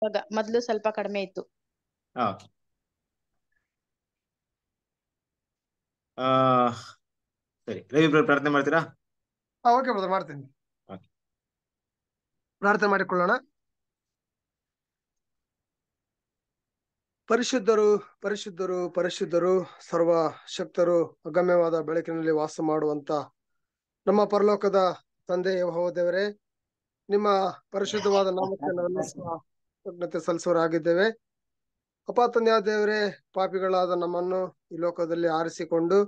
ಇವಾಗ ಮೊದ್ಲು ಸ್ವಲ್ಪ ಕಡಿಮೆ ಇತ್ತು ಸರಿ ರವಿ ಪ್ರಾರ್ಥನೆ ಮಾಡ್ತೀರಾ ಓಕೆ ಬ್ರದರ್ ಮಾಡ್ತೀನಿ ಪ್ರಾರ್ಥನೆ ಮಾಡಿಕೊಳ್ಳೋಣ ಪರಿಶುದ್ಧರು ಪರಿಶುದ್ಧರು ಪರಿಶುದ್ಧರು ಸರ್ವ ಶಕ್ತರು ಅಗಮ್ಯವಾದ ಬೆಳಕಿನಲ್ಲಿ ವಾಸ ಮಾಡುವಂತ ನಮ್ಮ ಪರಲೋಕದ ತಂದೆ ದೇವರೇ ನಿಮ್ಮ ಪರಿಶುದ್ಧವಾದ ನಾಮಕ್ಕೆ ಕೃತಜ್ಞತೆ ಸಲ್ಲಿಸುವರಾಗಿದ್ದೇವೆ ಅಪ ತಂದೆಯ ದೇವರೇ ಪಾಪಿಗಳಾದ ನಮ್ಮನ್ನು ಈ ಲೋಕದಲ್ಲಿ ಆರಿಸಿಕೊಂಡು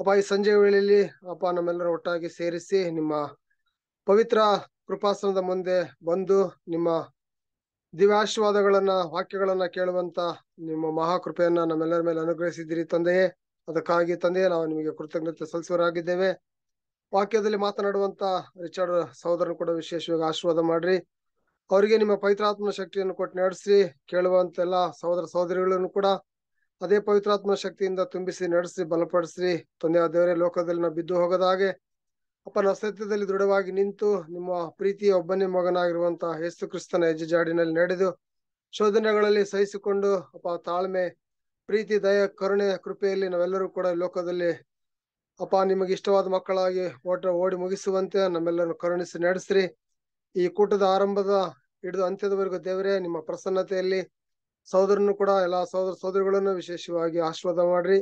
ಅಪ ಈ ಸಂಜೆ ವೇಳೆಯಲ್ಲಿ ಅಪ್ಪ ನಮ್ಮೆಲ್ಲರೂ ಒಟ್ಟಾಗಿ ಸೇರಿಸಿ ನಿಮ್ಮ ಪವಿತ್ರ ಕೃಪಾಸನದ ಮುಂದೆ ಬಂದು ನಿಮ್ಮ ದಿವ್ಯಾಶೀರ್ವಾದಗಳನ್ನ ವಾಕ್ಯಗಳನ್ನ ಕೇಳುವಂತ ನಿಮ್ಮ ಮಹಾಕೃಪೆಯನ್ನ ನಮ್ಮೆಲ್ಲರ ಮೇಲೆ ಅನುಗ್ರಹಿಸಿದ್ದೀರಿ ತಂದೆಯೇ ಅದಕ್ಕಾಗಿ ತಂದೆಯೇ ನಾವು ನಿಮಗೆ ಕೃತಜ್ಞತೆ ಸಲ್ಲಿಸುವರಾಗಿದ್ದೇವೆ ವಾಕ್ಯದಲ್ಲಿ ಮಾತನಾಡುವಂತ ರಿಚರ್ಡ್ ಸಹೋದರನ್ ಕೂಡ ವಿಶೇಷವಾಗಿ ಆಶೀರ್ವಾದ ಮಾಡ್ರಿ ಅವರಿಗೆ ನಿಮ್ಮ ಪವಿತ್ರಾತ್ಮ ಶಕ್ತಿಯನ್ನು ಕೊಟ್ಟು ನಡೆಸಿ ಕೇಳುವಂತೆಲ್ಲ ಸಹೋದರ ಸಹೋದರಿಗಳನ್ನು ಕೂಡ ಅದೇ ಪವಿತ್ರಾತ್ಮ ಶಕ್ತಿಯಿಂದ ತುಂಬಿಸಿ ನಡೆಸಿ ಬಲಪಡಿಸ್ರಿ ತೊಂದರೆ ದೇವರೇ ಲೋಕದಲ್ಲಿ ನಾವು ಬಿದ್ದು ಹೋಗದ ಹಾಗೆ ಅಪ್ಪನ ಸತ್ಯದಲ್ಲಿ ದೃಢವಾಗಿ ನಿಂತು ನಿಮ್ಮ ಪ್ರೀತಿಯ ಒಬ್ಬನೇ ಮಗನಾಗಿರುವಂತಹ ಯೇಸು ಕ್ರಿಸ್ತನ ಹೆಜ್ಜೆ ನಡೆದು ಶೋಧನೆಗಳಲ್ಲಿ ಸಹಿಸಿಕೊಂಡು ಅಪ್ಪ ತಾಳ್ಮೆ ಪ್ರೀತಿ ದಯ ಕರುಣೆ ಕೃಪೆಯಲ್ಲಿ ನಾವೆಲ್ಲರೂ ಕೂಡ ಲೋಕದಲ್ಲಿ ಅಪ್ಪ ನಿಮಗೆ ಇಷ್ಟವಾದ ಮಕ್ಕಳಾಗಿ ಓಟ ಓಡಿ ಮುಗಿಸುವಂತೆ ನಮ್ಮೆಲ್ಲರನ್ನು ಕರುಣಿಸಿ ನಡೆಸ್ರಿ ಈ ಕೂಟದ ಆರಂಭದ ಹಿಡಿದು ಅಂತ್ಯದವರೆಗೂ ದೇವರೇ ನಿಮ್ಮ ಪ್ರಸನ್ನತೆಯಲ್ಲಿ ಸಹೋದರನು ಕೂಡ ಎಲ್ಲಾ ಸಹೋದರ ಸಹೋದರಿಗಳನ್ನು ವಿಶೇಷವಾಗಿ ಆಶೀರ್ವಾದ ಮಾಡ್ರಿ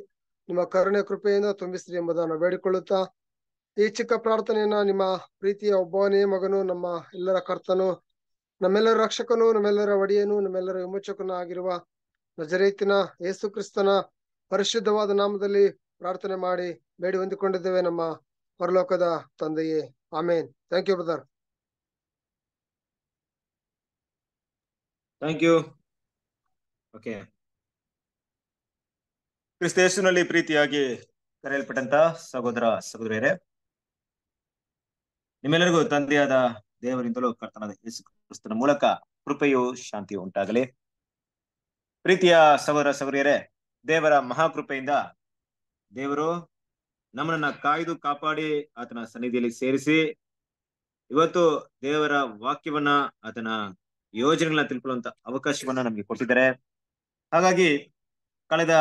ನಿಮ್ಮ ಕರುಣೆ ಕೃಪೆಯಿಂದ ತುಂಬಿಸ್ರಿ ಎಂಬುದನ್ನು ಬೇಡಿಕೊಳ್ಳುತ್ತಾ ಈ ಚಿಕ್ಕ ಪ್ರಾರ್ಥನೆಯನ್ನ ನಿಮ್ಮ ಪ್ರೀತಿಯ ಒಬ್ಬನೇ ಮಗನು ನಮ್ಮ ಎಲ್ಲರ ಕರ್ತನು ನಮ್ಮೆಲ್ಲರ ರಕ್ಷಕನು ನಮ್ಮೆಲ್ಲರ ಒಡೆಯನು ನಮ್ಮೆಲ್ಲರ ವಿಮೋಚಕನೂ ಆಗಿರುವ ನಜರೇತಿನ ಯೇಸು ಕ್ರಿಸ್ತನ ಪರಿಶುದ್ಧವಾದ ನಾಮದಲ್ಲಿ ಪ್ರಾರ್ಥನೆ ಮಾಡಿ ಬೇಡಿ ಹೊಂದಿಕೊಂಡಿದ್ದೇವೆ ನಮ್ಮ ಪರಲೋಕದ ತಂದೆಯೇ amen thank you brother thank you okay ಕ್ರಿಸ್ತೇಶನಲ್ಲಿ ಪ್ರೀತಿಯಾಗಿ ಕರೆಯಲ್ಪಟ್ಟಂತ ಸಹೋದರ ಸಹೋದರಿಯರೇ ನಿಮ್ಮೆಲ್ಲರಿಗೂ ತಂದೆಯಾದ ದೇವರಿಂದಲೂ ಕರ್ತನಾದ ಕ್ರಿಸ್ತನ ಮೂಲಕ ಕೃಪೆಯು ಶಾಂತಿ ಉಂಟಾಗಲಿ ಪ್ರೀತಿಯ ಸಹೋದರ ಸಹೋದರಿಯರೇ ದೇವರ ಮಹಾಕೃಪೆಯಿಂದ ದೇವರು ನಮ್ಮನ್ನ ಕಾಯ್ದು ಕಾಪಾಡಿ ಆತನ ಸನ್ನಿಧಿಯಲ್ಲಿ ಸೇರಿಸಿ ಇವತ್ತು ದೇವರ ವಾಕ್ಯವನ್ನ ಆತನ ಯೋಜನೆಗಳನ್ನ ತಿಳ್ಕೊಳ್ಳುವಂತ ಅವಕಾಶವನ್ನ ನಮ್ಗೆ ಕೊಟ್ಟಿದ್ದಾರೆ ಹಾಗಾಗಿ ಕಳೆದ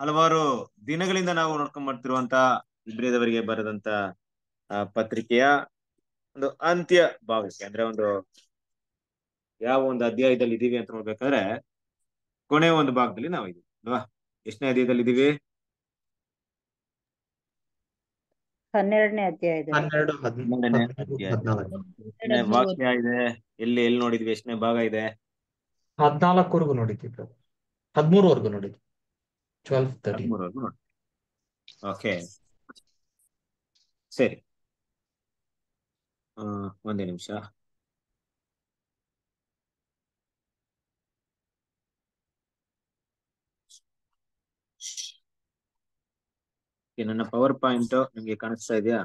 ಹಲವಾರು ದಿನಗಳಿಂದ ನಾವು ನೋಡ್ಕೊಂಡ್ ಬರ್ತಿರುವಂತ ಇಬ್ರಿಯದವರಿಗೆ ಬರೆದಂತ ಪತ್ರಿಕೆಯ ಒಂದು ಅಂತ್ಯ ಭಾವಿಕೆ ಅಂದ್ರೆ ಒಂದು ಯಾವ ಒಂದು ಅಧ್ಯಾಯದಲ್ಲಿ ಇದೀವಿ ಅಂತ ನೋಡ್ಬೇಕಾದ್ರೆ ಕೊನೆ ಒಂದು ಭಾಗದಲ್ಲಿ ನಾವು ಇದೀವಿ ಅಲ್ವಾ ಎಷ್ಟನೇ ಅಧ್ಯಾಯದಲ್ಲಿ ಇದೀವಿ ಹನ್ನೆರಡನೇ ಅಧ್ಯಾಯ. ವಾಕ್ಯ ಇದೆ ಎಲ್ಲಿ ಎಲ್ಲಿ ನೋಡಿದ್ವಿ ಎಷ್ಟನೇ ಭಾಗ ಇದೆ ಹದಿನಾಲ್ಕವರೆಗೂ ನೋಡಿದ್ವಿ ಹದಿಮೂರವರೆಗೂ ನೋಡಿದ್ವಿ ಓಕೆ ಸರಿ ಆ, ಒಂದೇ ನಿಮಿಷ ನನ್ನ ಪವರ್ ಪಾಯಿಂಟ್ ನಿಮ್ಗೆ ಕಾಣಿಸ್ತಾ ಇದೆಯಾ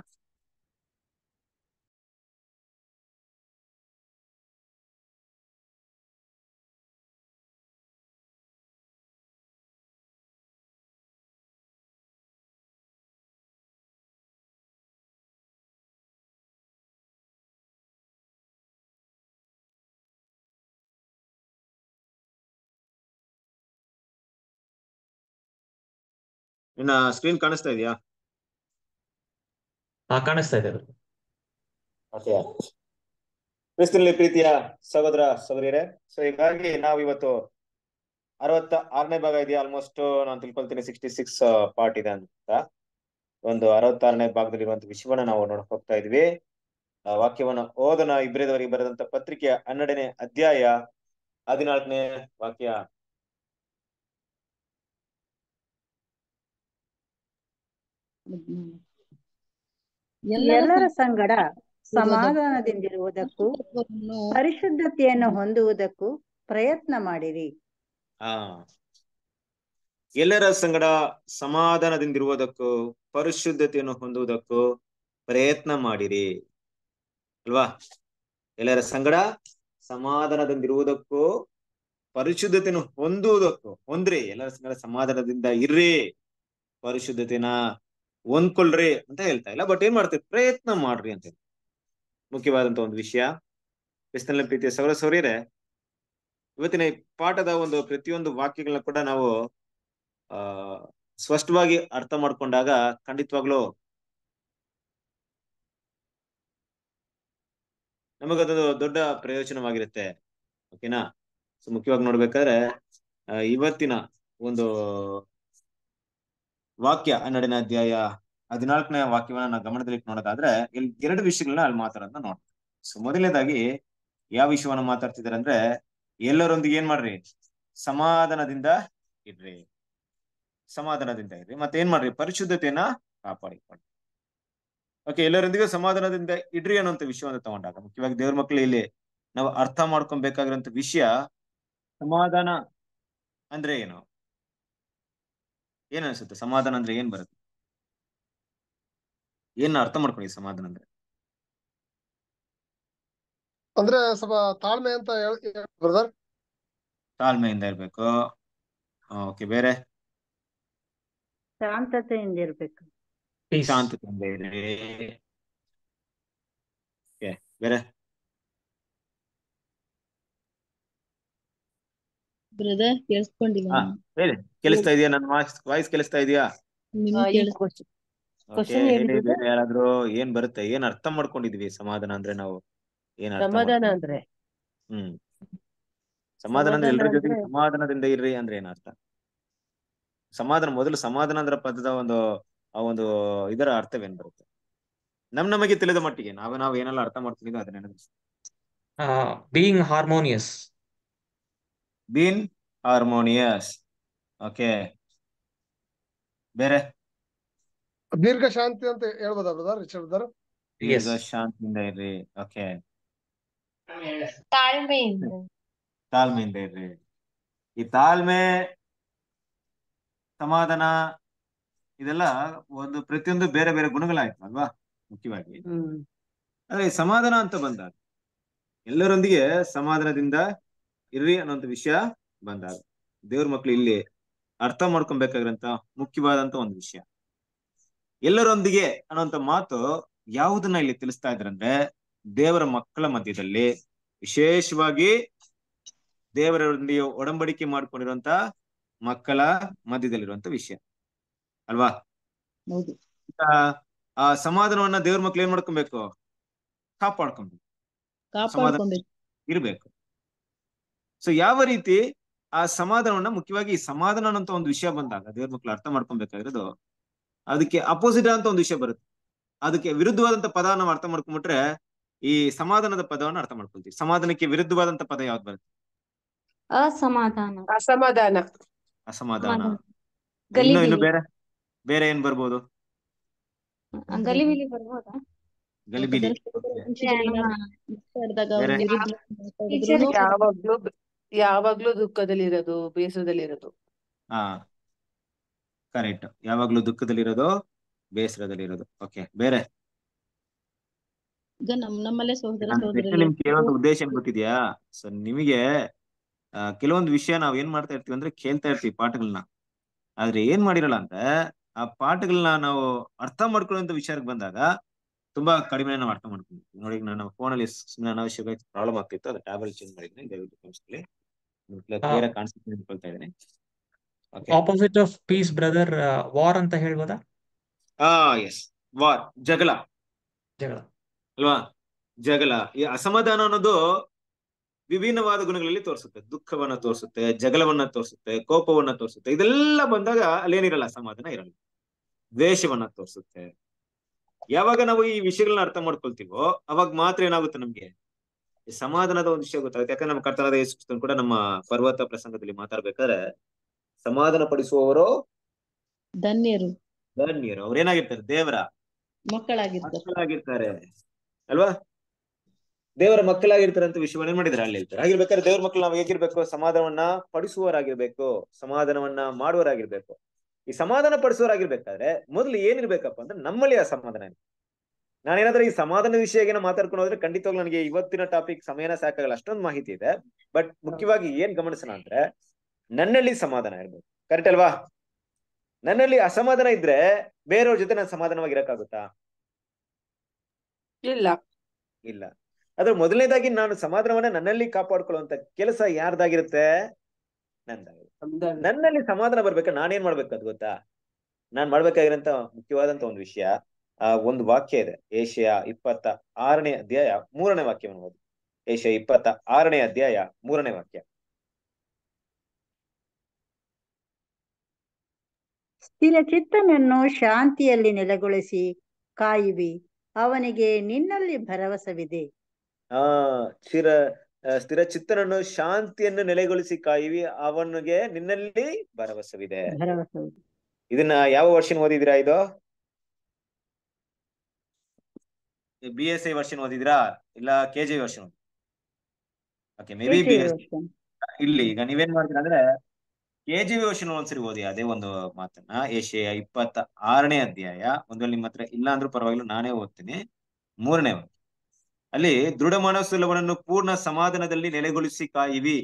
ಇನ್ನ ಸ್ಕ್ರೀನ್ ಕಾಣಿಸ್ತಾ ಇದೆಯಾ ಕಾಣಿಸ್ತಾ ಇದೆ ಕ್ರಿಸ್ತನಲ್ಲಿ ಪ್ರೀತಿಯ ಸಹೋದರ ಸಹೋದರಿಯರೇ ಸೊ ಹೀಗಾಗಿ ನಾವು ಇವತ್ತು ಅರವತ್ತ ಆರನೇ ಭಾಗ ಇದೆಯಾ ಆಲ್ಮೋಸ್ಟ್ ನಾನು ತಿಳ್ಕೊಳ್ತೀನಿ ಸಿಕ್ಸ್ಟಿ ಸಿಕ್ಸ್ ಪಾರ್ಟ್ ಇದೆ ಅಂತ ಒಂದು ಅರವತ್ತಾರನೇ ಭಾಗದಲ್ಲಿರುವಂತಹ ವಿಷಯವನ್ನ ನಾವು ನೋಡಕ್ ಹೋಗ್ತಾ ಇದ್ವಿ ವಾಕ್ಯವನ್ನು ಓದನ ಇಬ್ರಿದವರಿಗೆ ಬರೆದಂತ ಪತ್ರಿಕೆಯ ಹನ್ನೆರಡನೇ ಅಧ್ಯಾಯ ಹದಿನಾಲ್ಕನೇ ವಾಕ್ಯ ಎಲ್ಲರ ಸಂಗಡ ಸಮಾಧಾನದಿಂದಿರುವುದಕ್ಕೂ ಪರಿಶುದ್ಧತೆಯನ್ನು ಹೊಂದುವುದಕ್ಕೂ ಪ್ರಯತ್ನ ಮಾಡಿರಿ ಆ ಎಲ್ಲರ ಸಂಗಡ ಸಮಾಧಾನದಿಂದಿರುವುದಕ್ಕೂ ಪರಿಶುದ್ಧತೆಯನ್ನು ಹೊಂದುವುದಕ್ಕೂ ಪ್ರಯತ್ನ ಮಾಡಿರಿ ಅಲ್ವಾ ಎಲ್ಲರ ಸಂಗಡ ಸಮಾಧಾನದಿಂದಿರುವುದಕ್ಕೂ ಪರಿಶುದ್ಧತೆಯನ್ನು ಹೊಂದುವುದಕ್ಕೂ ಹೊಂದ್ರಿ ಎಲ್ಲರ ಸಂಗಡ ಸಮಾಧಾನದಿಂದ ಇರ್ರಿ ಪರಿಶುದ್ಧತೆನ ಹೊಂದ್ಕೊಳ್ರಿ ಅಂತ ಹೇಳ್ತಾ ಇಲ್ಲ ಬಟ್ ಏನ್ ಮಾಡ್ತೀವಿ ಪ್ರಯತ್ನ ಮಾಡ್ರಿ ಅಂತ ಹೇಳಿ ಮುಖ್ಯವಾದಂತ ಒಂದು ವಿಷಯ ಎಷ್ಟೆಲ್ಲ ಪ್ರೀತಿಯ ಸೌರ ಸೌರ್ಯರೇ ಇವತ್ತಿನ ಪಾಠದ ಒಂದು ಪ್ರತಿಯೊಂದು ವಾಕ್ಯಗಳನ್ನ ಕೂಡ ನಾವು ಆ ಸ್ಪಷ್ಟವಾಗಿ ಅರ್ಥ ಮಾಡ್ಕೊಂಡಾಗ ಖಂಡಿತವಾಗ್ಲೂ ನಮಗದೊಂದು ದೊಡ್ಡ ಪ್ರಯೋಜನವಾಗಿರುತ್ತೆ ಓಕೆನಾ ಸೊ ಮುಖ್ಯವಾಗಿ ನೋಡ್ಬೇಕಾದ್ರೆ ಇವತ್ತಿನ ಒಂದು ವಾಕ್ಯ ಹನ್ನೆರಡನೇ ಅಧ್ಯಾಯ ಹದಿನಾಲ್ಕನೇ ವಾಕ್ಯವನ್ನ ನಾವು ಗಮನದಲ್ಲಿ ನೋಡೋದಾದ್ರೆ ಇಲ್ಲಿ ಎರಡು ವಿಷಯಗಳನ್ನ ಅಲ್ಲಿ ಮಾತಾಡೋದನ್ನ ನೋಡ್ತೀವಿ ಸೊ ಮೊದಲನೇದಾಗಿ ಯಾವ ವಿಷಯವನ್ನ ಮಾತಾಡ್ತಿದ್ದಾರೆ ಅಂದ್ರೆ ಎಲ್ಲರೊಂದಿಗೆ ಏನ್ ಮಾಡ್ರಿ ಸಮಾಧಾನದಿಂದ ಇಡ್ರಿ ಸಮಾಧಾನದಿಂದ ಇರ್ರಿ ಮತ್ತೆ ಏನ್ ಮಾಡ್ರಿ ಪರಿಶುದ್ಧತೆಯನ್ನ ಕಾಪಾಡಿ ಓಕೆ ಎಲ್ಲರೊಂದಿಗೆ ಸಮಾಧಾನದಿಂದ ಇಡ್ರಿ ಅನ್ನೋಂಥ ವಿಷಯವನ್ನು ತಗೊಂಡಾಗ ಮುಖ್ಯವಾಗಿ ದೇವ್ರ ಮಕ್ಕಳು ಇಲ್ಲಿ ನಾವು ಅರ್ಥ ಮಾಡ್ಕೊಬೇಕಾಗಿರೋ ವಿಷಯ ಸಮಾಧಾನ ಅಂದ್ರೆ ಏನು ಏನ್ ಅನ್ಸುತ್ತೆ ಸಮಾಧಾನ ಅಂದ್ರೆ ಏನ್ ಬರುತ್ತೆ ಏನ್ ಅರ್ಥ ಮಾಡ್ಕೊಳ್ಳಿ ಸಮಾಧಾನ ಅಂದ್ರೆ ಅಂದ್ರೆ ಸ್ವಲ್ಪ ತಾಳ್ಮೆ ಅಂತ ಬ್ರದರ್ ತಾಳ್ಮೆಯಿಂದ ಇರ್ಬೇಕು ಓಕೆ ಬೇರೆ ಶಾಂತತೆಯಿಂದ ಇರ್ಬೇಕು ಶಾಂತತೆಯಿಂದ ಇರಿ ಬೇರೆ ಬ್ರದರ್ ಕೇಳಿಸ್ಕೊಂಡಿಲ್ಲ ಹೇಳಿ ಕೇಳಿಸ್ತಾ ಇದೆಯಾ ನನ್ನ ವಾಯ್ಸ್ ವಾಯ್ಸ್ ಕೇಳಿಸ್ತಾ ಇದೆಯಾ ಯಾರಾದ್ರೂ ಏನ್ ಬರುತ್ತೆ ಏನ್ ಅರ್ಥ ಮಾಡ್ಕೊಂಡಿದ್ವಿ ಸಮಾಧಾನ ಅಂದ್ರೆ ನಾವು ಏನ್ ಸಮಾಧಾನ ಅಂದ್ರೆ ಹ್ಮ್ ಸಮಾಧಾನ ಅಂದ್ರೆ ಎಲ್ಲರ ಜೊತೆ ಸಮಾಧಾನದಿಂದ ಇರ್ರಿ ಅಂದ್ರೆ ಏನ್ ಅರ್ಥ ಸಮಾಧಾನ ಮೊದಲು ಸಮಾಧಾನ ಅಂದ್ರೆ ಪದದ ಒಂದು ಆ ಒಂದು ಇದರ ಅರ್ಥವೇನ್ ಬರುತ್ತೆ ನಮ್ ನಮಗೆ ತಿಳಿದ ಮಟ್ಟಿಗೆ ನಾವ್ ನಾವ್ ಏನೆಲ್ಲ ಅರ್ಥ ಮಾಡ್ಕೊಂಡಿದ್ವಿ ಅದನ್ನ being harmonious been harmonious. Okay. ಬೇರೆ ದೀರ್ಘ ಶಾಂತಿ ಅಂತ ಹೇಳ್ಬೋದ ಬ್ರದರ್ ರಿಚರ್ಡ್ ಬ್ರದರ್ ದೀರ್ಘ ಶಾಂತಿಯಿಂದ ಇರ್ರಿ ಓಕೆ ತಾಳ್ಮೆಯಿಂದ ತಾಳ್ಮೆಯಿಂದ ಇರ್ರಿ ಈ ತಾಳ್ಮೆ ಸಮಾಧಾನ ಇದೆಲ್ಲ ಒಂದು ಪ್ರತಿಯೊಂದು ಬೇರೆ ಬೇರೆ ಗುಣಗಳಾಯ್ತು ಅಲ್ವಾ ಮುಖ್ಯವಾಗಿ ಆದ್ರೆ ಸಮಾಧಾನ ಅಂತ ಬಂದಾಗ ಎಲ್ಲರೊಂದಿಗೆ ಸಮಾಧಾನದಿಂದ ಇರ್ರಿ ಅನ್ನೋಂತ ವಿಷಯ ಬಂದಾಗ ದೇವ್ರ ಮಕ್ಳು ಇಲ್ಲಿ ಅರ್ಥ ಮಾಡ್ಕೊಬೇಕಾಗಿರಂತ ಮುಖ್ಯವಾದಂತ ಒಂದು ವಿಷಯ ಎಲ್ಲರೊಂದಿಗೆ ಅನ್ನೋಂತ ಮಾತು ಯಾವುದನ್ನ ಇಲ್ಲಿ ತಿಳಿಸ್ತಾ ಇದ್ರಂದ್ರೆ ದೇವರ ಮಕ್ಕಳ ಮಧ್ಯದಲ್ಲಿ ವಿಶೇಷವಾಗಿ ದೇವರೊಂದಿಗೆ ಒಡಂಬಡಿಕೆ ಮಾಡ್ಕೊಂಡಿರುವಂತ ಮಕ್ಕಳ ಮಧ್ಯದಲ್ಲಿರುವಂತ ವಿಷಯ ಅಲ್ವಾ ಆ ಸಮಾಧಾನವನ್ನ ದೇವ್ರ ಮಕ್ಳು ಏನ್ ಮಾಡ್ಕೊಬೇಕು ಕಾಪಾಡ್ಕೊಬೇಕು ಇರ್ಬೇಕು ಸೊ ಯಾವ ರೀತಿ ಆ ಸಮಾಧಾನವನ್ನ ಮುಖ್ಯವಾಗಿ ಸಮಾಧಾನ ಅಂತ ಒಂದು ವಿಷಯ ಬಂದಾಗ ದೇವ್ರ ಮಕ್ಕಳು ಅರ್ಥ ಮಾಡ್ಕೊಬೇಕಾಗಿರೋದು ಅದಕ್ಕೆ ಅಪೋಸಿಟ್ ಅಂತ ಒಂದು ವಿಷಯ ಬರುತ್ತೆ ಅದಕ್ಕೆ ವಿರುದ್ಧವಾದಂತ ಪದ ನಾವು ಅರ್ಥ ಮಾಡ್ಕೊಂಡ್ಬಿಟ್ರೆ ಈ ಸಮಾಧಾನದ ಪದವನ್ನ ಅರ್ಥ ಮಾಡ್ಕೊಳ್ತೀವಿ ಸಮಾಧಾನಕ್ಕೆ ವಿರುದ್ಧವಾದಂತ ಪದ ಯಾವ್ದು ಬರುತ್ತೆ ಅಸಮಾಧಾನ ಅಸಮಾಧಾನ ಅಸಮಾಧಾನ ಇನ್ನು ಇನ್ನು ಬೇರೆ ಬೇರೆ ಏನ್ ಬರ್ಬೋದು ಗಲಿಬಿಲಿ ಬರ್ಬೋದಾ ಗಲಿಬಿಲಿ ಯಾವಾಗ್ಲೂ ದುಃಖದಲ್ಲಿರೋದು ಬೇಸರದಲ್ಲಿರೋದು ಹಾ ಕರೆಕ್ಟ್ ಯಾವಾಗ್ಲೂ ದುಃಖದಲ್ಲಿರೋದು ಇರೋದು ಓಕೆ ಬೇರೆ ಉದ್ದೇಶ ಏನ್ ಗೊತ್ತಿದ್ಯಾ ಸೊ ನಿಮಗೆ ಕೆಲವೊಂದು ವಿಷಯ ನಾವ್ ಏನ್ ಮಾಡ್ತಾ ಇರ್ತೀವಿ ಅಂದ್ರೆ ಕೇಳ್ತಾ ಇರ್ತೀವಿ ಪಾಠಗಳನ್ನ ಆದ್ರೆ ಏನ್ ಮಾಡಿರಲ್ಲ ಅಂತ ಆ ಪಾಠಗಳನ್ನ ನಾವು ಅರ್ಥ ಮಾಡ್ಕೊಳ್ಳುವಂತ ವಿಚಾರಕ್ಕೆ ಬಂದಾಗ ತುಂಬಾ ಕಡಿಮೆ ನಾವು ಅರ್ಥ ನೋಡಿ ನಾನು ಅಲ್ಲಿ ಸುಮ್ಮನೆ ಅನಾವಶ್ಯಕವಾಗಿ ಪ್ರಾಬ್ಲಮ್ ಆಗ್ತಿತ್ತು ಅದು ಟ್ಯಾಬ್ಲೆಟ್ ಚೇಂಜ್ ಮಾಡಿದ್ದೀನಿ ದಯವಿಟ್ಟು ಕಳಿಸ್ಕೊಳ್ಳಿ ಕ್ಲಿಯರ್ ಕಾನ್ಸೆಪ್ಟ್ ಇದ್ದೀನಿ opposite of peace brother war ಅಂತ ಹೇಳ್ಬೋದಾ ಆ ಎಸ್ ವಾರ್ ಜಗಳ ಜಗಳ ಅಲ್ವಾ ಜಗಳ ಈ ಅಸಮಾಧಾನ ಅನ್ನೋದು ವಿಭಿನ್ನವಾದ ಗುಣಗಳಲ್ಲಿ ತೋರಿಸುತ್ತೆ ದುಃಖವನ್ನ ತೋರಿಸುತ್ತೆ ಜಗಳವನ್ನ ತೋರಿಸುತ್ತೆ ಕೋಪವನ್ನ ತೋರಿಸುತ್ತೆ ಇದೆಲ್ಲ ಬಂದಾಗ ಏನಿರಲ್ಲ ಅಸಮಾಧಾನ ಇರಲ್ಲ ದ್ವೇಷವನ್ನ ತೋರಿಸುತ್ತೆ ಯಾವಾಗ ನಾವು ಈ ವಿಷಯಗಳನ್ನ ಅರ್ಥ ಮಾಡ್ಕೊಳ್ತೀವೋ ಅವಾಗ ಮಾತ್ರ ಏನಾಗುತ್ತೆ ನಮ್ಗೆ ಸಮಾಧಾನದ ಒಂದು ವಿಷಯ ಗೊತ್ತಾಗುತ್ತೆ ಯಾಕಂದ್ರೆ ನಮ್ಮ ಕರ್ತನಾದ ಯೇಸು ಕೂಡ ನಮ್ಮ ಪರ್ವತ ಪ್ರಸಂಗದಲ್ಲಿ ಮಾತಾಡ್ಬೇಕಾದ್ರೆ ಸಮಾಧಾನ ಪಡಿಸುವವರು ಧನ್ಯರು ಧನ್ಯರು ಅವ್ರು ಏನಾಗಿರ್ತಾರೆ ದೇವರ ಮಕ್ಕಳಾಗಿರ್ತಾರೆ ಅಲ್ವಾ ದೇವರ ಮಕ್ಕಳಾಗಿರ್ತಾರೆ ಅಂತ ವಿಷಯವನ್ನ ಏನ್ ಮಾಡಿದ್ರೆ ಅಲ್ಲಿ ಹೇಳ್ತಾರೆ ಆಗಿರ್ಬೇಕಾದ್ರೆ ದೇವರ ಮಕ್ಕಳು ನಾವು ಹೇಗಿರ್ಬೇಕು ಸಮಾಧಾನವನ್ನ ಪಡಿಸುವವರಾಗಿರ್ಬೇಕು ಸಮಾಧಾನವನ್ನ ಮಾಡುವವರಾಗಿರ್ಬೇಕು ಈ ಸಮಾಧಾನ ಪಡಿಸೋರಾಗಿರ್ಬೇಕಾದ್ರೆ ಮೊದಲು ಏನಿರ್ಬೇಕಪ್ಪ ಅಂದ್ರೆ ನಮ್ಮಲ್ಲಿ ಆ ಸಮಾಧಾನ ನಾನೇನಾದ್ರೂ ಈ ಸಮಾಧಾನ ವಿಷಯ ಮಾತಾಡ್ಕೊಂಡು ಹೋದ್ರೆ ಖಂಡಿತವಾಗ್ಲೂ ನನಗೆ ಇವತ್ತಿನ ಟಾಪಿಕ್ ಸಮಯನ ಸಾಕಾಗಲ್ಲ ಅಷ್ಟೊಂದು ಮಾಹಿತಿ ಇದೆ ಬಟ್ ಮುಖ್ಯವಾಗಿ ಏನ್ ಗಮನಿಸೋಣ ಅಂದ್ರೆ ನನ್ನಲ್ಲಿ ಸಮಾಧಾನ ಇರ್ಬೇಕು ಕರೆಕ್ಟ್ ಅಲ್ವಾ ನನ್ನಲ್ಲಿ ಅಸಮಾಧಾನ ಇದ್ರೆ ಬೇರೆಯವ್ರ ಜೊತೆ ನಾನು ಸಮಾಧಾನವಾಗಿರಕ್ಕಾಗುತ್ತಾ ಇಲ್ಲ ಇಲ್ಲ ಅದ್ರ ಮೊದಲನೇದಾಗಿ ನಾನು ಸಮಾಧಾನವನ್ನ ನನ್ನಲ್ಲಿ ಕಾಪಾಡ್ಕೊಳ್ಳುವಂತ ಕೆಲಸ ಯಾರ್ದಾಗಿರುತ್ತೆ ನಂದಾಗ ನನ್ನಲ್ಲಿ ಸಮಾಧಾನ ಬರ್ಬೇಕು ನಾನೇನ್ ಮಾಡ್ಬೇಕು ಅದ್ ಗೊತ್ತಾ ನಾನ್ ಮಾಡ್ಬೇಕಾಗಿರಂತ ಮುಖ್ಯವಾದಂತ ಒಂದು ವಿಷಯ ಆ ಒಂದು ವಾಕ್ಯ ಇದೆ ಏಷ್ಯಾ ಇಪ್ಪತ್ತ ಆರನೇ ಅಧ್ಯಾಯ ಮೂರನೇ ವಾಕ್ಯ ಅನ್ಬೋದು ಏಷ್ಯಾ ಇಪ್ಪತ್ತ ಆರನೇ ಅಧ್ಯಾಯ ಮೂರನೇ ವಾಕ್ಯ ಸ್ಥಿರ ಚಿತ್ತನನ್ನು ಶಾಂತಿಯಲ್ಲಿ ನೆಲೆಗೊಳಿಸಿ ಕಾಯಿವಿ ಅವನಿಗೆ ನಿನ್ನಲ್ಲಿ ಭರವಸವಿದೆ ಆ ಚಿರ ಸ್ಥಿರ ಚಿತ್ತನನ್ನು ಶಾಂತಿಯನ್ನು ನೆಲೆಗೊಳಿಸಿ ಕಾಯಿವಿ ಅವನಿಗೆ ನಿನ್ನಲ್ಲಿ ಭರವಸವಿದೆ ಇದನ್ನ ಯಾವ ವರ್ಷನ್ ಓದಿದಿರಾ ಇದು ಬಿ ಎಸ್ ಐ ವರ್ಷನ್ ಓದಿದಿರಾ ಇಲ್ಲ K G version okay maybe B ಇಲ್ಲಿ ಈಗ ನೀವೇನ್ ಮಾಡ್ತೀರಾ ಅಂದ್ರೆ ಕೆ ಜಿ ವರ್ಷನ್ ಒಂದ್ಸರಿ ಓದಿ ಅದೇ ಒಂದು ಮಾತನ್ನ ಏಷ್ಯಾ ಇಪ್ಪತ್ತ ಆರನೇ ಅಧ್ಯಾಯ ಒಂದ್ವೇಳೆ ನಿಮ್ಮ ಹತ್ರ ಇಲ್ಲ ಅಂದ್ರೂ ಪರವಾಗಿಲ್ಲ ನಾನೇ ಓದ್ತೀನಿ ಮೂರನೇ ಒಂದು ಅಲ್ಲಿ ದೃಢ ಮನಸ್ಸುಲವನನ್ನು ಪೂರ್ಣ ಸಮಾಧಾನದಲ್ಲಿ ನೆಲೆಗೊಳಿಸಿ ಕಾಯಿವಿ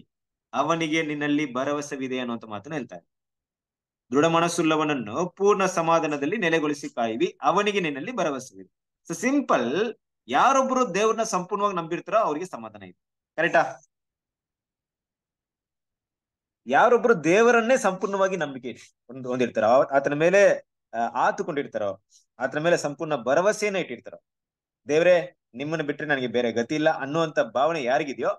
ಅವನಿಗೆ ನಿನ್ನಲ್ಲಿ ಭರವಸೆವಿದೆ ಅನ್ನುವಂತ ಮಾತನ್ನ ಹೇಳ್ತಾರೆ ದೃಢ ಮನಸ್ಸುಲ್ಲವನನ್ನು ಪೂರ್ಣ ಸಮಾಧಾನದಲ್ಲಿ ನೆಲೆಗೊಳಿಸಿ ಕಾಯಿವಿ ಅವನಿಗೆ ನಿನ್ನಲ್ಲಿ ಭರವಸೆವಿದೆ ಸೊ ಸಿಂಪಲ್ ಯಾರೊಬ್ರು ದೇವ್ರನ್ನ ಸಂಪೂರ್ಣವಾಗಿ ನಂಬಿರ್ತಾರೋ ಅವರಿಗೆ ಸಮಾಧಾನ ಇದೆ ಕರೆಕ್ಟಾ ಯಾರೊಬ್ರು ದೇವರನ್ನೇ ಸಂಪೂರ್ಣವಾಗಿ ನಂಬಿಕೆ ಒಂದು ಹೊಂದಿರ್ತಾರೋ ಆತನ ಮೇಲೆ ಆತುಕೊಂಡಿರ್ತಾರೋ ಆತನ ಮೇಲೆ ಸಂಪೂರ್ಣ ಭರವಸೆಯನ್ನ ಇಟ್ಟಿರ್ತಾರೋ ದೇವ್ರೆ ನಿಮ್ಮನ್ನು ಬಿಟ್ರೆ ನನಗೆ ಬೇರೆ ಗತಿ ಇಲ್ಲ ಅನ್ನುವಂತ ಭಾವನೆ ಯಾರಿಗಿದೆಯೋ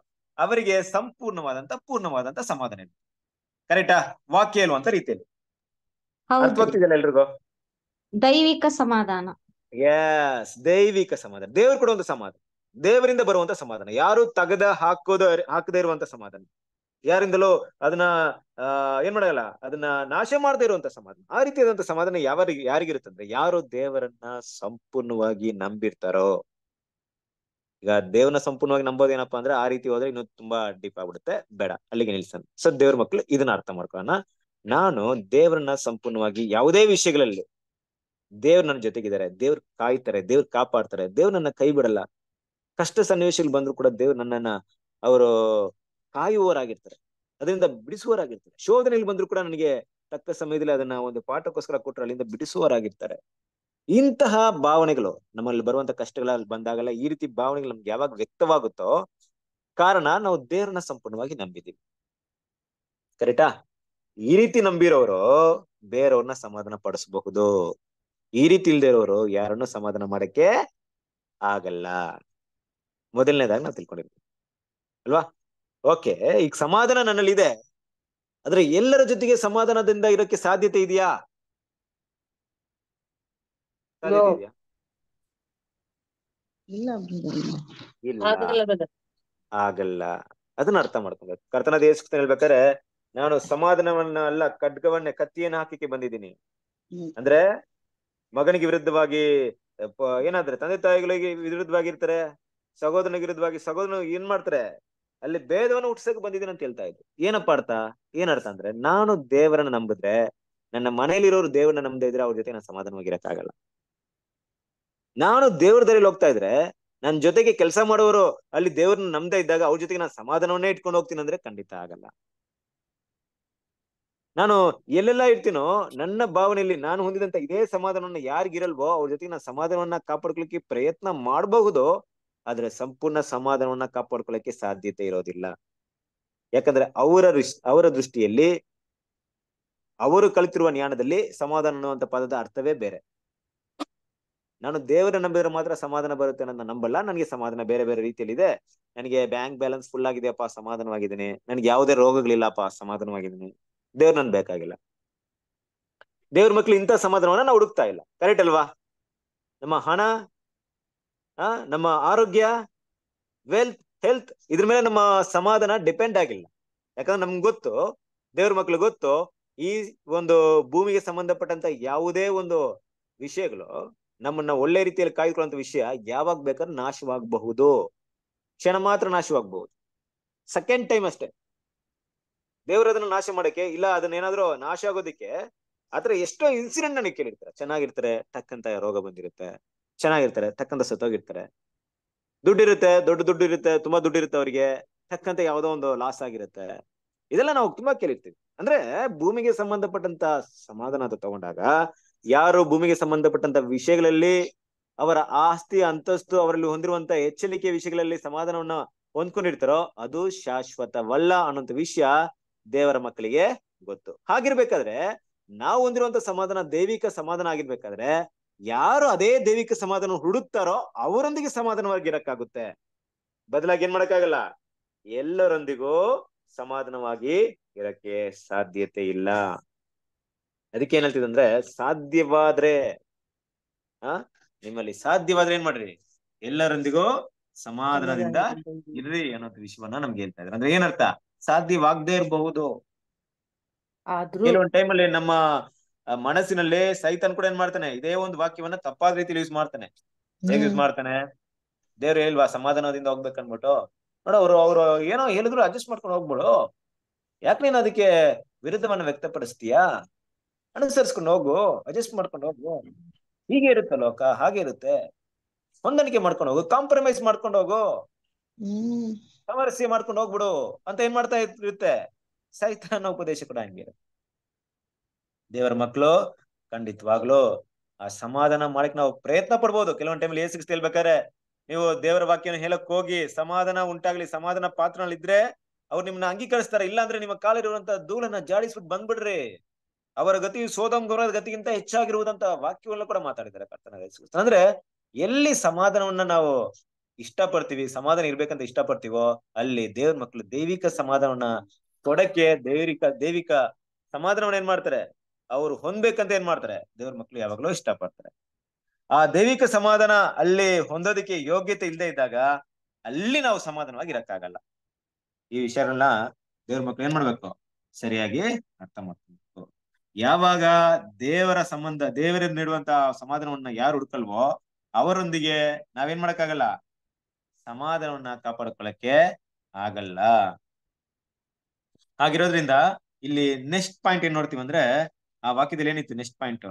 ಅವರಿಗೆ ಸಂಪೂರ್ಣವಾದಂತ ಪೂರ್ಣವಾದಂತ ಸಮಾಧಾನ ಇದೆ ಕರೆಕ್ಟಾ ವಾಕ್ಯ ಹೇಳುವಂತ ರೀತಿಯಲ್ಲಿ ಗೊತ್ತಿದೆಯಲ್ಲ ಎಲ್ರಿಗೂ ದೈವಿಕ ಸಮಾಧಾನ ಎಸ್ ದೈವಿಕ ಸಮಾಧಾನ ದೇವರು ಕೂಡ ಒಂದು ಸಮಾಧಾನ ದೇವರಿಂದ ಬರುವಂತ ಸಮಾಧಾನ ಯಾರು ತಗದ ಹಾಕೋದ ಹಾಕದೇ ಇರುವಂತ ಸಮಾಧಾನ ಯಾರಿಂದಲೋ ಅದನ್ನ ಏನ್ ಮಾಡಲ್ಲ ಅದನ್ನ ನಾಶ ಮಾಡದೇ ಇರುವಂತ ಸಮಾಧಾನ ಆ ರೀತಿಯಾದಂತ ಸಮಾಧಾನ ಯಾವ ಯಾರಿಗಿರುತ್ತಂದ್ರೆ ಯಾರು ದೇವರನ್ನ ಸಂಪೂರ್ಣವಾಗಿ ನಂಬಿರ್ತಾರೋ ಈಗ ದೇವ್ರನ್ನ ಸಂಪೂರ್ಣವಾಗಿ ನಂಬೋದೇನಪ್ಪಾ ಅಂದ್ರೆ ಆ ರೀತಿ ಹೋದ್ರೆ ಇನ್ನೂ ತುಂಬಾ ಡೀಪ್ ಆಗ್ಬಿಡುತ್ತೆ ಬೇಡ ಅಲ್ಲಿಗೆ ನಿಲ್ಸನ್ ಸೊ ದೇವ್ರ ಮಕ್ಳು ಇದನ್ನ ಅರ್ಥ ಮಾಡ್ಕೊಳ್ಳೋಣ ನಾನು ದೇವ್ರನ್ನ ಸಂಪೂರ್ಣವಾಗಿ ಯಾವುದೇ ವಿಷಯಗಳಲ್ಲಿ ದೇವ್ರ ನನ್ನ ಜೊತೆಗಿದ್ದಾರೆ ದೇವ್ರ ಕಾಯ್ತಾರೆ ದೇವ್ರ ಕಾಪಾಡ್ತಾರೆ ದೇವ್ರ ನನ್ನ ಕೈ ಬಿಡಲ್ಲ ಕಷ್ಟ ಸನ್ನಿವೇಶಗಳು ಬಂದ್ರು ಕೂಡ ದೇವ್ರು ನನ್ನನ್ನ ಅವರು ಕಾಯುವವರಾಗಿರ್ತಾರೆ ಅದರಿಂದ ಬಿಡಿಸುವವರಾಗಿರ್ತಾರೆ ಶೋಧನೆಯಲ್ಲಿ ಬಂದ್ರು ಕೂಡ ನನಗೆ ತಕ್ಕ ಸಮಯದಲ್ಲಿ ಅದನ್ನ ಒಂದು ಪಾಠಕ್ಕೋಸ್ಕರ ಕೊಟ್ಟರೆ ಅಲ್ಲಿಂದ ಬಿಡಿಸುವವರಾಗಿರ್ತಾರೆ ಇಂತಹ ಭಾವನೆಗಳು ನಮ್ಮಲ್ಲಿ ಬರುವಂತ ಕಷ್ಟಗಳ ಬಂದಾಗಲ್ಲ ಈ ರೀತಿ ಭಾವನೆಗಳು ನಮ್ಗೆ ಯಾವಾಗ ವ್ಯಕ್ತವಾಗುತ್ತೋ ಕಾರಣ ನಾವು ದೇವರನ್ನ ಸಂಪೂರ್ಣವಾಗಿ ನಂಬಿದೀವಿ ಕರೆಕ್ಟಾ ಈ ರೀತಿ ನಂಬಿರೋರು ಬೇರೆಯವ್ರನ್ನ ಸಮಾಧಾನ ಪಡಿಸಬಹುದು ಈ ರೀತಿ ಇಲ್ದೆ ಇರೋರು ಯಾರನ್ನು ಸಮಾಧಾನ ಮಾಡಕ್ಕೆ ಆಗಲ್ಲ ಮೊದಲನೇದಾಗಿ ನಾವು ತಿಳ್ಕೊಂಡಿರ್ತೀವಿ ಅಲ್ವಾ ಓಕೆ ಈಗ ಸಮಾಧಾನ ನನ್ನಲ್ಲಿ ಇದೆ ಆದ್ರೆ ಎಲ್ಲರ ಜೊತೆಗೆ ಸಮಾಧಾನದಿಂದ ಇರೋಕೆ ಸಾಧ್ಯತೆ ಇದೆಯಾ ಆಗಲ್ಲ ಅದನ್ನ ಅರ್ಥ ಮಾಡ್ತಾರೆ ಕರ್ತನ ಯೇಸು ಹೇಳ್ಬೇಕಾದ್ರೆ ನಾನು ಸಮಾಧಾನವನ್ನ ಅಲ್ಲ ಖಡ್ಗವನ್ನ ಕತ್ತಿಯನ್ನು ಹಾಕಿಕೆ ಬಂದಿದ್ದೀನಿ ಅಂದ್ರೆ ಮಗನಿಗೆ ವಿರುದ್ಧವಾಗಿ ಏನಾದ್ರೆ ತಂದೆ ತಾಯಿಗಳಿಗೆ ವಿರುದ್ಧವಾಗಿ ಇರ್ತಾರೆ ಸಹೋದರನಿಗೆ ವಿರುದ್ಧವಾಗಿ ಸಹೋದರನ ಏನ್ ಮಾಡ್ತಾರೆ ಅಲ್ಲಿ ಭೇದವನ್ನು ಹುಟ್ಟಿಸಕ್ ಬಂದಿದ್ದೀನಿ ಅಂತ ಹೇಳ್ತಾ ಇದ್ದು ಏನಪ್ಪ ಅರ್ಥ ಏನರ್ಥ ಅಂದ್ರೆ ನಾನು ದೇವರನ್ನ ನಂಬಿದ್ರೆ ನನ್ನ ಮನೆಯಲ್ಲಿರೋರು ದೇವರನ್ನ ನಂಬದೇ ಇದ್ರೆ ಅವ್ರ ಜೊತೆ ನಾನು ಸಮಾಧಾನವಾಗಿರಕ್ಕಾಗಲ್ಲ ನಾನು ದೇವ್ರ ದರಿಯಲ್ಲಿ ಹೋಗ್ತಾ ಇದ್ರೆ ನನ್ನ ಜೊತೆಗೆ ಕೆಲಸ ಮಾಡುವವರು ಅಲ್ಲಿ ದೇವ್ರನ್ನ ನಂಬದೇ ಇದ್ದಾಗ ಅವ್ರ ಜೊತೆಗೆ ನಾನು ಸಮಾಧಾನವನ್ನೇ ಇಟ್ಕೊಂಡು ಹೋಗ್ತೀನಿ ಅಂದ್ರೆ ಖಂಡಿತ ಆಗಲ್ಲ ನಾನು ಎಲ್ಲೆಲ್ಲಾ ಇರ್ತೀನೋ ನನ್ನ ಭಾವನೆಯಲ್ಲಿ ನಾನು ಹೊಂದಿದಂತ ಇದೇ ಸಮಾಧಾನವನ್ನ ಯಾರಿಗಿರಲ್ವೋ ಅವ್ರ ಜೊತೆಗೆ ನಾನು ಸಮಾಧಾನವನ್ನ ಕಾಪಾಡ್ಕೊಳಕ್ಕೆ ಪ್ರಯತ್ನ ಮಾಡಬಹುದು ಆದ್ರೆ ಸಂಪೂರ್ಣ ಸಮಾಧಾನವನ್ನ ಕಾಪಾಡ್ಕೊಳಕ್ಕೆ ಸಾಧ್ಯತೆ ಇರೋದಿಲ್ಲ ಯಾಕಂದ್ರೆ ಅವರ ಅವರ ದೃಷ್ಟಿಯಲ್ಲಿ ಅವರು ಕಲಿತಿರುವ ಜ್ಞಾನದಲ್ಲಿ ಸಮಾಧಾನ ಅನ್ನುವಂತ ಪದದ ಅರ್ಥವೇ ಬೇರೆ ನಾನು ದೇವರ ನಂಬಿದ್ರೆ ಮಾತ್ರ ಸಮಾಧಾನ ಬರುತ್ತೆ ನಾನು ನಂಬಲ್ಲ ನನಗೆ ಸಮಾಧಾನ ಬೇರೆ ಬೇರೆ ರೀತಿಯಲ್ಲಿ ಇದೆ ನನಗೆ ಬ್ಯಾಂಕ್ ಬ್ಯಾಲೆನ್ಸ್ ಫುಲ್ ಆಗಿದೆಯಪ್ಪ ಸಮಾಧಾನವಾಗಿದ್ದೀನಿ ನನಗೆ ಯಾವುದೇ ರೋಗಗಳಿಲ್ಲಪ್ಪ ಸಮಾಧಾನವಾಗಿದ್ದೀನಿ ದೇವ್ರು ನನ್ ಬೇಕಾಗಿಲ್ಲ ದೇವ್ರ ಮಕ್ಳು ಇಂಥ ಸಮಾಧಾನವನ್ನ ನಾವು ಹುಡುಕ್ತಾ ಇಲ್ಲ ಕರೆಕ್ಟ್ ಅಲ್ವಾ ನಮ್ಮ ಹಣ ನಮ್ಮ ಆರೋಗ್ಯ ವೆಲ್ತ್ ಹೆಲ್ತ್ ಇದ್ರ ಮೇಲೆ ನಮ್ಮ ಸಮಾಧಾನ ಡಿಪೆಂಡ್ ಆಗಿಲ್ಲ ಯಾಕಂದ್ರೆ ನಮ್ಗೆ ಗೊತ್ತು ದೇವ್ರ ಮಕ್ಳು ಗೊತ್ತು ಈ ಒಂದು ಭೂಮಿಗೆ ಸಂಬಂಧಪಟ್ಟಂತ ಯಾವುದೇ ಒಂದು ವಿಷಯಗಳು ನಮ್ಮನ್ನ ಒಳ್ಳೆ ರೀತಿಯಲ್ಲಿ ಕಾಯ್ಕೊಳ್ಳುವಂತ ವಿಷಯ ಯಾವಾಗ ಬೇಕಾದ್ರೂ ನಾಶವಾಗಬಹುದು ಕ್ಷಣ ಮಾತ್ರ ನಾಶವಾಗಬಹುದು ಸೆಕೆಂಡ್ ಟೈಮ್ ಅಷ್ಟೇ ಅದನ್ನ ನಾಶ ಮಾಡಕ್ಕೆ ಇಲ್ಲ ಅದನ್ನ ಏನಾದ್ರೂ ನಾಶ ಆಗೋದಕ್ಕೆ ಆದ್ರೆ ಎಷ್ಟೋ ಇನ್ಸಿಡೆಂಟ್ ನನಗೆ ಕೇಳಿರ್ತಾರೆ ಚೆನ್ನಾಗಿರ್ತಾರೆ ತಕ್ಕಂತ ರೋಗ ಬಂದಿರುತ್ತೆ ಚೆನ್ನಾಗಿರ್ತಾರೆ ತಕ್ಕಂತ ಸತ್ತೋಗಿರ್ತಾರೆ ದುಡ್ಡಿರುತ್ತೆ ದೊಡ್ಡ ದುಡ್ಡು ಇರುತ್ತೆ ತುಂಬಾ ದುಡ್ಡು ಇರುತ್ತೆ ಅವರಿಗೆ ತಕ್ಕಂತ ಯಾವುದೋ ಒಂದು ಲಾಸ್ ಆಗಿರುತ್ತೆ ಇದೆಲ್ಲ ನಾವು ತುಂಬಾ ಕೇಳಿರ್ತೀವಿ ಅಂದ್ರೆ ಭೂಮಿಗೆ ಸಂಬಂಧಪಟ್ಟಂತ ಸಮಾಧಾನ ತಗೊಂಡಾಗ ಯಾರು ಭೂಮಿಗೆ ಸಂಬಂಧಪಟ್ಟಂತ ವಿಷಯಗಳಲ್ಲಿ ಅವರ ಆಸ್ತಿ ಅಂತಸ್ತು ಅವರಲ್ಲಿ ಹೊಂದಿರುವಂತ ಎಚ್ಚರಿಕೆ ವಿಷಯಗಳಲ್ಲಿ ಸಮಾಧಾನವನ್ನ ಹೊಂದ್ಕೊಂಡಿರ್ತಾರೋ ಅದು ಶಾಶ್ವತವಲ್ಲ ಅನ್ನೋಂತ ವಿಷಯ ದೇವರ ಮಕ್ಕಳಿಗೆ ಗೊತ್ತು ಹಾಗಿರ್ಬೇಕಾದ್ರೆ ನಾವು ಹೊಂದಿರುವಂತ ಸಮಾಧಾನ ದೈವಿಕ ಸಮಾಧಾನ ಆಗಿರ್ಬೇಕಾದ್ರೆ ಯಾರು ಅದೇ ದೈವಿಕ ಸಮಾಧಾನ ಹುಡುಕ್ತಾರೋ ಅವರೊಂದಿಗೆ ಸಮಾಧಾನವಾಗಿ ಇರಕ್ಕಾಗುತ್ತೆ ಬದಲಾಗಿ ಏನ್ ಮಾಡಕ್ಕಾಗಲ್ಲ ಎಲ್ಲರೊಂದಿಗೂ ಸಮಾಧಾನವಾಗಿ ಇರಕ್ಕೆ ಸಾಧ್ಯತೆ ಇಲ್ಲ ಅದಕ್ಕೆ ಏನ್ ಹೇಳ್ತಿದಂದ್ರೆ ಸಾಧ್ಯವಾದ್ರೆ ಆ ನಿಮ್ಮಲ್ಲಿ ಸಾಧ್ಯವಾದ್ರೆ ಏನ್ ಮಾಡ್ರಿ ಎಲ್ಲರೊಂದಿಗೂ ಸಮಾಧಾನದಿಂದ ಇರ್ರಿ ಅನ್ನೋ ವಿಷಯವನ್ನ ನಮ್ಗೆ ಹೇಳ್ತಾ ಇದ್ರೆ ಅಂದ್ರೆ ಏನರ್ಥ ಸಾಧ್ಯವಾಗದೇ ಇರಬಹುದು ಕೆಲವೊಂದ್ ಟೈಮಲ್ಲಿ ನಮ್ಮ ಮನಸ್ಸಿನಲ್ಲಿ ಸೈತನ್ ಕೂಡ ಏನ್ ಮಾಡ್ತಾನೆ ಇದೇ ಒಂದು ವಾಕ್ಯವನ್ನ ತಪ್ಪಾದ ರೀತಿಯಲ್ಲಿ ಯೂಸ್ ಮಾಡ್ತಾನೆ ಹೇಗೆ ಯೂಸ್ ಮಾಡ್ತಾನೆ ದೇವ್ರು ಹೇಳ್ವಾ ಸಮಾಧಾನದಿಂದ ಹೋಗ್ಬೇಕನ್ಬಿಟ್ಟು ನೋಡ ಅವ್ರು ಅವ್ರು ಏನೋ ಹೇಳಿದ್ರು ಅಡ್ಜಸ್ಟ್ ಮಾಡ್ಕೊಂಡು ಹೋಗ್ಬಿಡು ಯಾಕೆ ನೀನು ಅದಕ್ಕೆ ವಿರುದ್ಧವನ್ನ ವ್ಯಕ್ತಪಡಿಸ್ತೀಯಾ ಅನುಸರಿಸ್ಕೊಂಡು ಹೋಗು ಅಡ್ಜಸ್ಟ್ ಮಾಡ್ಕೊಂಡು ಹೋಗು ಹೀಗೆ ಇರುತ್ತೆ ಲೋಕ ಹಾಗೆ ಇರುತ್ತೆ ಹೊಂದಾಣಿಕೆ ಮಾಡ್ಕೊಂಡು ಹೋಗು ಕಾಂಪ್ರಮೈಸ್ ಮಾಡ್ಕೊಂಡು ಹೋಗು ಸಮರಸ್ಯ ಮಾಡ್ಕೊಂಡು ಹೋಗ್ಬಿಡು ಅಂತ ಏನ್ ಮಾಡ್ತಾ ಇರುತ್ತೆ ಸೈತಾನ ಉಪದೇಶ ಕೂಡ ಹಂಗೆ ದೇವರ ಮಕ್ಕಳು ಖಂಡಿತವಾಗ್ಲು ಆ ಸಮಾಧಾನ ಮಾಡಕ್ ನಾವು ಪ್ರಯತ್ನ ಪಡ್ಬೋದು ಕೆಲವೊಂದ್ ಏ ಏಸಿಗೆ ಹೇಳ್ಬೇಕಾದ್ರೆ ನೀವು ದೇವರ ವಾಕ್ಯನ ಹೇಳಕ್ ಹೋಗಿ ಸಮಾಧಾನ ಉಂಟಾಗ್ಲಿ ಸಮಾಧಾನ ಇದ್ರೆ ಅವ್ರು ನಿಮ್ನ ಅಂಗೀಕರಿಸ್ತಾರೆ ಇಲ್ಲ ಅಂದ್ರೆ ನಿಮ್ಮ ಕಾಲಿರುವಂತ ಧೂಳನ್ನ ಜಾಡಿಸ್ಬಿಟ್ಟು ಬಂದ್ಬಿಡ್ರಿ ಅವರ ಗತಿ ಸೋದಂ ಗಮನದ ಗತಿಗಿಂತ ಹೆಚ್ಚಾಗಿರುವುದಂತ ವಾಕ್ಯವನ್ನು ಕೂಡ ಮಾತಾಡಿದ್ದಾರೆ ಕರ್ತನ ಅಂದ್ರೆ ಎಲ್ಲಿ ಸಮಾಧಾನವನ್ನ ನಾವು ಇಷ್ಟಪಡ್ತೀವಿ ಸಮಾಧಾನ ಇರ್ಬೇಕಂತ ಇಷ್ಟಪಡ್ತೀವೋ ಅಲ್ಲಿ ದೇವ್ರ ಮಕ್ಕಳು ದೈವಿಕ ಸಮಾಧಾನವನ್ನ ತೊಡಕೆ ದೈವಿಕ ದೈವಿಕ ಸಮಾಧಾನವನ್ನ ಏನ್ ಮಾಡ್ತಾರೆ ಅವ್ರು ಹೊಂದ್ಬೇಕಂತ ಏನ್ ಮಾಡ್ತಾರೆ ದೇವ್ರ ಮಕ್ಕಳು ಯಾವಾಗ್ಲೂ ಇಷ್ಟಪಡ್ತಾರೆ ಆ ದೈವಿಕ ಸಮಾಧಾನ ಅಲ್ಲಿ ಹೊಂದೋದಕ್ಕೆ ಯೋಗ್ಯತೆ ಇಲ್ಲದೆ ಇದ್ದಾಗ ಅಲ್ಲಿ ನಾವು ಸಮಾಧಾನವಾಗಿ ಇರಕ್ಕಾಗಲ್ಲ ಈ ವಿಷಯಗಳನ್ನ ದೇವ್ರ ಮಕ್ಕಳು ಏನ್ ಮಾಡ್ಬೇಕು ಸರಿಯಾಗಿ ಅರ್ಥ ಮಾಡ್ತೀವಿ ಯಾವಾಗ ದೇವರ ಸಂಬಂಧ ದೇವರ ನೀಡುವಂತ ಸಮಾಧಾನವನ್ನ ಯಾರು ಹುಡ್ಕಲ್ವೋ ಅವರೊಂದಿಗೆ ನಾವೇನ್ ಮಾಡಕ್ಕಾಗಲ್ಲ ಸಮಾಧಾನವನ್ನ ಕಾಪಾಡ್ಕೊಳಕ್ಕೆ ಆಗಲ್ಲ ಹಾಗಿರೋದ್ರಿಂದ ಇಲ್ಲಿ ನೆಕ್ಸ್ಟ್ ಪಾಯಿಂಟ್ ಏನ್ ನೋಡ್ತೀವಿ ಅಂದ್ರೆ ಆ ವಾಕ್ಯದಲ್ಲಿ ಏನಿತ್ತು ನೆಕ್ಸ್ಟ್ ಪಾಯಿಂಟ್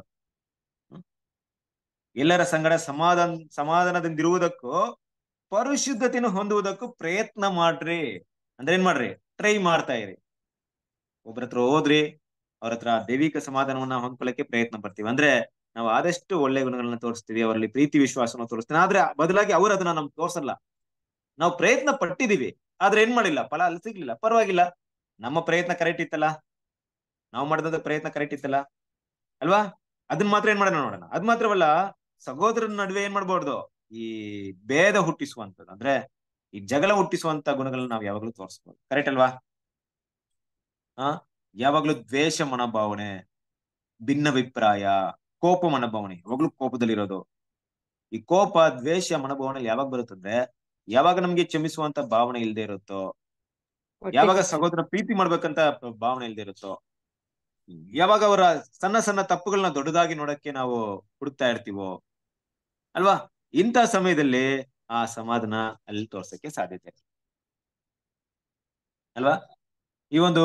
ಎಲ್ಲರ ಸಂಗಡ ಸಮಾಧಾನ ಸಮಾಧಾನದಿಂದ ಇರುವುದಕ್ಕೂ ಪರಿಶುದ್ಧತೆಯನ್ನು ಹೊಂದುವುದಕ್ಕೂ ಪ್ರಯತ್ನ ಮಾಡ್ರಿ ಅಂದ್ರೆ ಏನ್ ಮಾಡ್ರಿ ಟ್ರೈ ಮಾಡ್ತಾ ಇರಿ ಒಬ್ರ ಹತ್ರ ಹೋದ್ರಿ ಅವ್ರ ಹತ್ರ ದೈವಿಕ ಸಮಾಧಾನವನ್ನ ಹೊಂದ್ಕೊಳ್ಳಕ್ಕೆ ಪ್ರಯತ್ನ ಪಡ್ತೀವಿ ಅಂದ್ರೆ ನಾವು ಆದಷ್ಟು ಒಳ್ಳೆ ಗುಣಗಳನ್ನ ತೋರಿಸ್ತೀವಿ ಅವರಲ್ಲಿ ಪ್ರೀತಿ ವಿಶ್ವಾಸನ ತೋರಿಸ್ತೀವಿ ಆದ್ರೆ ಬದಲಾಗಿ ಅವ್ರ ಅದನ್ನ ನಮ್ಗೆ ತೋರ್ಸಲ್ಲ ನಾವು ಪ್ರಯತ್ನ ಪಟ್ಟಿದೀವಿ ಆದ್ರೆ ಏನ್ ಮಾಡಿಲ್ಲ ಫಲ ಅಲ್ಲಿ ಸಿಗ್ಲಿಲ್ಲ ಪರವಾಗಿಲ್ಲ ನಮ್ಮ ಪ್ರಯತ್ನ ಕರೆಕ್ಟ್ ಇತ್ತಲ್ಲ ನಾವು ಮಾಡಿದಂತ ಪ್ರಯತ್ನ ಕರೆಕ್ಟ್ ಇತ್ತಲ್ಲ ಅಲ್ವಾ ಅದನ್ನ ಮಾತ್ರ ಏನ್ ಮಾಡೋಣ ನೋಡೋಣ ಅದ್ ಮಾತ್ರವಲ್ಲ ಸಹೋದರ ನಡುವೆ ಏನ್ ಮಾಡ್ಬಾರ್ದು ಈ ಭೇದ ಹುಟ್ಟಿಸುವಂತದ್ದು ಅಂದ್ರೆ ಈ ಜಗಳ ಹುಟ್ಟಿಸುವಂತ ಗುಣಗಳನ್ನ ನಾವು ಯಾವಾಗ್ಲೂ ತೋರಿಸ್ಬೋದು ಕರೆಕ್ಟ್ ಅಲ್ವಾ ಹಾ ಯಾವಾಗ್ಲೂ ದ್ವೇಷ ಮನೋಭಾವನೆ ಭಿನ್ನಭಿಪ್ರಾಯ ಕೋಪ ಮನೋಭಾವನೆ ಯಾವಾಗ್ಲೂ ಇರೋದು ಈ ಕೋಪ ದ್ವೇಷ ಮನೋಭಾವನೆ ಯಾವಾಗ ಬರುತ್ತಂದ್ರೆ ಯಾವಾಗ ನಮ್ಗೆ ಕ್ಷಮಿಸುವಂತ ಭಾವನೆ ಇಲ್ದೇ ಇರುತ್ತೋ ಯಾವಾಗ ಸಹೋದರ ಪ್ರೀತಿ ಮಾಡ್ಬೇಕಂತ ಭಾವನೆ ಇಲ್ದೇ ಇರುತ್ತೋ ಯಾವಾಗ ಅವರ ಸಣ್ಣ ಸಣ್ಣ ತಪ್ಪುಗಳನ್ನ ದೊಡ್ಡದಾಗಿ ನೋಡಕ್ಕೆ ನಾವು ಹುಡುಕ್ತಾ ಇರ್ತೀವೋ ಅಲ್ವಾ ಇಂತ ಸಮಯದಲ್ಲಿ ಆ ಸಮಾಧಾನ ಅಲ್ಲಿ ತೋರ್ಸಕ್ಕೆ ಸಾಧ್ಯತೆ ಅಲ್ವಾ ಈ ಒಂದು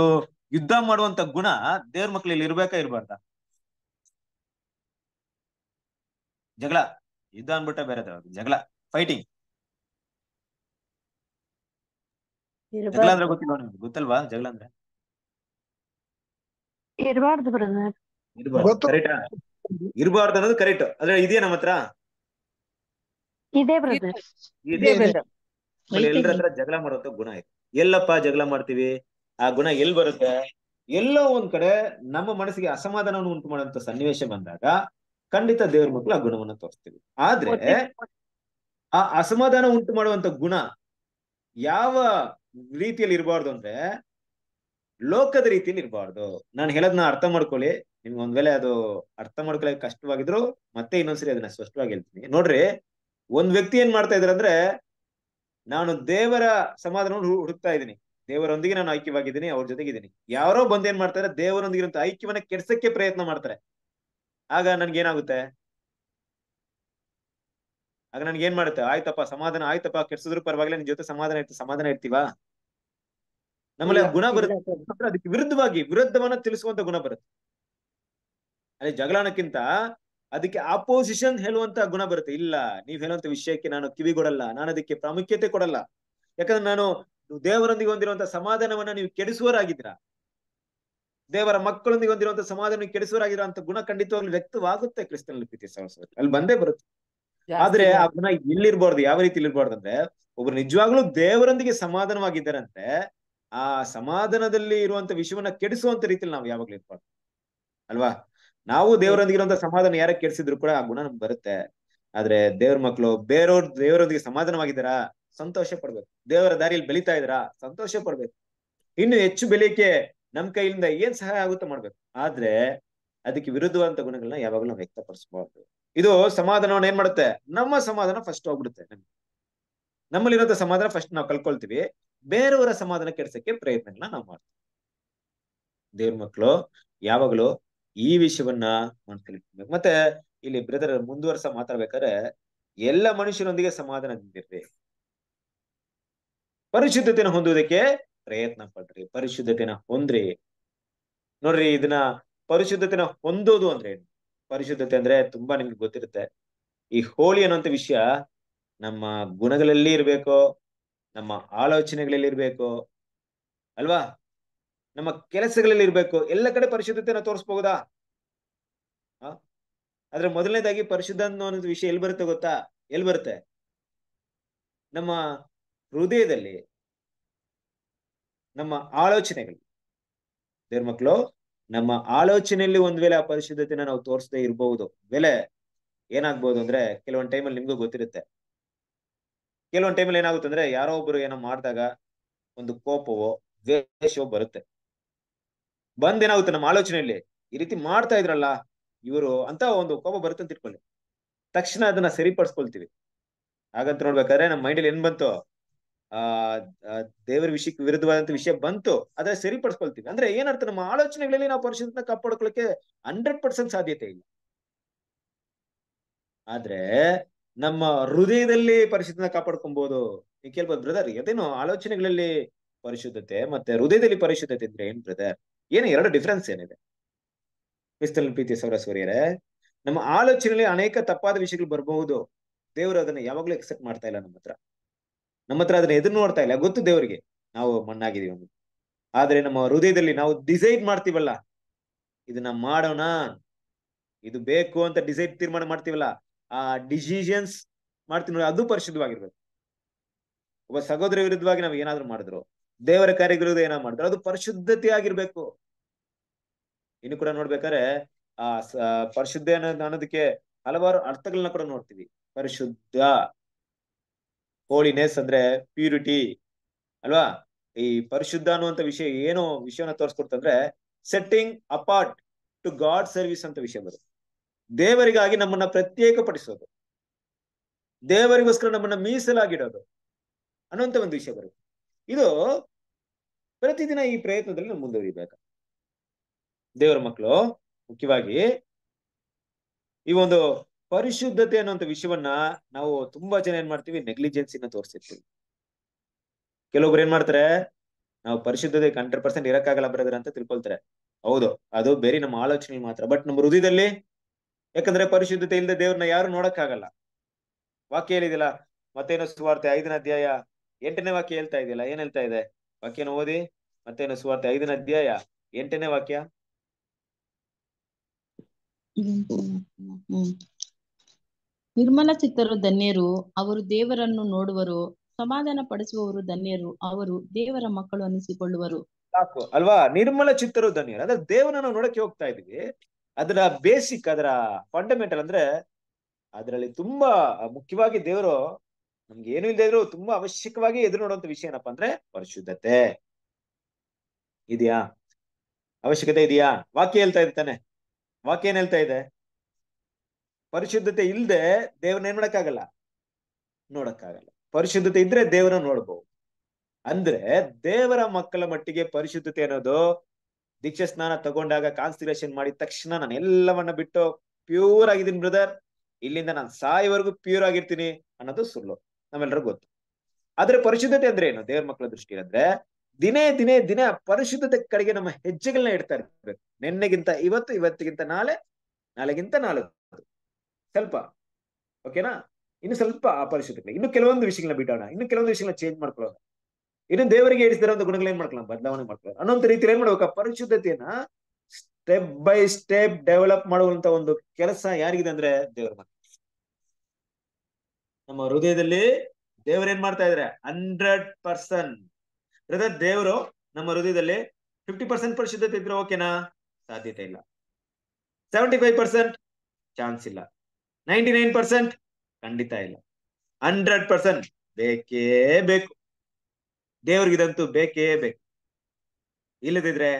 ಯುದ್ಧ ಮಾಡುವಂತ ಗುಣ ದೇವ್ರ ಮಕ್ಳಲ್ಲಿ ಇರ್ಬೇಕಾ ಇರ್ಬಾರ್ದ ಜಗಳ ಯುದ್ಧ ಅನ್ಬಿಟ್ಟ ಬೇರೆ ಜಗಳ ಫೈಟಿಂಗ್ ಜಗಳ ಅಂದ್ರೆ ಗೊತ್ತಿಲ್ಲ ನಿಮ್ಗೆ ಗೊತ್ತಲ್ವಾ ಜಗಳ ಅಂದ್ರೆ ಇರಬಾರ್ದು ಕರೆಕ್ಟ್ ಅನ್ನೋದು ಕರೆಕ್ಟ್ ಅಂದ್ರೆ ಇದೆಯಾ ನಮ್ಮ ಹತ್ರ ಇದೆ ಹತ್ರ ಜಗಳ ಮಾಡುವಂತ ಗುಣ ಇದೆ ಎಲ್ಲಪ್ಪ ಜಗಳ ಮಾಡ್ತೀವಿ ಆ ಗುಣ ಎಲ್ಲಿ ಬರುತ್ತೆ ಎಲ್ಲೋ ಒಂದ್ ಕಡೆ ನಮ್ಮ ಮನಸ್ಸಿಗೆ ಅಸಮಾಧಾನವನ್ನು ಉಂಟು ಮಾಡುವಂತ ಸನ್ನಿವೇಶ ಬಂದಾಗ ಖಂಡಿತ ದೇವ್ರ ಮಕ್ಕಳು ಆ ಗುಣವನ್ನ ತೋರಿಸ್ತೀವಿ ಆದ್ರೆ ಆ ಅಸಮಾಧಾನ ಉಂಟು ಮಾಡುವಂತ ಗುಣ ಯಾವ ರೀತಿಯಲ್ಲಿ ಇರಬಾರ್ದು ಅಂದ್ರೆ ಲೋಕದ ರೀತಿಯಲ್ಲಿ ಇರಬಾರ್ದು ನಾನು ಹೇಳೋದನ್ನ ಅರ್ಥ ಮಾಡ್ಕೊಳ್ಳಿ ನಿಮ್ಗೆ ಒಂದ್ ವೇಳೆ ಅದು ಅರ್ಥ ಮಾಡ್ಕೊಳ್ಳಿ ಕಷ್ಟವಾಗಿದ್ರು ಮತ್ತೆ ಇನ್ನೊಂದ್ಸರಿ ಅದನ್ನ ಸ್ಪಷ್ಟವಾಗಿ ಹೇಳ್ತೀನಿ ನೋಡ್ರಿ ಒಂದ್ ವ್ಯಕ್ತಿ ಏನ್ ಮಾಡ್ತಾ ಇದ್ರಂದ್ರೆ ನಾನು ದೇವರ ಸಮಾಧಾನವನ್ನು ಹುಡುಕ್ತಾ ಇದ್ದೀನಿ ದೇವರೊಂದಿಗೆ ನಾನು ಐಕ್ಯವಾಗಿದ್ದೀನಿ ಅವ್ರ ಜೊತೆಗಿದ್ದೀನಿ ಯಾರೋ ಬಂದ್ ಏನ್ ಮಾಡ್ತಾರೆ ದೇವರೊಂದಿಗೆ ಐಕ್ಯವನ್ನ ಕೆಡ್ಸಕ್ಕೆ ಪ್ರಯತ್ನ ಮಾಡ್ತಾರೆ ಆಗ ಏನಾಗುತ್ತೆ ಆಗ ನನ್ಗೆ ಏನ್ ಮಾಡುತ್ತೆ ಆಯ್ತಪ್ಪ ಸಮಾಧಾನ ಆಯ್ತಪ್ಪ ಕೆಡ್ಸಿದ್ರು ಪರವಾಗಿಲ್ಲ ನಿನ್ ಜೊತೆ ಸಮಾಧಾನ ಇರ್ತೀವಿ ಸಮಾಧಾನ ಇರ್ತೀವಾ ನಮ್ಮಲ್ಲಿ ಗುಣ ಬರುತ್ತೆ ಅದಕ್ಕೆ ವಿರುದ್ಧವಾಗಿ ವಿರುದ್ಧವನ್ನ ತಿಳಿಸುವಂತ ಗುಣ ಬರುತ್ತೆ ಅದೇ ಜಗಳಕ್ಕಿಂತ ಅದಕ್ಕೆ ಆಪೋಸಿಷನ್ ಹೇಳುವಂತ ಗುಣ ಬರುತ್ತೆ ಇಲ್ಲ ನೀವ್ ಹೇಳುವಂತ ವಿಷಯಕ್ಕೆ ನಾನು ಕಿವಿ ಕೊಡಲ್ಲ ನಾನು ಅದಕ್ಕೆ ಪ್ರಾಮುಖ್ಯತೆ ಕೊಡಲ್ಲ ಯಾಕಂದ್ರೆ ನಾನು ನೀವು ದೇವರೊಂದಿಗೆ ಹೊಂದಿರುವಂತಹ ಸಮಾಧಾನವನ್ನ ನೀವು ಕೆಡಿಸುವರಾಗಿದ್ದೀರಾ ದೇವರ ಮಕ್ಕಳೊಂದಿಗೆ ಹೊಂದಿರುವಂತಹ ಸಮಾಧಾನ ಕೆಡಿಸುವರಾಗಿರೋ ಅಂತ ಗುಣ ಖಂಡಿತವಾಗ್ಲು ವ್ಯಕ್ತವಾಗುತ್ತೆ ಕ್ರಿಸ್ತನ ಪ್ರೀತಿ ಅಲ್ಲಿ ಬಂದೇ ಬರುತ್ತೆ ಆದ್ರೆ ಆ ಗುಣ ಇಲ್ಲಿರ್ಬಾರ್ದು ಯಾವ ರೀತಿ ಇಲ್ಲಿರ್ಬಾರ್ದು ಅಂದ್ರೆ ಒಬ್ರು ನಿಜವಾಗ್ಲೂ ದೇವರೊಂದಿಗೆ ಸಮಾಧಾನವಾಗಿದ್ದಾರಂತೆ ಆ ಸಮಾಧಾನದಲ್ಲಿ ಇರುವಂತ ವಿಷಯವನ್ನ ಕೆಡಿಸುವಂತ ರೀತಿಯಲ್ಲಿ ನಾವು ಯಾವಾಗ್ಲೂ ಇರ್ಬಾರ್ದು ಅಲ್ವಾ ನಾವು ದೇವರೊಂದಿಗೆ ಇರುವಂತಹ ಸಮಾಧಾನ ಯಾರ ಕೆಡಿಸಿದ್ರು ಕೂಡ ಆ ಗುಣ ನಮ್ಗೆ ಬರುತ್ತೆ ಆದ್ರೆ ದೇವ್ರ ಮಕ್ಕಳು ಬೇರೆಯವ್ರ ದೇವರೊಂದಿಗೆ ಸಮಾಧಾನವಾಗಿದ್ದಾರಾ ಸಂತೋಷ ಪಡ್ಬೇಕು ದೇವರ ದಾರಿಯಲ್ಲಿ ಬೆಳೀತಾ ಇದ್ರಾ ಸಂತೋಷ ಪಡ್ಬೇಕು ಇನ್ನು ಹೆಚ್ಚು ಬೆಳಿಕೆ ನಮ್ ಕೈಯಿಂದ ಏನ್ ಸಹಾಯ ಆಗುತ್ತೆ ಮಾಡ್ಬೇಕು ಆದ್ರೆ ಅದಕ್ಕೆ ವಿರುದ್ಧವಂತ ಗುಣಗಳನ್ನ ಯಾವಾಗಲೂ ವ್ಯಕ್ತಪಡಿಸಬಾರ್ದು ಇದು ಸಮಾಧಾನವನ್ನು ಏನ್ ಮಾಡುತ್ತೆ ನಮ್ಮ ಸಮಾಧಾನ ಫಸ್ಟ್ ಹೋಗ್ಬಿಡುತ್ತೆ ನಮ್ಗೆ ಸಮಾಧಾನ ಫಸ್ಟ್ ನಾವು ಕಲ್ಕೊಳ್ತೀವಿ ಬೇರೆಯವರ ಸಮಾಧಾನ ಕೆಡ್ಸಕ್ಕೆ ಪ್ರಯತ್ನಗಳನ್ನ ನಾವು ಮಾಡ್ತೀವಿ ದೇವ್ರ ಮಕ್ಕಳು ಯಾವಾಗಲೂ ಈ ವಿಷಯವನ್ನ ಮನಸ್ಸಲ್ಲಿ ಮತ್ತೆ ಇಲ್ಲಿ ಬ್ರದರ್ ಮುಂದುವರ್ಸ ಮಾತಾಡ್ಬೇಕಾದ್ರೆ ಎಲ್ಲ ಮನುಷ್ಯರೊಂದಿಗೆ ಸಮಾಧಾನದಿಂದಿರ್ರಿ ಪರಿಶುದ್ಧತೆಯನ್ನು ಹೊಂದುವುದಕ್ಕೆ ಪ್ರಯತ್ನ ಪಡ್ರಿ ಪರಿಶುದ್ಧತೆನ ಹೊಂದ್ರಿ ನೋಡ್ರಿ ಇದನ್ನ ಪರಿಶುದ್ಧತೆನ ಹೊಂದೋದು ಅಂದ್ರೆ ಪರಿಶುದ್ಧತೆ ಅಂದ್ರೆ ತುಂಬಾ ನಿಮ್ಗೆ ಗೊತ್ತಿರುತ್ತೆ ಈ ಹೋಳಿ ಅನ್ನೋಂಥ ವಿಷಯ ನಮ್ಮ ಗುಣಗಳಲ್ಲಿ ಇರ್ಬೇಕು ನಮ್ಮ ಆಲೋಚನೆಗಳಲ್ಲಿ ಇರ್ಬೇಕು ಅಲ್ವಾ ನಮ್ಮ ಕೆಲಸಗಳಲ್ಲಿ ಇರ್ಬೇಕು ಎಲ್ಲ ಕಡೆ ಪರಿಶುದ್ಧತೆನ ತೋರಿಸ್ಬಹುದಾ ಆದ್ರೆ ಮೊದಲನೇದಾಗಿ ಪರಿಶುದ್ಧ ಅನ್ನೋ ವಿಷಯ ಎಲ್ಲಿ ಬರುತ್ತೆ ಗೊತ್ತಾ ಎಲ್ಲಿ ಬರುತ್ತೆ ನಮ್ಮ ಹೃದಯದಲ್ಲಿ ನಮ್ಮ ಆಲೋಚನೆಗಳು ದೇವ್ರ ನಮ್ಮ ಆಲೋಚನೆಯಲ್ಲಿ ಒಂದ್ ವೇಳೆ ಆ ಪರಿಶುದ್ಧತೆನ ನಾವು ತೋರಿಸದೇ ಇರಬಹುದು ಬೆಲೆ ಏನಾಗ್ಬಹುದು ಅಂದ್ರೆ ಕೆಲವೊಂದ್ ಟೈಮಲ್ಲಿ ನಿಮ್ಗೂ ಗೊತ್ತಿರುತ್ತೆ ಕೆಲವೊಂದ್ ಟೈಮಲ್ಲಿ ಏನಾಗುತ್ತೆ ಅಂದ್ರೆ ಯಾರೋ ಒಬ್ರು ಏನೋ ಮಾಡಿದಾಗ ಒಂದು ಕೋಪವೋ ದ್ವೇಷವೋ ಬರುತ್ತೆ ಏನಾಗುತ್ತೆ ನಮ್ಮ ಆಲೋಚನೆಯಲ್ಲಿ ಈ ರೀತಿ ಮಾಡ್ತಾ ಇದ್ರಲ್ಲ ಇವರು ಅಂತ ಒಂದು ಕೋಪ ಬರುತ್ತೆ ಅಂತ ಇಟ್ಕೊಳ್ಳಿ ತಕ್ಷಣ ಅದನ್ನ ಸರಿಪಡಿಸ್ಕೊಳ್ತೀವಿ ಹಾಗಂತ ನೋಡ್ಬೇಕಾದ್ರೆ ನಮ್ಮ ಮೈಂಡಲ್ಲಿ ಏನ್ ಬಂತು ಆ ದೇವರ ವಿಷಯಕ್ಕೆ ವಿರುದ್ಧವಾದಂತ ವಿಷಯ ಬಂತು ಅದ್ರ ಸರಿಪಡಿಸ್ಕೊಳ್ತೀವಿ ಅಂದ್ರೆ ಏನರ್ಥ ನಮ್ಮ ಆಲೋಚನೆಗಳಲ್ಲಿ ನಾವು ಪರಿಶುದ್ಧನ ಕಾಪಾಡ್ಕೊಳ್ಳಕ್ಕೆ ಹಂಡ್ರೆಡ್ ಪರ್ಸೆಂಟ್ ಸಾಧ್ಯತೆ ಇಲ್ಲ ಆದ್ರೆ ನಮ್ಮ ಹೃದಯದಲ್ಲಿ ಪರಿಶುದ್ಧನ ಕಾಪಾಡ್ಕೊಬಹುದು ನೀವು ಕೇಳ್ಬೋದು ಬ್ರದರ್ ಅದೇನು ಆಲೋಚನೆಗಳಲ್ಲಿ ಪರಿಶುದ್ಧತೆ ಮತ್ತೆ ಹೃದಯದಲ್ಲಿ ಪರಿಶುದ್ಧತೆ ಅಂದ್ರೆ ಏನ್ ಬ್ರದರ್ ಏನು ಎರಡು ಡಿಫ್ರೆನ್ಸ್ ಏನಿದೆ ಕ್ರಿಸ್ತಲ್ ಪ್ರೀತಿ ಸೌರ ಸೂರ್ಯರೇ ನಮ್ಮ ಆಲೋಚನೆಯಲ್ಲಿ ಅನೇಕ ತಪ್ಪಾದ ವಿಷಯಗಳು ಬರಬಹುದು ದೇವರು ಅದನ್ನ ಯಾವಾಗ್ಲೂ ಎಕ್ಸೆಪ್ಟ್ ಮಾಡ್ತಾ ಇಲ್ಲ ನಮ್ಮ ಹತ್ರ ನಮ್ಮ ಹತ್ರ ಅದನ್ನ ಎದುರು ನೋಡ್ತಾ ಇಲ್ಲ ಗೊತ್ತು ದೇವರಿಗೆ ನಾವು ಮಣ್ಣಾಗಿದೀವಿ ಅಂತ ಆದ್ರೆ ನಮ್ಮ ಹೃದಯದಲ್ಲಿ ನಾವು ಡಿಸೈಡ್ ಮಾಡ್ತೀವಲ್ಲ ಇದನ್ನ ಮಾಡೋಣ ಇದು ಬೇಕು ಅಂತ ಡಿಸೈಡ್ ತೀರ್ಮಾನ ಮಾಡ್ತೀವಲ್ಲ ಆ ಡಿಸಿಷನ್ಸ್ ಮಾಡ್ತೀವಿ ನೋಡಿ ಅದು ಪರಿಶುದ್ಧವಾಗಿರ್ಬೇಕು ಒಬ್ಬ ಸಹೋದರ ವಿರುದ್ಧವಾಗಿ ನಾವು ಏನಾದ್ರು ಮಾಡಿದ್ರು ದೇವರ ಕಾರ್ಯ ವಿರುದ್ಧ ಏನಾದ್ರು ಮಾಡಿದ್ರು ಅದು ಪರಿಶುದ್ಧತೆ ಆಗಿರ್ಬೇಕು ಇನ್ನು ಕೂಡ ನೋಡ್ಬೇಕಾದ್ರೆ ಆ ಪರಿಶುದ್ಧ ಅನ್ನೋದಕ್ಕೆ ಹಲವಾರು ಅರ್ಥಗಳನ್ನ ಕೂಡ ನೋಡ್ತೀವಿ ಪರಿಶುದ್ಧ ಹೋಳಿನೆಸ್ ಅಂದ್ರೆ ಪ್ಯೂರಿಟಿ ಅಲ್ವಾ ಈ ಪರಿಶುದ್ಧ ಅನ್ನುವಂಥ ವಿಷಯ ಏನು ವಿಷಯವನ್ನ ತೋರಿಸ್ಕೊಡ್ತಂದ್ರೆ setting apart to God service ಅಂತ ವಿಷಯ ಬರುತ್ತೆ ದೇವರಿಗಾಗಿ ನಮ್ಮನ್ನ ಪ್ರತ್ಯೇಕ ಪಡಿಸೋದು ದೇವರಿಗೋಸ್ಕರ ನಮ್ಮನ್ನ ಮೀಸಲಾಗಿಡೋದು ಅನ್ನುವಂಥ ಒಂದು ವಿಷಯ ಬರುತ್ತೆ ಇದು ಪ್ರತಿದಿನ ಈ ಪ್ರಯತ್ನದಲ್ಲಿ ನಾವು ಮುಂದುವರಿಬೇಕು ದೇವರ ಮಕ್ಕಳು ಮುಖ್ಯವಾಗಿ ಈ ಒಂದು ಪರಿಶುದ್ಧತೆ ಅನ್ನುವಂಥ ವಿಷಯವನ್ನ ನಾವು ತುಂಬಾ ಜನ ಏನ್ ಮಾಡ್ತೀವಿ ನೆಗ್ಲಿಜೆನ್ಸಿನ ತೋರಿಸಿರ್ತೀವಿ ಕೆಲವೊಬ್ರು ಏನ್ ಮಾಡ್ತಾರೆ ನಾವು ಪರಿಶುದ್ಧತೆ ಹಂಡ್ರೆಡ್ ಪರ್ಸೆಂಟ್ ಇರಕ್ಕಾಗಲ್ಲ ಬರೋದ್ರ ಅಂತ ತಿಳ್ಕೊಳ್ತಾರೆ ಹೌದು ಅದು ಬೇರೆ ನಮ್ಮ ಆಲೋಚನೆ ಮಾತ್ರ ಬಟ್ ನಮ್ಮ ಹೃದಯದಲ್ಲಿ ಯಾಕಂದ್ರೆ ಪರಿಶುದ್ಧತೆ ಇಲ್ಲದೆ ದೇವ್ರನ್ನ ಯಾರು ನೋಡಕ್ಕಾಗಲ್ಲ ವಾಕ್ಯ ಹೇಳಿದಿಲ್ಲ ಮತ್ತೇನೋ ಸುವಾರ್ತೆ ಐದನ ಅಧ್ಯಾಯ ಎಂಟನೇ ವಾಕ್ಯ ಹೇಳ್ತಾ ಇದೆಯಲ್ಲ ಏನ್ ಹೇಳ್ತಾ ಇದೆ ವಾಕ್ಯನ ಓದಿ ಮತ್ತೇನೋ ಸುವಾರ್ತೆ ಐದನ ಅಧ್ಯಾಯ ಎಂಟನೇ ವಾಕ್ಯ ನಿರ್ಮಲ ಚಿತ್ತರು ಧನ್ಯರು ಅವರು ದೇವರನ್ನು ನೋಡುವರು ಸಮಾಧಾನ ಪಡಿಸುವವರು ಧನ್ಯರು ಅವರು ದೇವರ ಮಕ್ಕಳು ಅನಿಸಿಕೊಳ್ಳುವರು ಸಾಕು ಅಲ್ವಾ ನಿರ್ಮಲ ಚಿತ್ತರು ಧನ್ಯರು ಅಂದ್ರೆ ದೇವರನ್ನು ನೋಡಕ್ಕೆ ಹೋಗ್ತಾ ಇದ್ವಿ ಅದರ ಬೇಸಿಕ್ ಅದರ ಫಂಡಮೆಂಟಲ್ ಅಂದ್ರೆ ಅದರಲ್ಲಿ ತುಂಬಾ ಮುಖ್ಯವಾಗಿ ದೇವರು ನಮ್ಗೆ ಏನು ಇಲ್ಲದೆ ಇದ್ರು ತುಂಬಾ ಅವಶ್ಯಕವಾಗಿ ಎದುರು ನೋಡುವಂತ ವಿಷಯ ಏನಪ್ಪಾ ಅಂದ್ರೆ ಪರಿಶುದ್ಧತೆ ಇದೆಯಾ ಅವಶ್ಯಕತೆ ಇದೆಯಾ ವಾಕ್ಯ ಹೇಳ್ತಾ ಇರ್ತಾನೆ ವಾಕ್ಯ ಏನ್ ಹೇಳ್ತಾ ಇದೆ ಪರಿಶುದ್ಧತೆ ಇಲ್ಲದೆ ದೇವ್ರನ್ನ ಏನ್ ಮಾಡಕ್ಕಾಗಲ್ಲ ನೋಡಕ್ಕಾಗಲ್ಲ ಪರಿಶುದ್ಧತೆ ಇದ್ರೆ ದೇವ್ರನ್ನ ನೋಡ್ಬೋದು ಅಂದ್ರೆ ದೇವರ ಮಕ್ಕಳ ಮಟ್ಟಿಗೆ ಪರಿಶುದ್ಧತೆ ಅನ್ನೋದು ದೀಕ್ಷಾ ಸ್ನಾನ ತಗೊಂಡಾಗ ಕಾನ್ಸ್ಟಿಲೇಷನ್ ಮಾಡಿದ ತಕ್ಷಣ ನಾನು ಎಲ್ಲವನ್ನ ಬಿಟ್ಟು ಪ್ಯೂರ್ ಆಗಿದ್ದೀನಿ ಬ್ರದರ್ ಇಲ್ಲಿಂದ ನಾನು ಸಾಯಿವರೆಗೂ ಪ್ಯೂರ್ ಆಗಿರ್ತೀನಿ ಅನ್ನೋದು ಸುಳ್ಳು ನಮ್ಮೆಲ್ಲರಿಗೂ ಗೊತ್ತು ಆದ್ರೆ ಪರಿಶುದ್ಧತೆ ಅಂದ್ರೆ ಏನು ದೇವರ ಮಕ್ಕಳ ದೃಷ್ಟಿ ಅಂದ್ರೆ ದಿನೇ ದಿನೇ ದಿನ ಪರಿಶುದ್ಧತೆ ಕಡೆಗೆ ನಮ್ಮ ಹೆಜ್ಜೆಗಳನ್ನ ಇಡ್ತಾ ಇರ್ತಾರೆ ನಿನ್ನೆಗಿಂತ ಇವತ್ತು ಇವತ್ತಿಗಿಂತ ನಾಳೆ ನಾಳೆಗಿಂತ ನಾಳೆ ಸ್ವಲ್ಪ ಓಕೆನಾ ಇನ್ನು ಸ್ವಲ್ಪ ಅಪರಿಶುದ್ಧಗಳಿಗೆ ಇನ್ನು ಕೆಲವೊಂದು ವಿಷಯಗಳನ್ನ ಬಿಡೋಣ ಇನ್ನು ಕೆಲವೊಂದು ವಿಷಯಗಳನ್ನ ಚೇಂಜ್ ಮಾಡ್ಕೊಳ್ಳೋಣ ಇನ್ನು ದೇವರಿಗೆ ಇರಿಸಿದ ಒಂದು ಗುಣಗಳು ಏನ್ ಮಾಡ್ಕೊಳ್ಳೋಣ ಬದಲಾವಣೆ ಮಾಡ್ಕೊಳ್ಳೋಣ ಅನ್ನೋಂಥ ರೀತಿಯಲ್ಲಿ ಏನ್ ಮಾಡ್ಬೇಕು ಪರಿಶುದ್ಧತೆಯನ್ನ ಸ್ಟೆಪ್ ಬೈ ಸ್ಟೆಪ್ ಡೆವಲಪ್ ಮಾಡುವಂತ ಒಂದು ಕೆಲಸ ಯಾರಿಗಿದೆ ಅಂದ್ರೆ ದೇವರ ಮನೆ ನಮ್ಮ ಹೃದಯದಲ್ಲಿ ದೇವರು ಏನ್ ಮಾಡ್ತಾ ಇದ್ರೆ ಹಂಡ್ರೆಡ್ ಪರ್ಸೆಂಟ್ ಹೃದಯ ದೇವರು ನಮ್ಮ ಹೃದಯದಲ್ಲಿ ಫಿಫ್ಟಿ ಪರ್ಸೆಂಟ್ ಪರಿಶುದ್ಧತೆ ಇದ್ರೆ ಓಕೆನಾ ಸಾಧ್ಯತೆ ಇಲ್ಲ ಸೆವೆಂಟಿ ಫೈವ್ ಪರ್ಸೆಂಟ್ ಚಾನ್ಸ್ ಇಲ್ಲ ನೈಂಟಿ ನೈನ್ ಪರ್ಸೆಂಟ್ ಖಂಡಿತ ಇಲ್ಲ ಹಂಡ್ರೆಡ್ ಪರ್ಸೆಂಟ್ ಬೇಕೇ ಬೇಕು ದೇವ್ರಿಗಿದಂತೂ ಬೇಕೇ ಬೇಕು ಇಲ್ಲದಿದ್ರೆ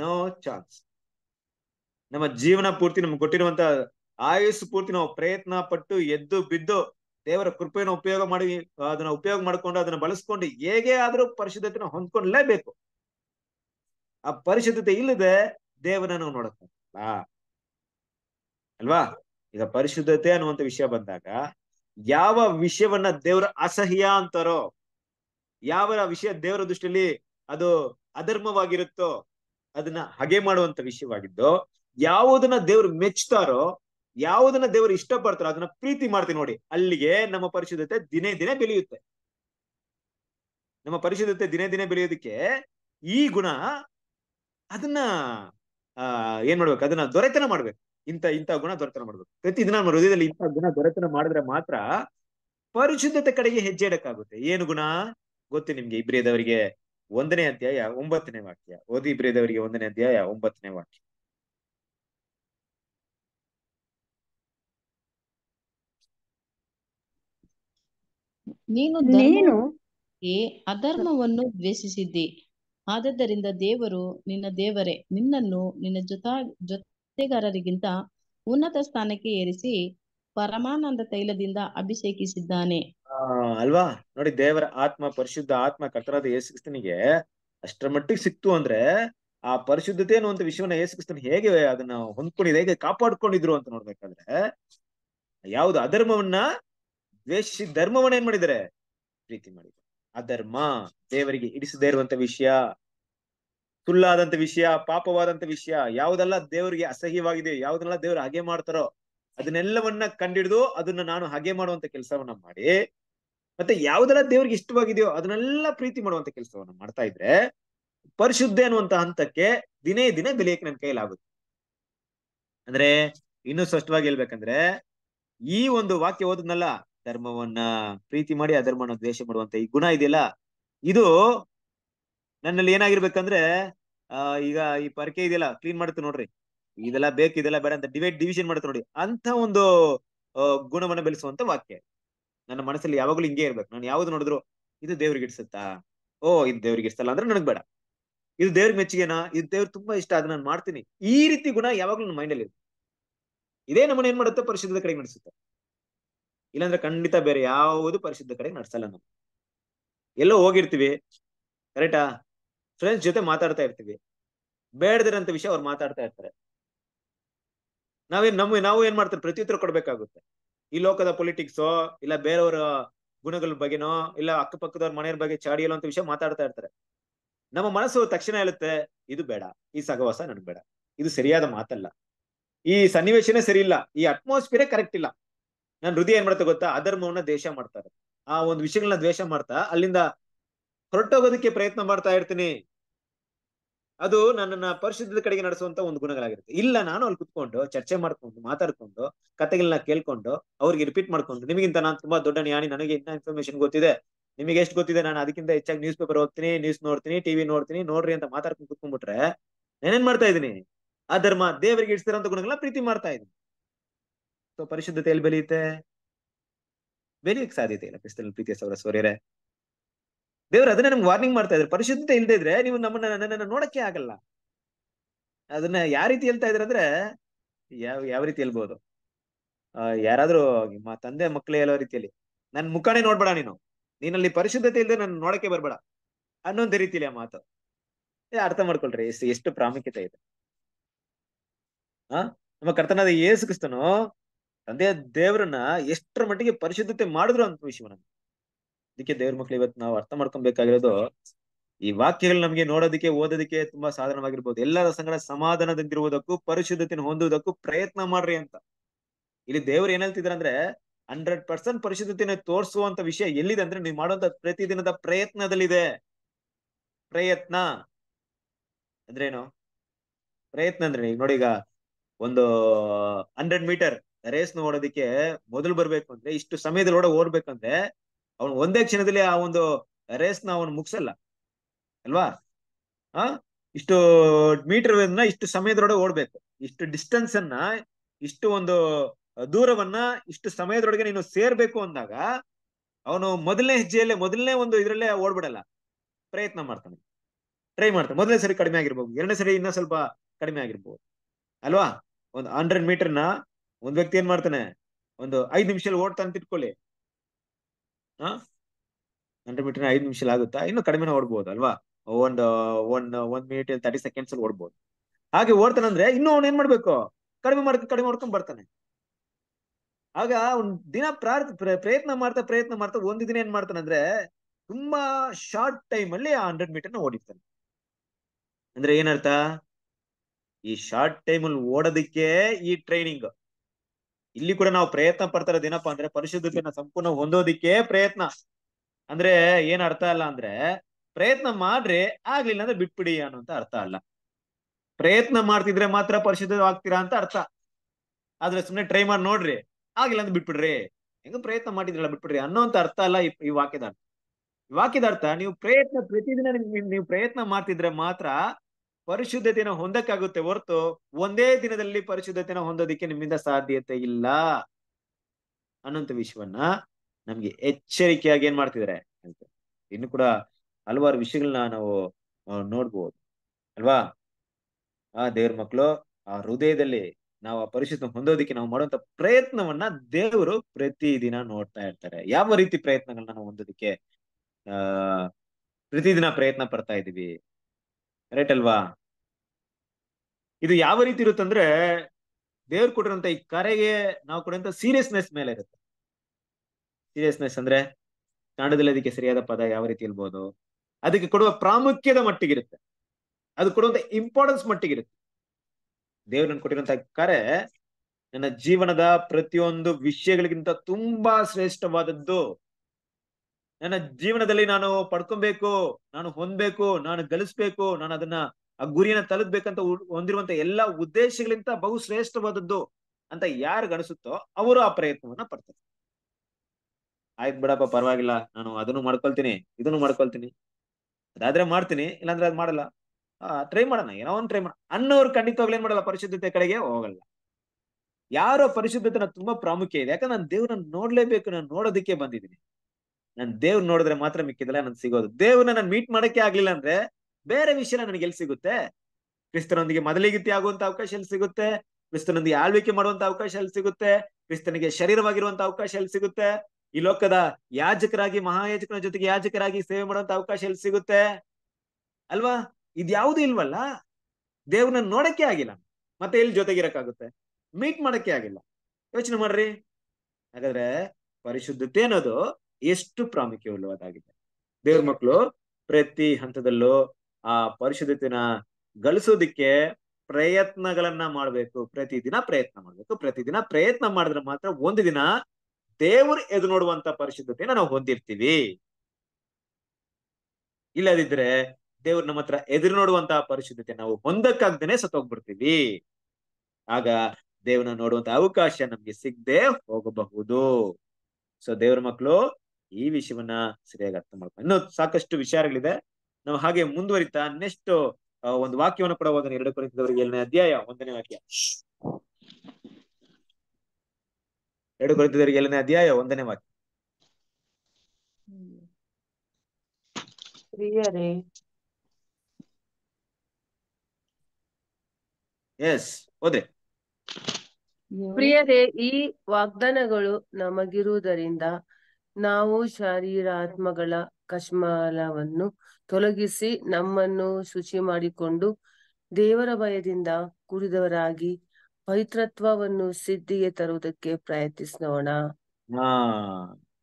ನೋ ಚಾನ್ಸ್ ನಮ್ಮ ಜೀವನ ಪೂರ್ತಿ ನಮ್ಗೆ ಕೊಟ್ಟಿರುವಂತ ಆಯುಸ್ ಪೂರ್ತಿ ನಾವು ಪ್ರಯತ್ನ ಪಟ್ಟು ಎದ್ದು ಬಿದ್ದು ದೇವರ ಕೃಪೆಯನ್ನು ಉಪಯೋಗ ಮಾಡಿ ಅದನ್ನ ಉಪಯೋಗ ಮಾಡಿಕೊಂಡು ಅದನ್ನ ಬಳಸ್ಕೊಂಡು ಹೇಗೆ ಆದ್ರೂ ಪರಿಶುದ್ಧತೆನ ಹೊಂದ್ಕೊಂಡ್ಲೇಬೇಕು ಆ ಪರಿಶುದ್ಧತೆ ಇಲ್ಲದೆ ದೇವನ ನಾವು ಅಲ್ವಾ ಈಗ ಪರಿಶುದ್ಧತೆ ಅನ್ನುವಂತ ವಿಷಯ ಬಂದಾಗ ಯಾವ ವಿಷಯವನ್ನ ದೇವ್ರ ಅಸಹ್ಯ ಅಂತಾರೋ ಯಾವ ವಿಷಯ ದೇವರ ದೃಷ್ಟಿಯಲ್ಲಿ ಅದು ಅಧರ್ಮವಾಗಿರುತ್ತೋ ಅದನ್ನ ಹಗೆ ಮಾಡುವಂತ ವಿಷಯವಾಗಿದ್ದು ಯಾವುದನ್ನ ದೇವ್ರು ಮೆಚ್ತಾರೋ ಯಾವುದನ್ನ ದೇವ್ರು ಇಷ್ಟ ಪಡ್ತಾರೋ ಅದನ್ನ ಪ್ರೀತಿ ಮಾಡ್ತೀವಿ ನೋಡಿ ಅಲ್ಲಿಗೆ ನಮ್ಮ ಪರಿಶುದ್ಧತೆ ದಿನೇ ದಿನೇ ಬೆಳೆಯುತ್ತೆ ನಮ್ಮ ಪರಿಶುದ್ಧತೆ ದಿನೇ ದಿನೇ ಬೆಳೆಯೋದಕ್ಕೆ ಈ ಗುಣ ಅದನ್ನ ಆ ಏನ್ ಮಾಡ್ಬೇಕು ಅದನ್ನ ದೊರೆತನ ಮಾಡ್ಬೇಕು ಇಂತ ಇಂತ ಗುಣ ದೊರೆತನ ಮಾಡಬೇಕು ಪ್ರತಿದಿನ ನಮ್ಮ ಹೃದಯದಲ್ಲಿ ಇಂಥ ಗುಣ ದೊರೆತನ ಮಾಡಿದ್ರೆ ಮಾತ್ರ ಪರಿಶುದ್ಧತೆ ಕಡೆಗೆ ಹೆಜ್ಜೆ ಇಡಕ್ಕಾಗುತ್ತೆ ಏನು ಗುಣ ಗೊತ್ತು ನಿಮ್ಗೆ ಇಬ್ರಿಯದವರಿಗೆ ಒಂದನೇ ಅಧ್ಯಾಯ ಒಂಬತ್ತನೇ ವಾಕ್ಯ ಓದಿ ಇಬ್ರಿಯದವರಿಗೆ ಒಂದನೇ ಅಧ್ಯಾಯ ಒಂಬತ್ತನೇ ವಾಕ್ಯ ನೀನು ನೀನು ಅಧರ್ಮವನ್ನು ದ್ವೇಷಿಸಿದ್ದಿ ಆದ್ದರಿಂದ ದೇವರು ನಿನ್ನ ದೇವರೇ ನಿನ್ನನ್ನು ನಿನ್ನ ಜೊತಾ ಜೊತೆ ಗಾರರಿಗಿಂತ ಉನ್ನತ ಸ್ಥಾನಕ್ಕೆ ಏರಿಸಿ ಪರಮಾನಂದ ತೈಲದಿಂದ ಅಭಿಷೇಕಿಸಿದ್ದಾನೆ ಅಲ್ವಾ ನೋಡಿ ದೇವರ ಆತ್ಮ ಪರಿಶುದ್ಧ ಆತ್ಮ ಕರ್ತನಾದ ಯೇಸುಕ್ರಿಸ್ತನಿಗೆ ಅಷ್ಟರ ಮಟ್ಟಿಗೆ ಸಿಕ್ತು ಅಂದ್ರೆ ಆ ಪರಿಶುದ್ಧತೆ ಅನ್ನುವಂತ ವಿಷಯವನ್ನ ಯೇಸುಕ್ರಿಸ್ತನ್ ಹೇಗೆ ಅದನ್ನ ಹೊಂದ್ಕೊಂಡಿದೆ ಹೇಗೆ ಕಾಪಾಡ್ಕೊಂಡಿದ್ರು ಅಂತ ನೋಡ್ಬೇಕಾದ್ರೆ ಯಾವ್ದು ಅಧರ್ಮವನ್ನ ದ್ವೇಷಿಸಿ ಧರ್ಮವನ್ನ ಏನ್ ಮಾಡಿದರೆ ಪ್ರೀತಿ ಮಾಡಿದ್ರು ಅಧರ್ಮ ದೇವರಿಗೆ ಇಡಿಸದೇ ಇರುವಂತ ವಿಷಯ ಸುಳ್ಳಾದಂತ ವಿಷಯ ಪಾಪವಾದಂತ ವಿಷಯ ಯಾವ್ದೆಲ್ಲ ದೇವರಿಗೆ ಅಸಹ್ಯವಾಗಿದೆ ಯಾವ್ದೆಲ್ಲ ದೇವ್ರು ಹಾಗೆ ಮಾಡ್ತಾರೋ ಅದನ್ನೆಲ್ಲವನ್ನ ಕಂಡಿಡಿದು ಅದನ್ನ ನಾನು ಹಾಗೆ ಮಾಡುವಂತ ಕೆಲಸವನ್ನ ಮಾಡಿ ಮತ್ತೆ ಯಾವ್ದೆಲ್ಲ ದೇವ್ರಿಗೆ ಇಷ್ಟವಾಗಿದೆಯೋ ಅದನ್ನೆಲ್ಲ ಪ್ರೀತಿ ಮಾಡುವಂತ ಕೆಲಸವನ್ನ ಮಾಡ್ತಾ ಇದ್ರೆ ಪರಿಶುದ್ಧ ಅನ್ನುವಂತ ಹಂತಕ್ಕೆ ದಿನೇ ದಿನೇ ಬೆಲೆಯಕ್ಕೆ ನನ್ನ ಕೈಲಾಗುತ್ತೆ ಅಂದ್ರೆ ಇನ್ನೂ ಸ್ಪಷ್ಟವಾಗಿ ಹೇಳ್ಬೇಕಂದ್ರೆ ಈ ಒಂದು ವಾಕ್ಯ ಓದದ್ನಲ್ಲ ಧರ್ಮವನ್ನ ಪ್ರೀತಿ ಮಾಡಿ ಅಧರ್ಮವನ್ನು ದ್ವೇಷ ಮಾಡುವಂತ ಈ ಗುಣ ಇದೆಯಲ್ಲ ಇದು ನನ್ನಲ್ಲಿ ಏನಾಗಿರ್ಬೇಕಂದ್ರೆ ಈಗ ಈ ಪರಕೆ ಇದೆಯಲ್ಲ ಕ್ಲೀನ್ ಮಾಡುತ್ತೆ ನೋಡ್ರಿ ಇದೆಲ್ಲ ಬೇಕು ಇದೆಲ್ಲ ಬೇಡ ಅಂತ ಡಿವೈಡ್ ಡಿವಿಷನ್ ಮಾಡುತ್ತೆ ನೋಡಿ ಅಂತ ಒಂದು ಗುಣವನ್ನು ಬೆಳೆಸುವಂತ ವಾಕ್ಯ ನನ್ನ ಮನಸ್ಸಲ್ಲಿ ಯಾವಾಗಲೂ ಹಿಂಗೆ ಇರ್ಬೇಕು ನಾನು ಯಾವ್ದು ನೋಡಿದ್ರು ಇದು ದೇವ್ರಿಗೆ ಇಡ್ಸುತ್ತಾ ಓ ಇದು ದೇವ್ರಿಗೆ ಇಡ್ಸಲ್ಲ ಅಂದ್ರೆ ನನಗ್ ಬೇಡ ಇದು ದೇವ್ರಿಗೆ ಮೆಚ್ಚುಗೆನಾ ಇದು ದೇವ್ರ ತುಂಬಾ ಇಷ್ಟ ಅದನ್ನ ನಾನು ಮಾಡ್ತೀನಿ ಈ ರೀತಿ ಗುಣ ಯಾವಾಗ್ಲೂ ನನ್ನ ಮೈಂಡಲ್ಲಿ ಇರುತ್ತೆ ಇದೇ ನಮ್ಮನ್ನ ಏನ್ ಮಾಡುತ್ತೆ ಪರಿಶುದ್ಧದ ಕಡೆ ನಡೆಸುತ್ತೆ ಇಲ್ಲಾಂದ್ರೆ ಖಂಡಿತ ಬೇರೆ ಯಾವುದು ಪರಿಶುದ್ಧ ಕಡೆ ನಡೆಸಲ್ಲ ನಾವು ಎಲ್ಲೋ ಹೋಗಿರ್ತೀವಿ ಕರೆಕ್ಟಾ ಫ್ರೆಂಡ್ಸ್ ಜೊತೆ ಮಾತಾಡ್ತಾ ಇರ್ತೀವಿ ಬೇಡದಿರಂತ ವಿಷಯ ಅವ್ರು ಮಾತಾಡ್ತಾ ಇರ್ತಾರೆ ನಾವೇನ್ ನಮ್ಗೆ ನಾವು ಏನ್ ಮಾಡ್ತಾರೆ ಉತ್ತರ ಕೊಡ್ಬೇಕಾಗುತ್ತೆ ಈ ಲೋಕದ ಪೊಲಿಟಿಕ್ಸೋ ಇಲ್ಲ ಬೇರೆಯವರ ಗುಣಗಳ ಬಗ್ಗೆನೋ ಇಲ್ಲ ಅಕ್ಕಪಕ್ಕದವ್ರ ಮನೆಯವ್ರ ಬಗ್ಗೆ ಚಾಡಿಯಲ್ಲೋ ಅಂತ ವಿಷಯ ಮಾತಾಡ್ತಾ ಇರ್ತಾರೆ ನಮ್ಮ ಮನಸ್ಸು ತಕ್ಷಣ ಹೇಳುತ್ತೆ ಇದು ಬೇಡ ಈ ಸಹವಾಸ ನನಗೆ ಬೇಡ ಇದು ಸರಿಯಾದ ಮಾತಲ್ಲ ಈ ಸನ್ನಿವೇಶನೇ ಸರಿ ಇಲ್ಲ ಈ ಅಟ್ಮಾಸ್ಫಿಯರೇ ಕರೆಕ್ಟ್ ಇಲ್ಲ ನಾನು ಹೃದಯ ಏನ್ ಮಾಡ್ತಾ ಗೊತ್ತಾ ಅಧರ್ಮವನ್ನ ದ್ವೇಷ ಮಾಡ್ತಾರೆ ಆ ಒಂದು ವಿಷಯಗಳನ್ನ ದ್ವೇಷ ಮಾಡ್ತಾ ಅಲ್ಲಿಂದ ಹೊರಟೋಗೋದಕ್ಕೆ ಪ್ರಯತ್ನ ಮಾಡ್ತಾ ಇರ್ತೀನಿ ಅದು ನನ್ನನ್ನ ಪರಿಶುದ್ಧದ ಕಡೆಗೆ ನಡೆಸುವಂತ ಒಂದು ಗುಣಗಳಾಗಿರುತ್ತೆ ಇಲ್ಲ ನಾನು ಅಲ್ಲಿ ಕುತ್ಕೊಂಡು ಚರ್ಚೆ ಮಾಡ್ಕೊಂಡು ಮಾತಾಡ್ಕೊಂಡು ಕತೆಗಳನ್ನ ಕೇಳ್ಕೊಂಡು ಅವ್ರಿಗೆ ರಿಪೀಟ್ ಮಾಡ್ಕೊಂಡು ನಿಮಗಿಂತ ನಾನು ತುಂಬಾ ದೊಡ್ಡ ನ್ಯಾಣಿ ನನಗೆ ಇನ್ನ ಇನ್ಫಾರ್ಮೇಶನ್ ಗೊತ್ತಿದೆ ನಿಮಗೆ ಎಷ್ಟು ಗೊತ್ತಿದೆ ನಾನು ಅದಕ್ಕಿಂತ ಹೆಚ್ಚಾಗಿ ನ್ಯೂಸ್ ಪೇಪರ್ ಓದ್ತೀನಿ ನ್ಯೂಸ್ ನೋಡ್ತೀನಿ ಟಿವಿ ನೋಡ್ತೀನಿ ನೋಡ್ರಿ ಅಂತ ಮಾತಾಡ್ಕೊಂಡು ಕುತ್ಕೊಂಡ್ಬಿಟ್ರೆ ನಾನೇನ್ ಮಾಡ್ತಾ ಇದ್ದೀನಿ ಆ ಧರ್ಮ ದೇವರಿಗೆ ಇಡ್ತಿರೋಂಥ ಗುಣಗಳನ್ನ ಪ್ರೀತಿ ಮಾಡ್ತಾ ಇದ್ದೀನಿ ಸೊ ಪರಿಶುದ್ಧತೆಯಲ್ಲಿ ಬೆಳೆಯುತ್ತೆ ಬೆಳೆಯಕ್ಕೆ ಸಾಧ್ಯತೆ ಇಲ್ಲ ಪ್ರೀತಿಯ ಸೌರ ಸೂರ್ಯರೇ ದೇವ್ರ ಅದನ್ನ ನಮ್ಗೆ ವಾರ್ನಿಂಗ್ ಮಾಡ್ತಾ ಇದ್ರೆ ಪರಿಶುದ್ಧತೆ ಇಲ್ದೇ ಇದ್ರೆ ನೀವು ನಮ್ಮನ್ನ ನನ್ನನ್ನು ನೋಡಕ್ಕೆ ಆಗಲ್ಲ ಅದನ್ನ ಯಾವ ರೀತಿ ಹೇಳ್ತಾ ಇದ್ರೆ ಅಂದ್ರೆ ಯಾವ ಯಾವ ರೀತಿ ಹೇಳ್ಬೋದು ಯಾರಾದ್ರೂ ತಂದೆ ಮಕ್ಳು ಹೇಳೋ ರೀತಿಯಲ್ಲಿ ನನ್ ಮುಖಾನೆ ನೋಡ್ಬೇಡ ನೀನು ನೀನಲ್ಲಿ ಪರಿಶುದ್ಧತೆ ಇಲ್ದೆ ನನ್ನ ನೋಡಕ್ಕೆ ಬರ್ಬೇಡ ಅನ್ನೊಂದು ರೀತಿಲಿ ಆ ಮಾತು ಅರ್ಥ ಮಾಡ್ಕೊಳ್ರಿ ಎಷ್ಟು ಎಷ್ಟು ಪ್ರಾಮುಖ್ಯತೆ ಇದೆ ಆ ನಮ್ಮ ಕರ್ತನಾದ ಏಸು ಕ್ರಿಸ್ತನು ತಂದೆಯ ದೇವರನ್ನ ಎಷ್ಟರ ಮಟ್ಟಿಗೆ ಪರಿಶುದ್ಧತೆ ಮಾಡಿದ್ರು ಅಂತ ವಿಷಯ ಅದಕ್ಕೆ ದೇವ್ರ ಮಕ್ಳು ಇವತ್ತು ನಾವು ಅರ್ಥ ಮಾಡ್ಕೊಬೇಕಾಗಿರೋದು ಈ ವಾಕ್ಯಗಳು ನಮ್ಗೆ ನೋಡೋದಕ್ಕೆ ಓದೋದಕ್ಕೆ ತುಂಬಾ ಸಾಧನವಾಗಿರ್ಬೋದು ಎಲ್ಲರ ಸಂಗಡ ಸಮಾಧಾನದಿಂದಿರುವುದಕ್ಕೂ ಪರಿಶುದ್ಧತೆಯನ್ನು ಹೊಂದುವುದಕ್ಕೂ ಪ್ರಯತ್ನ ಮಾಡ್ರಿ ಅಂತ ಇಲ್ಲಿ ದೇವ್ರು ಏನ್ ಅಂದ್ರೆ ಹಂಡ್ರೆಡ್ ಪರ್ಸೆಂಟ್ ಪರಿಶುದ್ಧತೆಯನ್ನು ತೋರಿಸುವಂತ ವಿಷಯ ಎಲ್ಲಿದೆ ಅಂದ್ರೆ ನೀವು ಮಾಡುವಂತ ಪ್ರತಿದಿನದ ಪ್ರಯತ್ನದಲ್ಲಿದೆ ಪ್ರಯತ್ನ ಅಂದ್ರೇನು ಪ್ರಯತ್ನ ಅಂದ್ರೆ ಈಗ ನೋಡಿ ಈಗ ಒಂದು ಹಂಡ್ರೆಡ್ ಮೀಟರ್ ರೇಸ್ ನ ಓಡೋದಕ್ಕೆ ಮೊದಲು ಬರ್ಬೇಕು ಅಂದ್ರೆ ಇಷ್ಟು ಸಮಯದಲ್ಲಿ ಓಡ ಓಡ್ಬೇಕಂದ್ರೆ ಅವನು ಒಂದೇ ಕ್ಷಣದಲ್ಲಿ ಆ ಒಂದು ರೇಸ್ ನ ಅವನು ಮುಗಿಸಲ್ಲ ಅಲ್ವಾ ಆ ಇಷ್ಟು ಮೀಟರ್ ಇಷ್ಟು ಸಮಯದೊಳಗೆ ಓಡ್ಬೇಕು ಇಷ್ಟು ಡಿಸ್ಟೆನ್ಸ್ ಅನ್ನ ಇಷ್ಟು ಒಂದು ದೂರವನ್ನ ಇಷ್ಟು ಸಮಯದೊಳಗೆ ನೀನು ಸೇರ್ಬೇಕು ಅಂದಾಗ ಅವನು ಮೊದಲನೇ ಹೆಜ್ಜೆಯಲ್ಲೇ ಮೊದಲನೇ ಒಂದು ಇದ್ರಲ್ಲೇ ಓಡ್ಬಿಡಲ್ಲ ಪ್ರಯತ್ನ ಮಾಡ್ತಾನೆ ಟ್ರೈ ಮಾಡ್ತಾನೆ ಮೊದಲನೇ ಸರಿ ಕಡಿಮೆ ಆಗಿರ್ಬೋದು ಎರಡನೇ ಸರಿ ಇನ್ನೂ ಸ್ವಲ್ಪ ಕಡಿಮೆ ಆಗಿರ್ಬೋದು ಅಲ್ವಾ ಒಂದು ಹಂಡ್ರೆಡ್ ಮೀಟರ್ನ ಒಂದು ವ್ಯಕ್ತಿ ಏನ್ ಮಾಡ್ತಾನೆ ಒಂದು ಐದು ನಿಮಿಷದಲ್ಲಿ ಓಡ್ತಾನೆ ಇಟ್ಕೊಳ್ಳಿ ಹಾ ಹಂಡ್ರೆಡ್ ಮೀಟರ್ ಐದು ನಿಮಿಷ ಆಗುತ್ತಾ ಇನ್ನು ಕಡಿಮೆ ಓಡ್ಬೋದು ಅಲ್ವಾ ಒಂದು ಒಂದ್ ಒಂದ್ ಮಿನಿಟ್ ತರ್ಟಿ ಸೆಕೆಂಡ್ಸ್ ಅಲ್ಲಿ ಓಡ್ಬೋದು ಹಾಗೆ ಓಡ್ತಾನಂದ್ರೆ ಇನ್ನು ಅವ್ನು ಏನ್ ಮಾಡ್ಬೇಕು ಕಡಿಮೆ ಮಾಡ್ಕೊಂಡು ಕಡಿಮೆ ಮಾಡ್ಕೊಂಡ್ ಬರ್ತಾನೆ ಆಗ ಅವ್ನ್ ದಿನ ಪ್ರಾರ್ ಪ್ರಯತ್ನ ಮಾಡ್ತಾ ಪ್ರಯತ್ನ ಮಾಡ್ತಾ ಒಂದು ದಿನ ಏನ್ ಅಂದ್ರೆ ತುಂಬಾ ಶಾರ್ಟ್ ಟೈಮ್ ಅಲ್ಲಿ ಆ ಹಂಡ್ರೆಡ್ ಮೀಟರ್ನ ಓಡಿರ್ತಾನೆ ಅಂದ್ರೆ ಏನರ್ಥ ಈ ಶಾರ್ಟ್ ಟೈಮ್ ಅಲ್ಲಿ ಓಡೋದಕ್ಕೆ ಈ ಟ್ರೈನಿಂಗ್ ಇಲ್ಲಿ ಕೂಡ ನಾವು ಪ್ರಯತ್ನ ಪಡ್ತಾ ಇರೋದೇನಪ್ಪಾ ಅಂದ್ರೆ ಪರಿಶುದ್ಧತೆಯನ್ನ ಸಂಪೂರ್ಣ ಹೊಂದೋದಿಕ್ಕೆ ಪ್ರಯತ್ನ ಅಂದ್ರೆ ಏನ್ ಅರ್ಥ ಅಲ್ಲ ಅಂದ್ರೆ ಪ್ರಯತ್ನ ಮಾಡ್ರಿ ಆಗ್ಲಿಲ್ಲ ಅಂದ್ರೆ ಬಿಟ್ಬಿಡಿ ಅನ್ನೋಂತ ಅರ್ಥ ಅಲ್ಲ ಪ್ರಯತ್ನ ಮಾಡ್ತಿದ್ರೆ ಮಾತ್ರ ಪರಿಶುದ್ಧ ಆಗ್ತೀರಾ ಅಂತ ಅರ್ಥ ಆದ್ರೆ ಸುಮ್ನೆ ಟ್ರೈ ಮಾಡಿ ನೋಡ್ರಿ ಆಗಿಲ್ಲ ಅಂದ್ರೆ ಬಿಟ್ಬಿಡ್ರಿ ಹೆಂಗ ಪ್ರಯತ್ನ ಮಾಡಿದ್ರಲ್ಲ ಬಿಟ್ಬಿಡ್ರಿ ಅನ್ನೋಂತ ಅರ್ಥ ಅಲ್ಲ ಈ ವಾಕ್ಯದ ಅರ್ಥ ವಾಕ್ಯದ ಅರ್ಥ ನೀವು ಪ್ರಯತ್ನ ಪ್ರತಿದಿನ ನೀವು ಪ್ರಯತ್ನ ಮಾಡ್ತಿದ್ರೆ ಮಾತ್ರ ಪರಿಶುದ್ಧತೆಯನ್ನು ಹೊಂದಕ್ಕಾಗುತ್ತೆ ಹೊರತು ಒಂದೇ ದಿನದಲ್ಲಿ ಪರಿಶುದ್ಧತೆನ ಹೊಂದೋದಿಕ್ಕೆ ನಿಮ್ಮಿಂದ ಸಾಧ್ಯತೆ ಇಲ್ಲ ಅನ್ನೋಂಥ ವಿಷಯವನ್ನ ನಮ್ಗೆ ಎಚ್ಚರಿಕೆಯಾಗಿ ಏನ್ ಮಾಡ್ತಿದ್ದಾರೆ ಇನ್ನು ಕೂಡ ಹಲವಾರು ವಿಷಯಗಳನ್ನ ನಾವು ನೋಡ್ಬೋದು ಅಲ್ವಾ ಆ ದೇವ್ರ ಮಕ್ಕಳು ಆ ಹೃದಯದಲ್ಲಿ ನಾವು ಆ ಪರಿಶುದ್ಧ ಹೊಂದೋದಿಕ್ಕೆ ನಾವು ಮಾಡುವಂತ ಪ್ರಯತ್ನವನ್ನ ದೇವರು ಪ್ರತಿ ದಿನ ನೋಡ್ತಾ ಇರ್ತಾರೆ ಯಾವ ರೀತಿ ಪ್ರಯತ್ನಗಳನ್ನ ನಾವು ಹೊಂದೋದಿಕ್ಕೆ ಆ ಪ್ರತಿದಿನ ಪ್ರಯತ್ನ ಪಡ್ತಾ ಇದೀವಿ ರೈಟ್ ಅಲ್ವಾ ಇದು ಯಾವ ರೀತಿ ಅಂದ್ರೆ ದೇವ್ರು ಕೊಟ್ಟಿರುವಂತ ಈ ಕರೆಗೆ ನಾವು ಕೊಡುವಂತ ಸೀರಿಯಸ್ನೆಸ್ ಮೇಲೆ ಇರುತ್ತೆ ಸೀರಿಯಸ್ನೆಸ್ ಅಂದ್ರೆ ಕನ್ನಡದಲ್ಲಿ ಅದಕ್ಕೆ ಸರಿಯಾದ ಪದ ಯಾವ ರೀತಿ ಇರ್ಬೋದು ಅದಕ್ಕೆ ಕೊಡುವ ಪ್ರಾಮುಖ್ಯದ ಮಟ್ಟಿಗಿರುತ್ತೆ ಅದು ಕೊಡುವಂತ ಇಂಪಾರ್ಟೆನ್ಸ್ ಮಟ್ಟಿಗಿರುತ್ತೆ ದೇವ್ರು ನನ್ ಕೊಟ್ಟಿರುವಂತಹ ಕರೆ ನನ್ನ ಜೀವನದ ಪ್ರತಿಯೊಂದು ವಿಷಯಗಳಿಗಿಂತ ತುಂಬಾ ಶ್ರೇಷ್ಠವಾದದ್ದು ನನ್ನ ಜೀವನದಲ್ಲಿ ನಾನು ಪಡ್ಕೊಬೇಕು ನಾನು ಹೊಂದ್ಬೇಕು ನಾನು ಗಳಿಸ್ಬೇಕು ನಾನು ಅದನ್ನ ಆ ಗುರಿಯನ್ನ ತಲುಪಬೇಕಂತ ಹೊಂದಿರುವಂತ ಎಲ್ಲಾ ಉದ್ದೇಶಗಳಿಂದ ಬಹು ಶ್ರೇಷ್ಠವಾದದ್ದು ಅಂತ ಯಾರು ಗಣಿಸುತ್ತೋ ಅವರು ಆ ಪ್ರಯತ್ನವನ್ನ ಪಡ್ತಾರೆ ಆಯ್ತು ಬಿಡಪ್ಪ ಪರವಾಗಿಲ್ಲ ನಾನು ಅದನ್ನು ಮಾಡ್ಕೊಳ್ತೀನಿ ಇದನ್ನು ಮಾಡ್ಕೊಳ್ತೀನಿ ಅದಾದ್ರೆ ಮಾಡ್ತೀನಿ ಇಲ್ಲಾಂದ್ರೆ ಅದ್ ಮಾಡಲ್ಲ ಟ್ರೈ ಮಾಡೋಣ ಏನೋ ಒಂದು ಟ್ರೈ ಮಾಡ ಅನ್ನೋರು ಖಂಡಿತವಾಗ್ಲೇನ್ ಮಾಡಲ್ಲ ಪರಿಶುದ್ಧತೆ ಕಡೆಗೆ ಹೋಗಲ್ಲ ಯಾರೋ ಪರಿಶುದ್ಧತೆ ತುಂಬಾ ಪ್ರಾಮುಖ್ಯ ಇದೆ ಯಾಕಂದ್ರೆ ನಾನು ದೇವ್ರನ್ನ ನೋಡ್ಲೇಬೇಕು ನಾನು ನೋಡೋದಕ್ಕೆ ಬಂದಿದ್ದೀನಿ ನನ್ ದೇವ್ರು ನೋಡಿದ್ರೆ ಮಾತ್ರ ಮಿಕ್ಕಿದೆಲ್ಲ ನನ್ ಸಿಗೋದು ದೇವ್ರನ್ನ ನಾನು ಮೀಟ್ ಮಾಡಕ್ಕೆ ಆಗ್ಲಿಲ್ಲ ಅಂದ್ರೆ ಬೇರೆ ವಿಷಯನ ನನಗೆ ಎಲ್ಲಿ ಸಿಗುತ್ತೆ ಕ್ರಿಸ್ತನೊಂದಿಗೆ ಮೊದಲಿಗಿತ್ತಿ ಆಗುವಂತ ಅವಕಾಶ ಎಲ್ಲಿ ಸಿಗುತ್ತೆ ಕ್ರಿಸ್ತನೊಂದಿಗೆ ಆಳ್ವಿಕೆ ಮಾಡುವಂತ ಅವಕಾಶ ಎಲ್ಲಿ ಸಿಗುತ್ತೆ ಕ್ರಿಸ್ತನಿಗೆ ಶರೀರವಾಗಿರುವಂತ ಅವಕಾಶ ಎಲ್ಲಿ ಸಿಗುತ್ತೆ ಈ ಲೋಕದ ಯಾಜಕರಾಗಿ ಮಹಾಯಾಜಕನ ಜೊತೆಗೆ ಯಾಜಕರಾಗಿ ಸೇವೆ ಮಾಡುವಂತ ಅವಕಾಶ ಎಲ್ಲಿ ಸಿಗುತ್ತೆ ಅಲ್ವಾ ಇದ್ಯಾವುದು ಇಲ್ವಲ್ಲ ದೇವ್ರನ್ನ ನೋಡಕ್ಕೆ ಆಗಿಲ್ಲ ಮತ್ತೆ ಎಲ್ಲಿ ಜೊತೆಗಿರಕ್ಕಾಗುತ್ತೆ ಮೀಟ್ ಮಾಡಕ್ಕೆ ಆಗಿಲ್ಲ ಯೋಚನೆ ಮಾಡ್ರಿ ಹಾಗಾದ್ರೆ ಪರಿಶುದ್ಧತೆ ಅನ್ನೋದು ಎಷ್ಟು ಪ್ರಾಮುಖ್ಯವುಳ್ಳವಾಗಿದೆ ದೇವ್ರ ಮಕ್ಕಳು ಪ್ರತಿ ಹಂತದಲ್ಲೂ ಆ ಪರಿಶುದ್ಧತೆನ ಗಳಿಸೋದಿಕ್ಕೆ ಪ್ರಯತ್ನಗಳನ್ನ ಮಾಡ್ಬೇಕು ಪ್ರತಿದಿನ ಪ್ರಯತ್ನ ಮಾಡ್ಬೇಕು ಪ್ರತಿದಿನ ಪ್ರಯತ್ನ ಮಾಡಿದ್ರೆ ಮಾತ್ರ ಒಂದು ದಿನ ದೇವ್ರ ಎದು ನೋಡುವಂತ ಪರಿಶುದ್ಧತೆಯನ್ನ ನಾವು ಹೊಂದಿರ್ತೀವಿ ಇಲ್ಲದಿದ್ರೆ ದೇವ್ರ ನಮ್ಮ ಹತ್ರ ಎದುರು ನೋಡುವಂತಹ ಪರಿಶುದ್ಧತೆ ನಾವು ಹೊಂದಕ್ಕಾಗ್ದೇನೆ ಸತ್ತೋಗ್ಬಿಡ್ತೀವಿ ಆಗ ದೇವ್ರನ್ನ ನೋಡುವಂತ ಅವಕಾಶ ನಮ್ಗೆ ಸಿಗದೆ ಹೋಗಬಹುದು ಸೊ ದೇವ್ರ ಮಕ್ಕಳು ಈ ವಿಷಯವನ್ನ ಸರಿಯಾಗಿ ಅರ್ಥ ಮಾಡ್ಕೊಂಡು ಇನ್ನೂ ಸಾಕಷ್ಟು ವಿಚಾರಗಳಿದೆ ನಾವು ಹಾಗೆ ಮುಂದುವರಿತಾ ನೆಕ್ಸ್ಟ್ ಒಂದು ವಾಕ್ಯವನ್ನು ಕೂಡ ಓದೋಣ ಎರಡು ಕೊರಿಂತದವರಿಗೆ ಏಳನೇ ಅಧ್ಯಾಯ ಒಂದನೇ ವಾಕ್ಯ ಎರಡು ಕೊರಿತದವರಿಗೆ ಏಳನೇ ಅಧ್ಯಾಯ ಒಂದನೇ ವಾಕ್ಯ ಎಸ್ ಓದ್ರಿ ಪ್ರಿಯರೇ ಈ ವಾಗ್ದಾನಗಳು ನಮಗಿರುವುದರಿಂದ ನಾವು ಆತ್ಮಗಳ ಕಶ್ಮಲವನ್ನು ತೊಲಗಿಸಿ ನಮ್ಮನ್ನು ಶುಚಿ ಮಾಡಿಕೊಂಡು ದೇವರ ಭಯದಿಂದ ಕೂಡಿದವರಾಗಿ ಪವಿತ್ರತ್ವವನ್ನು ಸಿದ್ಧಿಗೆ ತರುವುದಕ್ಕೆ ಪ್ರಯತ್ನಿಸೋಣ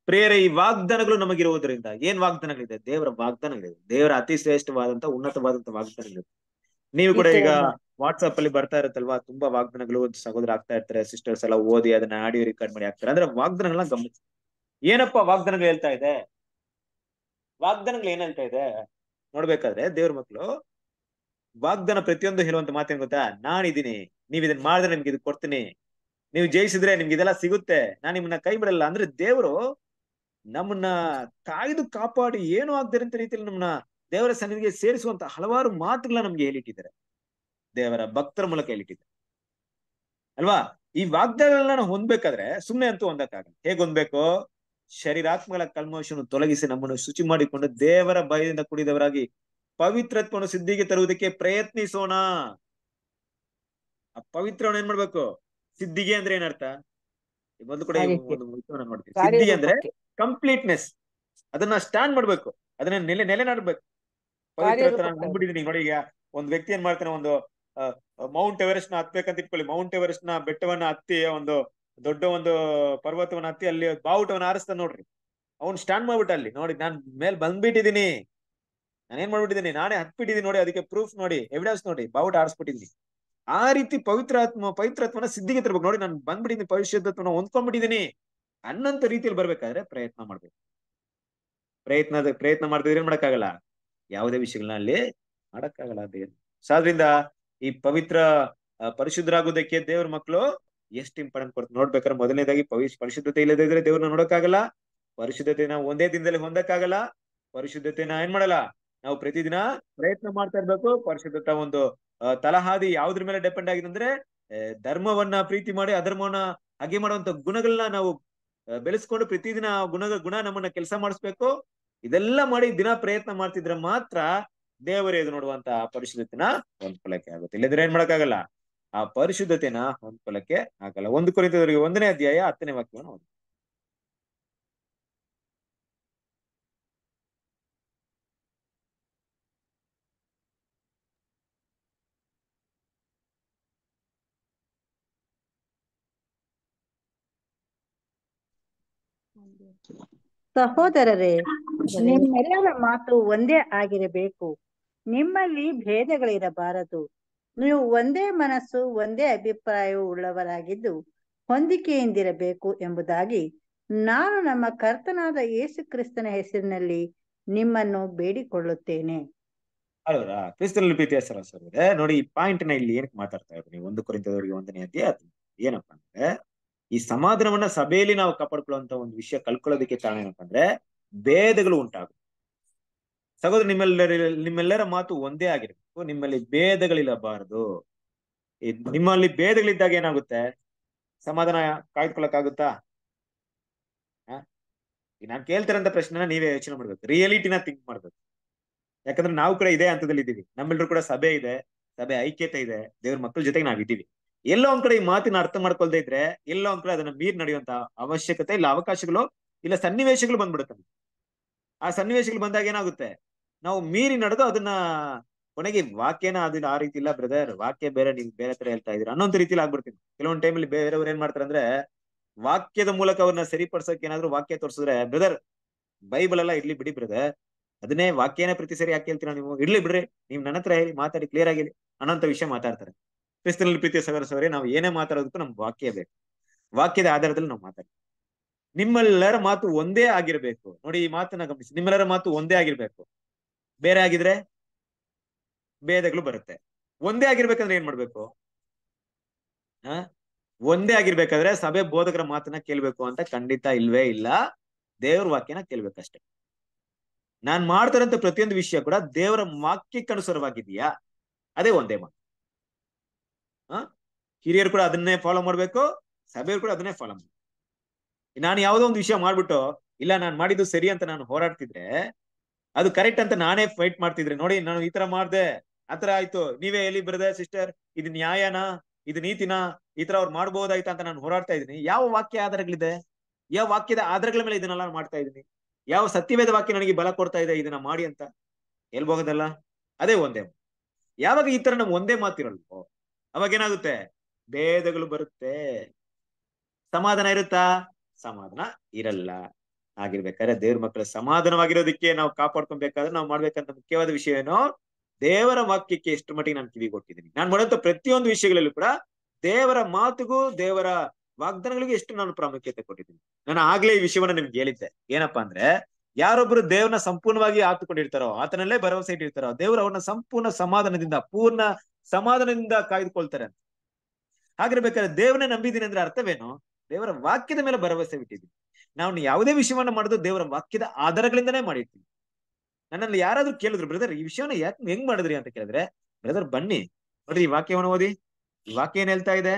ಪ್ರೇರ ಈ ವಾಗ್ದಾನಗಳು ನಮಗಿರುವುದರಿಂದ ಏನ್ ವಾಗ್ದಾನಗಳಿದೆ ದೇವರ ವಾಗ್ದಾನಗಳಿದೆ ದೇವರ ಅತಿ ಶ್ರೇಷ್ಠವಾದಂತ ಉನ್ನತವಾದಂತ ವಾಗ್ದಾನಗಳಿದೆ ನೀವು ಕೂಡ ಈಗ ವಾಟ್ಸ್ಆಪ್ ಅಲ್ಲಿ ಬರ್ತಾ ಇರುತ್ತಲ್ವಾ ತುಂಬಾ ವಾಗ್ದಾನಗಳು ಸಹೋದರ ಆಗ್ತಾ ಇರ್ತಾರೆ ಸಿಸ್ಟರ್ಸ್ ಎಲ್ಲ ಓದಿ ಅದನ್ನ ಆಡಿಯೋ ರೆಕಾರ್ಡ್ ಮಾಡಿ ಹಾಕ್ತಾರೆ ಅಂದ್ರೆ ವಾಗ್ದಾನಗಳನ್ನ ಗಮನಿಸಿ ಏನಪ್ಪ ವಾಗ್ದಾನಗಳು ಹೇಳ್ತಾ ಇದೆ ವಾಗ್ದಾನಗಳು ಏನ್ ಹೇಳ್ತಾ ಇದೆ ನೋಡ್ಬೇಕಾದ್ರೆ ದೇವ್ರ ಮಕ್ಕಳು ವಾಗ್ದಾನ ಪ್ರತಿಯೊಂದು ಹೇಳುವಂತ ಮಾತೇನ್ ಗೊತ್ತಾ ನಾನಿದ್ದೀನಿ ನೀವ್ ಇದನ್ ಮಾಡಿದ್ರೆ ನಿಮ್ಗೆ ಇದು ಕೊಡ್ತೀನಿ ನೀವು ಜಯಿಸಿದ್ರೆ ನಿಮ್ಗೆ ಇದೆಲ್ಲ ಸಿಗುತ್ತೆ ನಾನ್ ನಿಮ್ಮನ್ನ ಕೈ ಬಿಡಲ್ಲ ಅಂದ್ರೆ ದೇವರು ನಮ್ಮನ್ನ ಕಾಯ್ದು ಕಾಪಾಡಿ ಏನು ಅಂತ ರೀತಿಯಲ್ಲಿ ನಮ್ಮನ್ನ ದೇವರ ಸನ್ನಿಧಿಗೆ ಸೇರಿಸುವಂತ ಹಲವಾರು ಮಾತುಗಳನ್ನ ನಮ್ಗೆ ಹೇಳಿಟ್ಟಿದ್ದಾರೆ ದೇವರ ಭಕ್ತರ ಮೂಲಕ ಹೇಳಿಟ್ಟಿದ್ದಾರೆ ಅಲ್ವಾ ಈ ವಾಗ್ದಾನಗಳನ್ನ ಹೊಂದ್ಬೇಕಾದ್ರೆ ಸುಮ್ನೆ ಅಂತೂ ಹೊಂದಕ್ಕಾಗಲ್ಲ ಹೇಗ್ ಹೊಂದ್ಬೇಕು ಶರೀರಾತ್ಮಗಳ ಕಲ್ಮಶವನ್ನು ತೊಲಗಿಸಿ ನಮ್ಮನ್ನು ಶುಚಿ ಮಾಡಿಕೊಂಡು ದೇವರ ಭಯದಿಂದ ಕುಡಿದವರಾಗಿ ಪವಿತ್ರತ್ವವನ್ನು ಸಿದ್ಧಿಗೆ ತರುವುದಕ್ಕೆ ಪ್ರಯತ್ನಿಸೋಣ ಆ ಪವಿತ್ರವನ್ನು ಏನ್ ಮಾಡ್ಬೇಕು ಸಿದ್ಧಿಗೆ ಅಂದ್ರೆ ಏನರ್ಥ ಒಂದು ಕಡೆ ನೋಡ್ತೀವಿ ಸಿದ್ಧಿಗೆ ಅಂದ್ರೆ ಕಂಪ್ಲೀಟ್ನೆಸ್ ಅದನ್ನ ಸ್ಟ್ಯಾಂಡ್ ಮಾಡ್ಬೇಕು ಅದನ್ನ ನೆಲೆ ನೆಲೆ ನಾಡ್ಬೇಕು ಪವಿತ್ರ ನೋಡಿ ಈಗ ಒಂದ್ ವ್ಯಕ್ತಿ ಏನ್ ಮಾಡ್ತಾನೆ ಒಂದು ಮೌಂಟ್ ಎವರೆಸ್ಟ್ ನ ಹತ್ಬೇಕಂತ ಇಟ್ಕೊಳ್ಳಿ ಮೌಂಟ್ ಎವರೆಸ್ಟ್ ನ ಬೆಟ್ಟವನ್ನ ಹತ್ತಿ ಒಂದು ದೊಡ್ಡ ಒಂದು ಪರ್ವತವನ್ನ ಹತ್ತಿ ಅಲ್ಲಿ ಬಾವುಟವನ್ನ ಆರಿಸ್ತಾನೆ ನೋಡ್ರಿ ಅವ್ನು ಸ್ಟ್ಯಾಂಡ್ ಮಾಡ್ಬಿಟ್ಟ ಅಲ್ಲಿ ನೋಡಿ ನಾನ್ ಮೇಲ್ ನಾನು ಏನ್ ಮಾಡ್ಬಿಟ್ಟಿದ್ದೀನಿ ನಾನೇ ಹತ್ಬಿಟ್ಟಿದ್ದೀನಿ ನೋಡಿ ಅದಕ್ಕೆ ಪ್ರೂಫ್ ನೋಡಿ ಎವಿಡೆನ್ಸ್ ನೋಡಿ ಬಾವುಟ ಆರಿಸ್ಬಿಟ್ಟಿದ್ವಿ ಆ ರೀತಿ ಪವಿತ್ರಾತ್ಮ ಪವಿತ್ರಾತ್ಮನ ಸಿದ್ಧಿಗೆ ತರ್ಬೇಕು ನೋಡಿ ನಾನು ಬಂದ್ಬಿಟ್ಟಿದ್ದೀನಿ ಪರಿಶುದ್ಧತ್ವನ ಹೊಂದ್ಕೊಂಡ್ಬಿಟ್ಟಿದ್ದೀನಿ ಅನ್ನಂತ ರೀತಿಯಲ್ಲಿ ಬರ್ಬೇಕಾದ್ರೆ ಪ್ರಯತ್ನ ಮಾಡ್ಬೇಕು ಪ್ರಯತ್ನದ ಪ್ರಯತ್ನ ಮಾಡ್ತಿದ್ರೆ ಏನ್ ಮಾಡಕ್ಕಾಗಲ್ಲ ಯಾವುದೇ ವಿಷಯಗಳನ್ನ ಅಲ್ಲಿ ಮಾಡಕ್ಕಾಗಲ್ಲ ಅದೇನು ಸಾದ್ರಿಂದ ಈ ಪವಿತ್ರ ಪರಿಶುದ್ಧರಾಗೋದಕ್ಕೆ ದೇವ್ರ ಮಕ್ಕಳು ಎಷ್ಟು ಇಂಪಾರ್ಟೆಂಟ್ ಕೊಡ್ತಾರೆ ನೋಡ್ಬೇಕಾದ್ರೆ ಮೊದಲನೇದಾಗಿ ಪವಿಷ್ ಪರಿಶುದ್ಧತೆ ಇಲ್ಲದಿದ್ರೆ ದೇವ್ರನ್ನ ನೋಡಕ್ಕಾಗಲ್ಲ ನಾವು ಒಂದೇ ದಿನದಲ್ಲಿ ಹೊಂದಕ್ಕಾಗಲ್ಲ ಪರಿಶುದ್ಧತೆನ ಏನ್ ಮಾಡಲ್ಲ ನಾವು ಪ್ರತಿದಿನ ಪ್ರಯತ್ನ ಮಾಡ್ತಾ ಇರ್ಬೇಕು ಪರಿಶುದ್ಧತ ಒಂದು ತಲಹಾದಿ ಯಾವ್ದ್ರ ಮೇಲೆ ಡಿಪೆಂಡ್ ಆಗಿದೆ ಅಂದ್ರೆ ಧರ್ಮವನ್ನ ಪ್ರೀತಿ ಮಾಡಿ ಅಧರ್ಮವನ್ನ ಹಾಗೆ ಮಾಡುವಂತ ಗುಣಗಳನ್ನ ನಾವು ಬೆಳೆಸ್ಕೊಂಡು ಪ್ರತಿದಿನ ಗುಣ ಗುಣ ನಮ್ಮನ್ನ ಕೆಲಸ ಮಾಡಿಸ್ಬೇಕು ಇದೆಲ್ಲ ಮಾಡಿ ದಿನ ಪ್ರಯತ್ನ ಮಾಡ್ತಿದ್ರೆ ಮಾತ್ರ ದೇವರೇ ನೋಡುವಂತಹ ನೋಡುವಂತ ಪರಿಶುದ್ಧತೆನ ಹೊಂದ್ಕೊಳಕ್ಕೆ ಆಗುತ್ತೆ ಇಲ್ಲದ್ರೆ ಏನ್ ಮಾಡಕ್ಕಾಗಲ್ಲ ಆ ಪರಿಶುದ್ಧತೆಯನ್ನ ಹೊಂದ್ಕೊಳ್ಳಕ್ಕೆ ಆಗಲ್ಲ ಒಂದು ಕುರಿತವರಿಗೆ ಒಂದನೇ ಅಧ್ಯಾಯ ಹತ್ತನೇ ವಾಕ್ಯವನ್ನು ಓದಿ ಸಹೋದರರೇ ನಿಮ್ಮೆಲ್ಲರ ಮಾತು ಒಂದೇ ಆಗಿರಬೇಕು ನಿಮ್ಮಲ್ಲಿ ಭೇದಗಳಿರಬಾರದು ನೀವು ಒಂದೇ ಮನಸ್ಸು ಒಂದೇ ಅಭಿಪ್ರಾಯ ಉಳ್ಳವರಾಗಿದ್ದು ಹೊಂದಿಕೆಯಿಂದಿರಬೇಕು ಎಂಬುದಾಗಿ ನಾನು ನಮ್ಮ ಕರ್ತನಾದ ಯೇಸು ಕ್ರಿಸ್ತನ ಹೆಸರಿನಲ್ಲಿ ನಿಮ್ಮನ್ನು ಬೇಡಿಕೊಳ್ಳುತ್ತೇನೆ ಹೌದಾ ಕ್ರಿಸ್ತನ ನೋಡಿ ಈ ಪಾಯಿಂಟ್ ನ ಇಲ್ಲಿ ಏನಕ್ಕೆ ಮಾತಾಡ್ತಾ ಇದ್ರಿ ನೀವು ಒಂದು ಕುರಿತದವರಿಗೆ ಒಂದನೇ ಅಧ್ಯಾಯ ಏನಪ್ಪಾ ಅಂದ್ರೆ ಈ ಸಮಾಧಾನವನ್ನ ಸಭೆಯಲ್ಲಿ ನಾವು ಕಾಪಾಡ್ಕೊಳ್ಳುವಂತ ಒಂದು ವಿಷಯ ಕಲ್ಕೊಳ್ಳೋದಕ್ಕೆ ಕಾರಣ ಏನಪ್ಪಾ ಅಂದ್ರೆ ಭೇದಗಳು ಉಂಟಾಗುತ್ತೆ ಸಹೋದರ ನಿಮ್ಮೆಲ್ಲರ ನಿಮ್ಮೆಲ್ಲರ ಮಾತು ಒಂದೇ ಆಗಿರುತ್ತೆ ನಿಮ್ಮಲ್ಲಿ ಭೇದಗಳಿಲ್ಲಬಾರದು ನಿಮ್ಮಲ್ಲಿ ಭೇದಗಳಿದ್ದಾಗ ಏನಾಗುತ್ತೆ ಸಮಾಧಾನ ಕಾಯ್ದುಕೊಳ್ಳಕ್ಕಾಗುತ್ತಾ ನಾನು ಕೇಳ್ತಿರಂತ ಪ್ರಶ್ನೆನ ನೀವೇ ಯೋಚನೆ ಮಾಡ್ಬೇಕು ರಿಯಾಲಿಟಿನ ಥಿಂಕ್ ಮಾಡ್ಬೇಕು ಯಾಕಂದ್ರೆ ನಾವು ಕೂಡ ಇದೇ ಹಂತದಲ್ಲಿ ಇದ್ದೀವಿ ನಮ್ಮೆಲ್ಲರೂ ಕೂಡ ಸಭೆ ಇದೆ ಸಭೆ ಐಕ್ಯತೆ ಇದೆ ದೇವ್ರ ಮಕ್ಕಳ ಜೊತೆಗೆ ಇದ್ದೀವಿ ಎಲ್ಲೋ ಒಂದ್ ಕಡೆ ಈ ಮಾತಿನ ಅರ್ಥ ಮಾಡ್ಕೊಳ್ದೆ ಇದ್ರೆ ಎಲ್ಲೋ ಒಂದ್ ಕಡೆ ಅದನ್ನ ಮೀರ್ ನಡೆಯುವಂತ ಅವಶ್ಯಕತೆ ಇಲ್ಲ ಅವಕಾಶಗಳು ಇಲ್ಲ ಸನ್ನಿವೇಶಗಳು ಬಂದ್ಬಿಡುತ್ತೆ ಆ ಸನ್ನಿವೇಶಗಳು ಬಂದಾಗ ಏನಾಗುತ್ತೆ ನಾವು ಮೀರಿ ನಡೆದು ಅದನ್ನ ಕೊನೆಗೆ ವಾಕ್ಯನ ಅದಿಲ್ಲ ಆ ರೀತಿ ಇಲ್ಲ ಬ್ರದರ್ ವಾಕ್ಯ ಬೇರೆ ನೀವ್ ಬೇರೆ ತರ ಹೇಳ್ತಾ ಇದೀರ ಅನ್ನೊಂದ್ ರೀತಿಲಿ ಆಗ್ಬಿಡ್ತೀನಿ ಕೆಲವೊಂದ್ ಟೈಮಲ್ಲಿ ಬೇರೆಯವ್ರು ಏನ್ ಮಾಡ್ತಾರೆ ಅಂದ್ರೆ ವಾಕ್ಯದ ಮೂಲಕ ಅವ್ರನ್ನ ಸರಿಪಡಿಸೋಕೆ ಏನಾದ್ರು ವಾಕ್ಯ ತೋರಿಸಿದ್ರೆ ಬ್ರದರ್ ಬೈಬಲ್ ಎಲ್ಲ ಇಡ್ಲಿ ಬಿಡಿ ಬ್ರದರ್ ಅದನ್ನೇ ವಾಕ್ಯನ ಪ್ರತಿ ಸರಿ ಯಾಕೆ ಹೇಳ್ತೀರಾ ನೀವು ಇಡ್ಲಿ ಬಿಡ್ರಿ ನೀವು ನನ್ನ ಹತ್ರ ಹೇಳಿ ಮಾತಾಡಿ ಕ್ಲಿಯರ್ ಆಗಿರಿ ಅನ್ನೋಂಥ ವಿಷಯ ಮಾತಾಡ್ತಾರೆ ಕ್ರಿಸ್ತನಲ್ಲಿ ಪ್ರೀತಿ ಸಗರ ಸವರೇ ನಾವು ಏನೇ ಮಾತಾಡೋದಕ್ಕೂ ನಮ್ ವಾಕ್ಯ ಬೇಕು ವಾಕ್ಯದ ಆಧಾರದಲ್ಲಿ ನಾವು ಮಾತಾಡಿ ನಿಮ್ಮೆಲ್ಲರ ಮಾತು ಒಂದೇ ಆಗಿರ್ಬೇಕು ನೋಡಿ ಈ ಮಾತನ್ನ ಗಮನಿಸಿ ನಿಮ್ಮೆಲ್ಲರ ಮಾತು ಒಂದೇ ಆಗಿರ್ಬೇಕು ಬೇರೆ ಆಗಿದ್ರೆ ಭೇದಗಳು ಬರುತ್ತೆ ಒಂದೇ ಆಗಿರ್ಬೇಕಂದ್ರೆ ಏನ್ ಮಾಡ್ಬೇಕು ಹ ಒಂದೇ ಆಗಿರ್ಬೇಕಾದ್ರೆ ಸಭೆ ಬೋಧಕರ ಮಾತನ್ನ ಕೇಳ್ಬೇಕು ಅಂತ ಖಂಡಿತ ಇಲ್ವೇ ಇಲ್ಲ ದೇವ್ರ ವಾಕ್ಯನ ಕೇಳ್ಬೇಕಷ್ಟೆ ನಾನ್ ಮಾಡ್ತಾರಂತ ಪ್ರತಿಯೊಂದು ವಿಷಯ ಕೂಡ ದೇವರ ವಾಕ್ಯಕ್ಕೆ ಅನುಸಾರವಾಗಿದೆಯಾ ಅದೇ ಒಂದೇ ಮಾತು ಹಾ ಹಿರಿಯರು ಕೂಡ ಅದನ್ನೇ ಫಾಲೋ ಮಾಡ್ಬೇಕು ಸಭೆಯರು ಕೂಡ ಅದನ್ನೇ ಫಾಲೋ ಮಾಡ್ಬೇಕು ನಾನು ಯಾವುದೋ ಒಂದು ವಿಷಯ ಮಾಡ್ಬಿಟ್ಟು ಇಲ್ಲ ನಾನು ಮಾಡಿದ್ದು ಸರಿ ಅಂತ ನಾನು ಹೋರಾಡ್ತಿದ್ರೆ ಅದು ಕರೆಕ್ಟ್ ಅಂತ ನಾನೇ ಫೈಟ್ ಮಾಡ್ತಿದ್ರೆ ನೋಡಿ ನಾನು ಈ ತರ ಮಾಡ್ದೆ ಆತರ ಆಯ್ತು ನೀವೇ ಎಲ್ಲಿ ಬ್ರದರ್ ಸಿಸ್ಟರ್ ಇದು ನ್ಯಾಯನಾ ಇದು ನೀತಿನ ಈ ತರ ಅವ್ರು ಮಾಡ್ಬೋದಾಯ್ತಾ ಅಂತ ನಾನು ಹೋರಾಡ್ತಾ ಇದ್ದೀನಿ ಯಾವ ವಾಕ್ಯ ಆಧಾರಗಳಿದೆ ಯಾವ ವಾಕ್ಯದ ಆಧಾರಗಳ ಮೇಲೆ ಇದನ್ನೆಲ್ಲ ಮಾಡ್ತಾ ಇದ್ದೀನಿ ಯಾವ ಸತ್ಯವೇದ ವಾಕ್ಯ ನನಗೆ ಬಲ ಕೊಡ್ತಾ ಇದೆ ಇದನ್ನ ಮಾಡಿ ಅಂತ ಹೇಳ್ಬಹುದಲ್ಲ ಅದೇ ಒಂದೇ ಯಾವಾಗ ಈ ತರ ನಮ್ಗೆ ಒಂದೇ ಮಾತಿರಲ್ವೋ ಅವಾಗ ಏನಾಗುತ್ತೆ ಭೇದಗಳು ಬರುತ್ತೆ ಸಮಾಧಾನ ಇರುತ್ತಾ ಸಮಾಧಾನ ಇರಲ್ಲ ಆಗಿರ್ಬೇಕಾದ್ರೆ ದೇವ್ರ ಮಕ್ಕಳ ಸಮಾಧಾನವಾಗಿರೋದಕ್ಕೆ ನಾವು ಕಾಪಾಡ್ಕೊಬೇಕಾದ್ರೆ ನಾವು ಮಾಡ್ಬೇಕಂತ ಮುಖ್ಯವಾದ ವಿಷಯ ಏನು ದೇವರ ವಾಕ್ಯಕ್ಕೆ ಎಷ್ಟು ಮಟ್ಟಿಗೆ ನಾನು ಕಿವಿ ಕೊಟ್ಟಿದ್ದೀನಿ ನಾನು ಮಾಡುವಂತ ಪ್ರತಿಯೊಂದು ವಿಷಯಗಳಲ್ಲೂ ಕೂಡ ದೇವರ ಮಾತುಗೂ ದೇವರ ವಾಗ್ದಾನಗಳಿಗೂ ಎಷ್ಟು ನಾನು ಪ್ರಾಮುಖ್ಯತೆ ಕೊಟ್ಟಿದ್ದೀನಿ ನಾನು ಆಗ್ಲೇ ಈ ವಿಷಯವನ್ನ ನಿಮ್ಗೆ ಹೇಳಿದ್ದೆ ಏನಪ್ಪಾ ಅಂದ್ರೆ ಯಾರೊಬ್ರು ದೇವ್ರನ್ನ ಸಂಪೂರ್ಣವಾಗಿ ಆತುಕೊಂಡಿರ್ತಾರೋ ಆತನಲ್ಲೇ ಭರವಸೆ ಇಟ್ಟಿರ್ತಾರೋ ದೇವರು ಅವ್ರನ್ನ ಸಂಪೂರ್ಣ ಸಮಾಧಾನದಿಂದ ಪೂರ್ಣ ಸಮಾಧಾನದಿಂದ ಕಾಯ್ದುಕೊಳ್ತಾರೆ ಅಂತ ಹಾಗಿರ್ಬೇಕಾದ್ರೆ ದೇವರನ್ನ ನಂಬಿದ್ದೀನಿ ಅಂದ್ರೆ ಅರ್ಥವೇನು ದೇವರ ವಾಕ್ಯದ ಮೇಲೆ ಭರವಸೆ ಬಿಟ್ಟಿದ್ದೀನಿ ನಾವು ಯಾವುದೇ ವಿಷಯವನ್ನ ಮಾಡಿದ್ರು ದೇವರ ವಾಕ್ಯದ ಆಧಾರಗಳಿಂದನೇ ಮಾಡಿರ್ತೀವಿ ನನ್ನಲ್ಲಿ ಯಾರಾದ್ರೂ ಕೇಳಿದ್ರು ಬ್ರದರ್ ಈ ವಿಷಯನ ಯಾಕೆ ಹೆಂಗ್ ಮಾಡಿದ್ರಿ ಅಂತ ಕೇಳಿದ್ರೆ ಬ್ರದರ್ ಬನ್ನಿ ನೋಡ್ರಿ ಈ ವಾಕ್ಯವನ್ನು ಓದಿ ಈ ವಾಕ್ಯ ಏನ್ ಹೇಳ್ತಾ ಇದೆ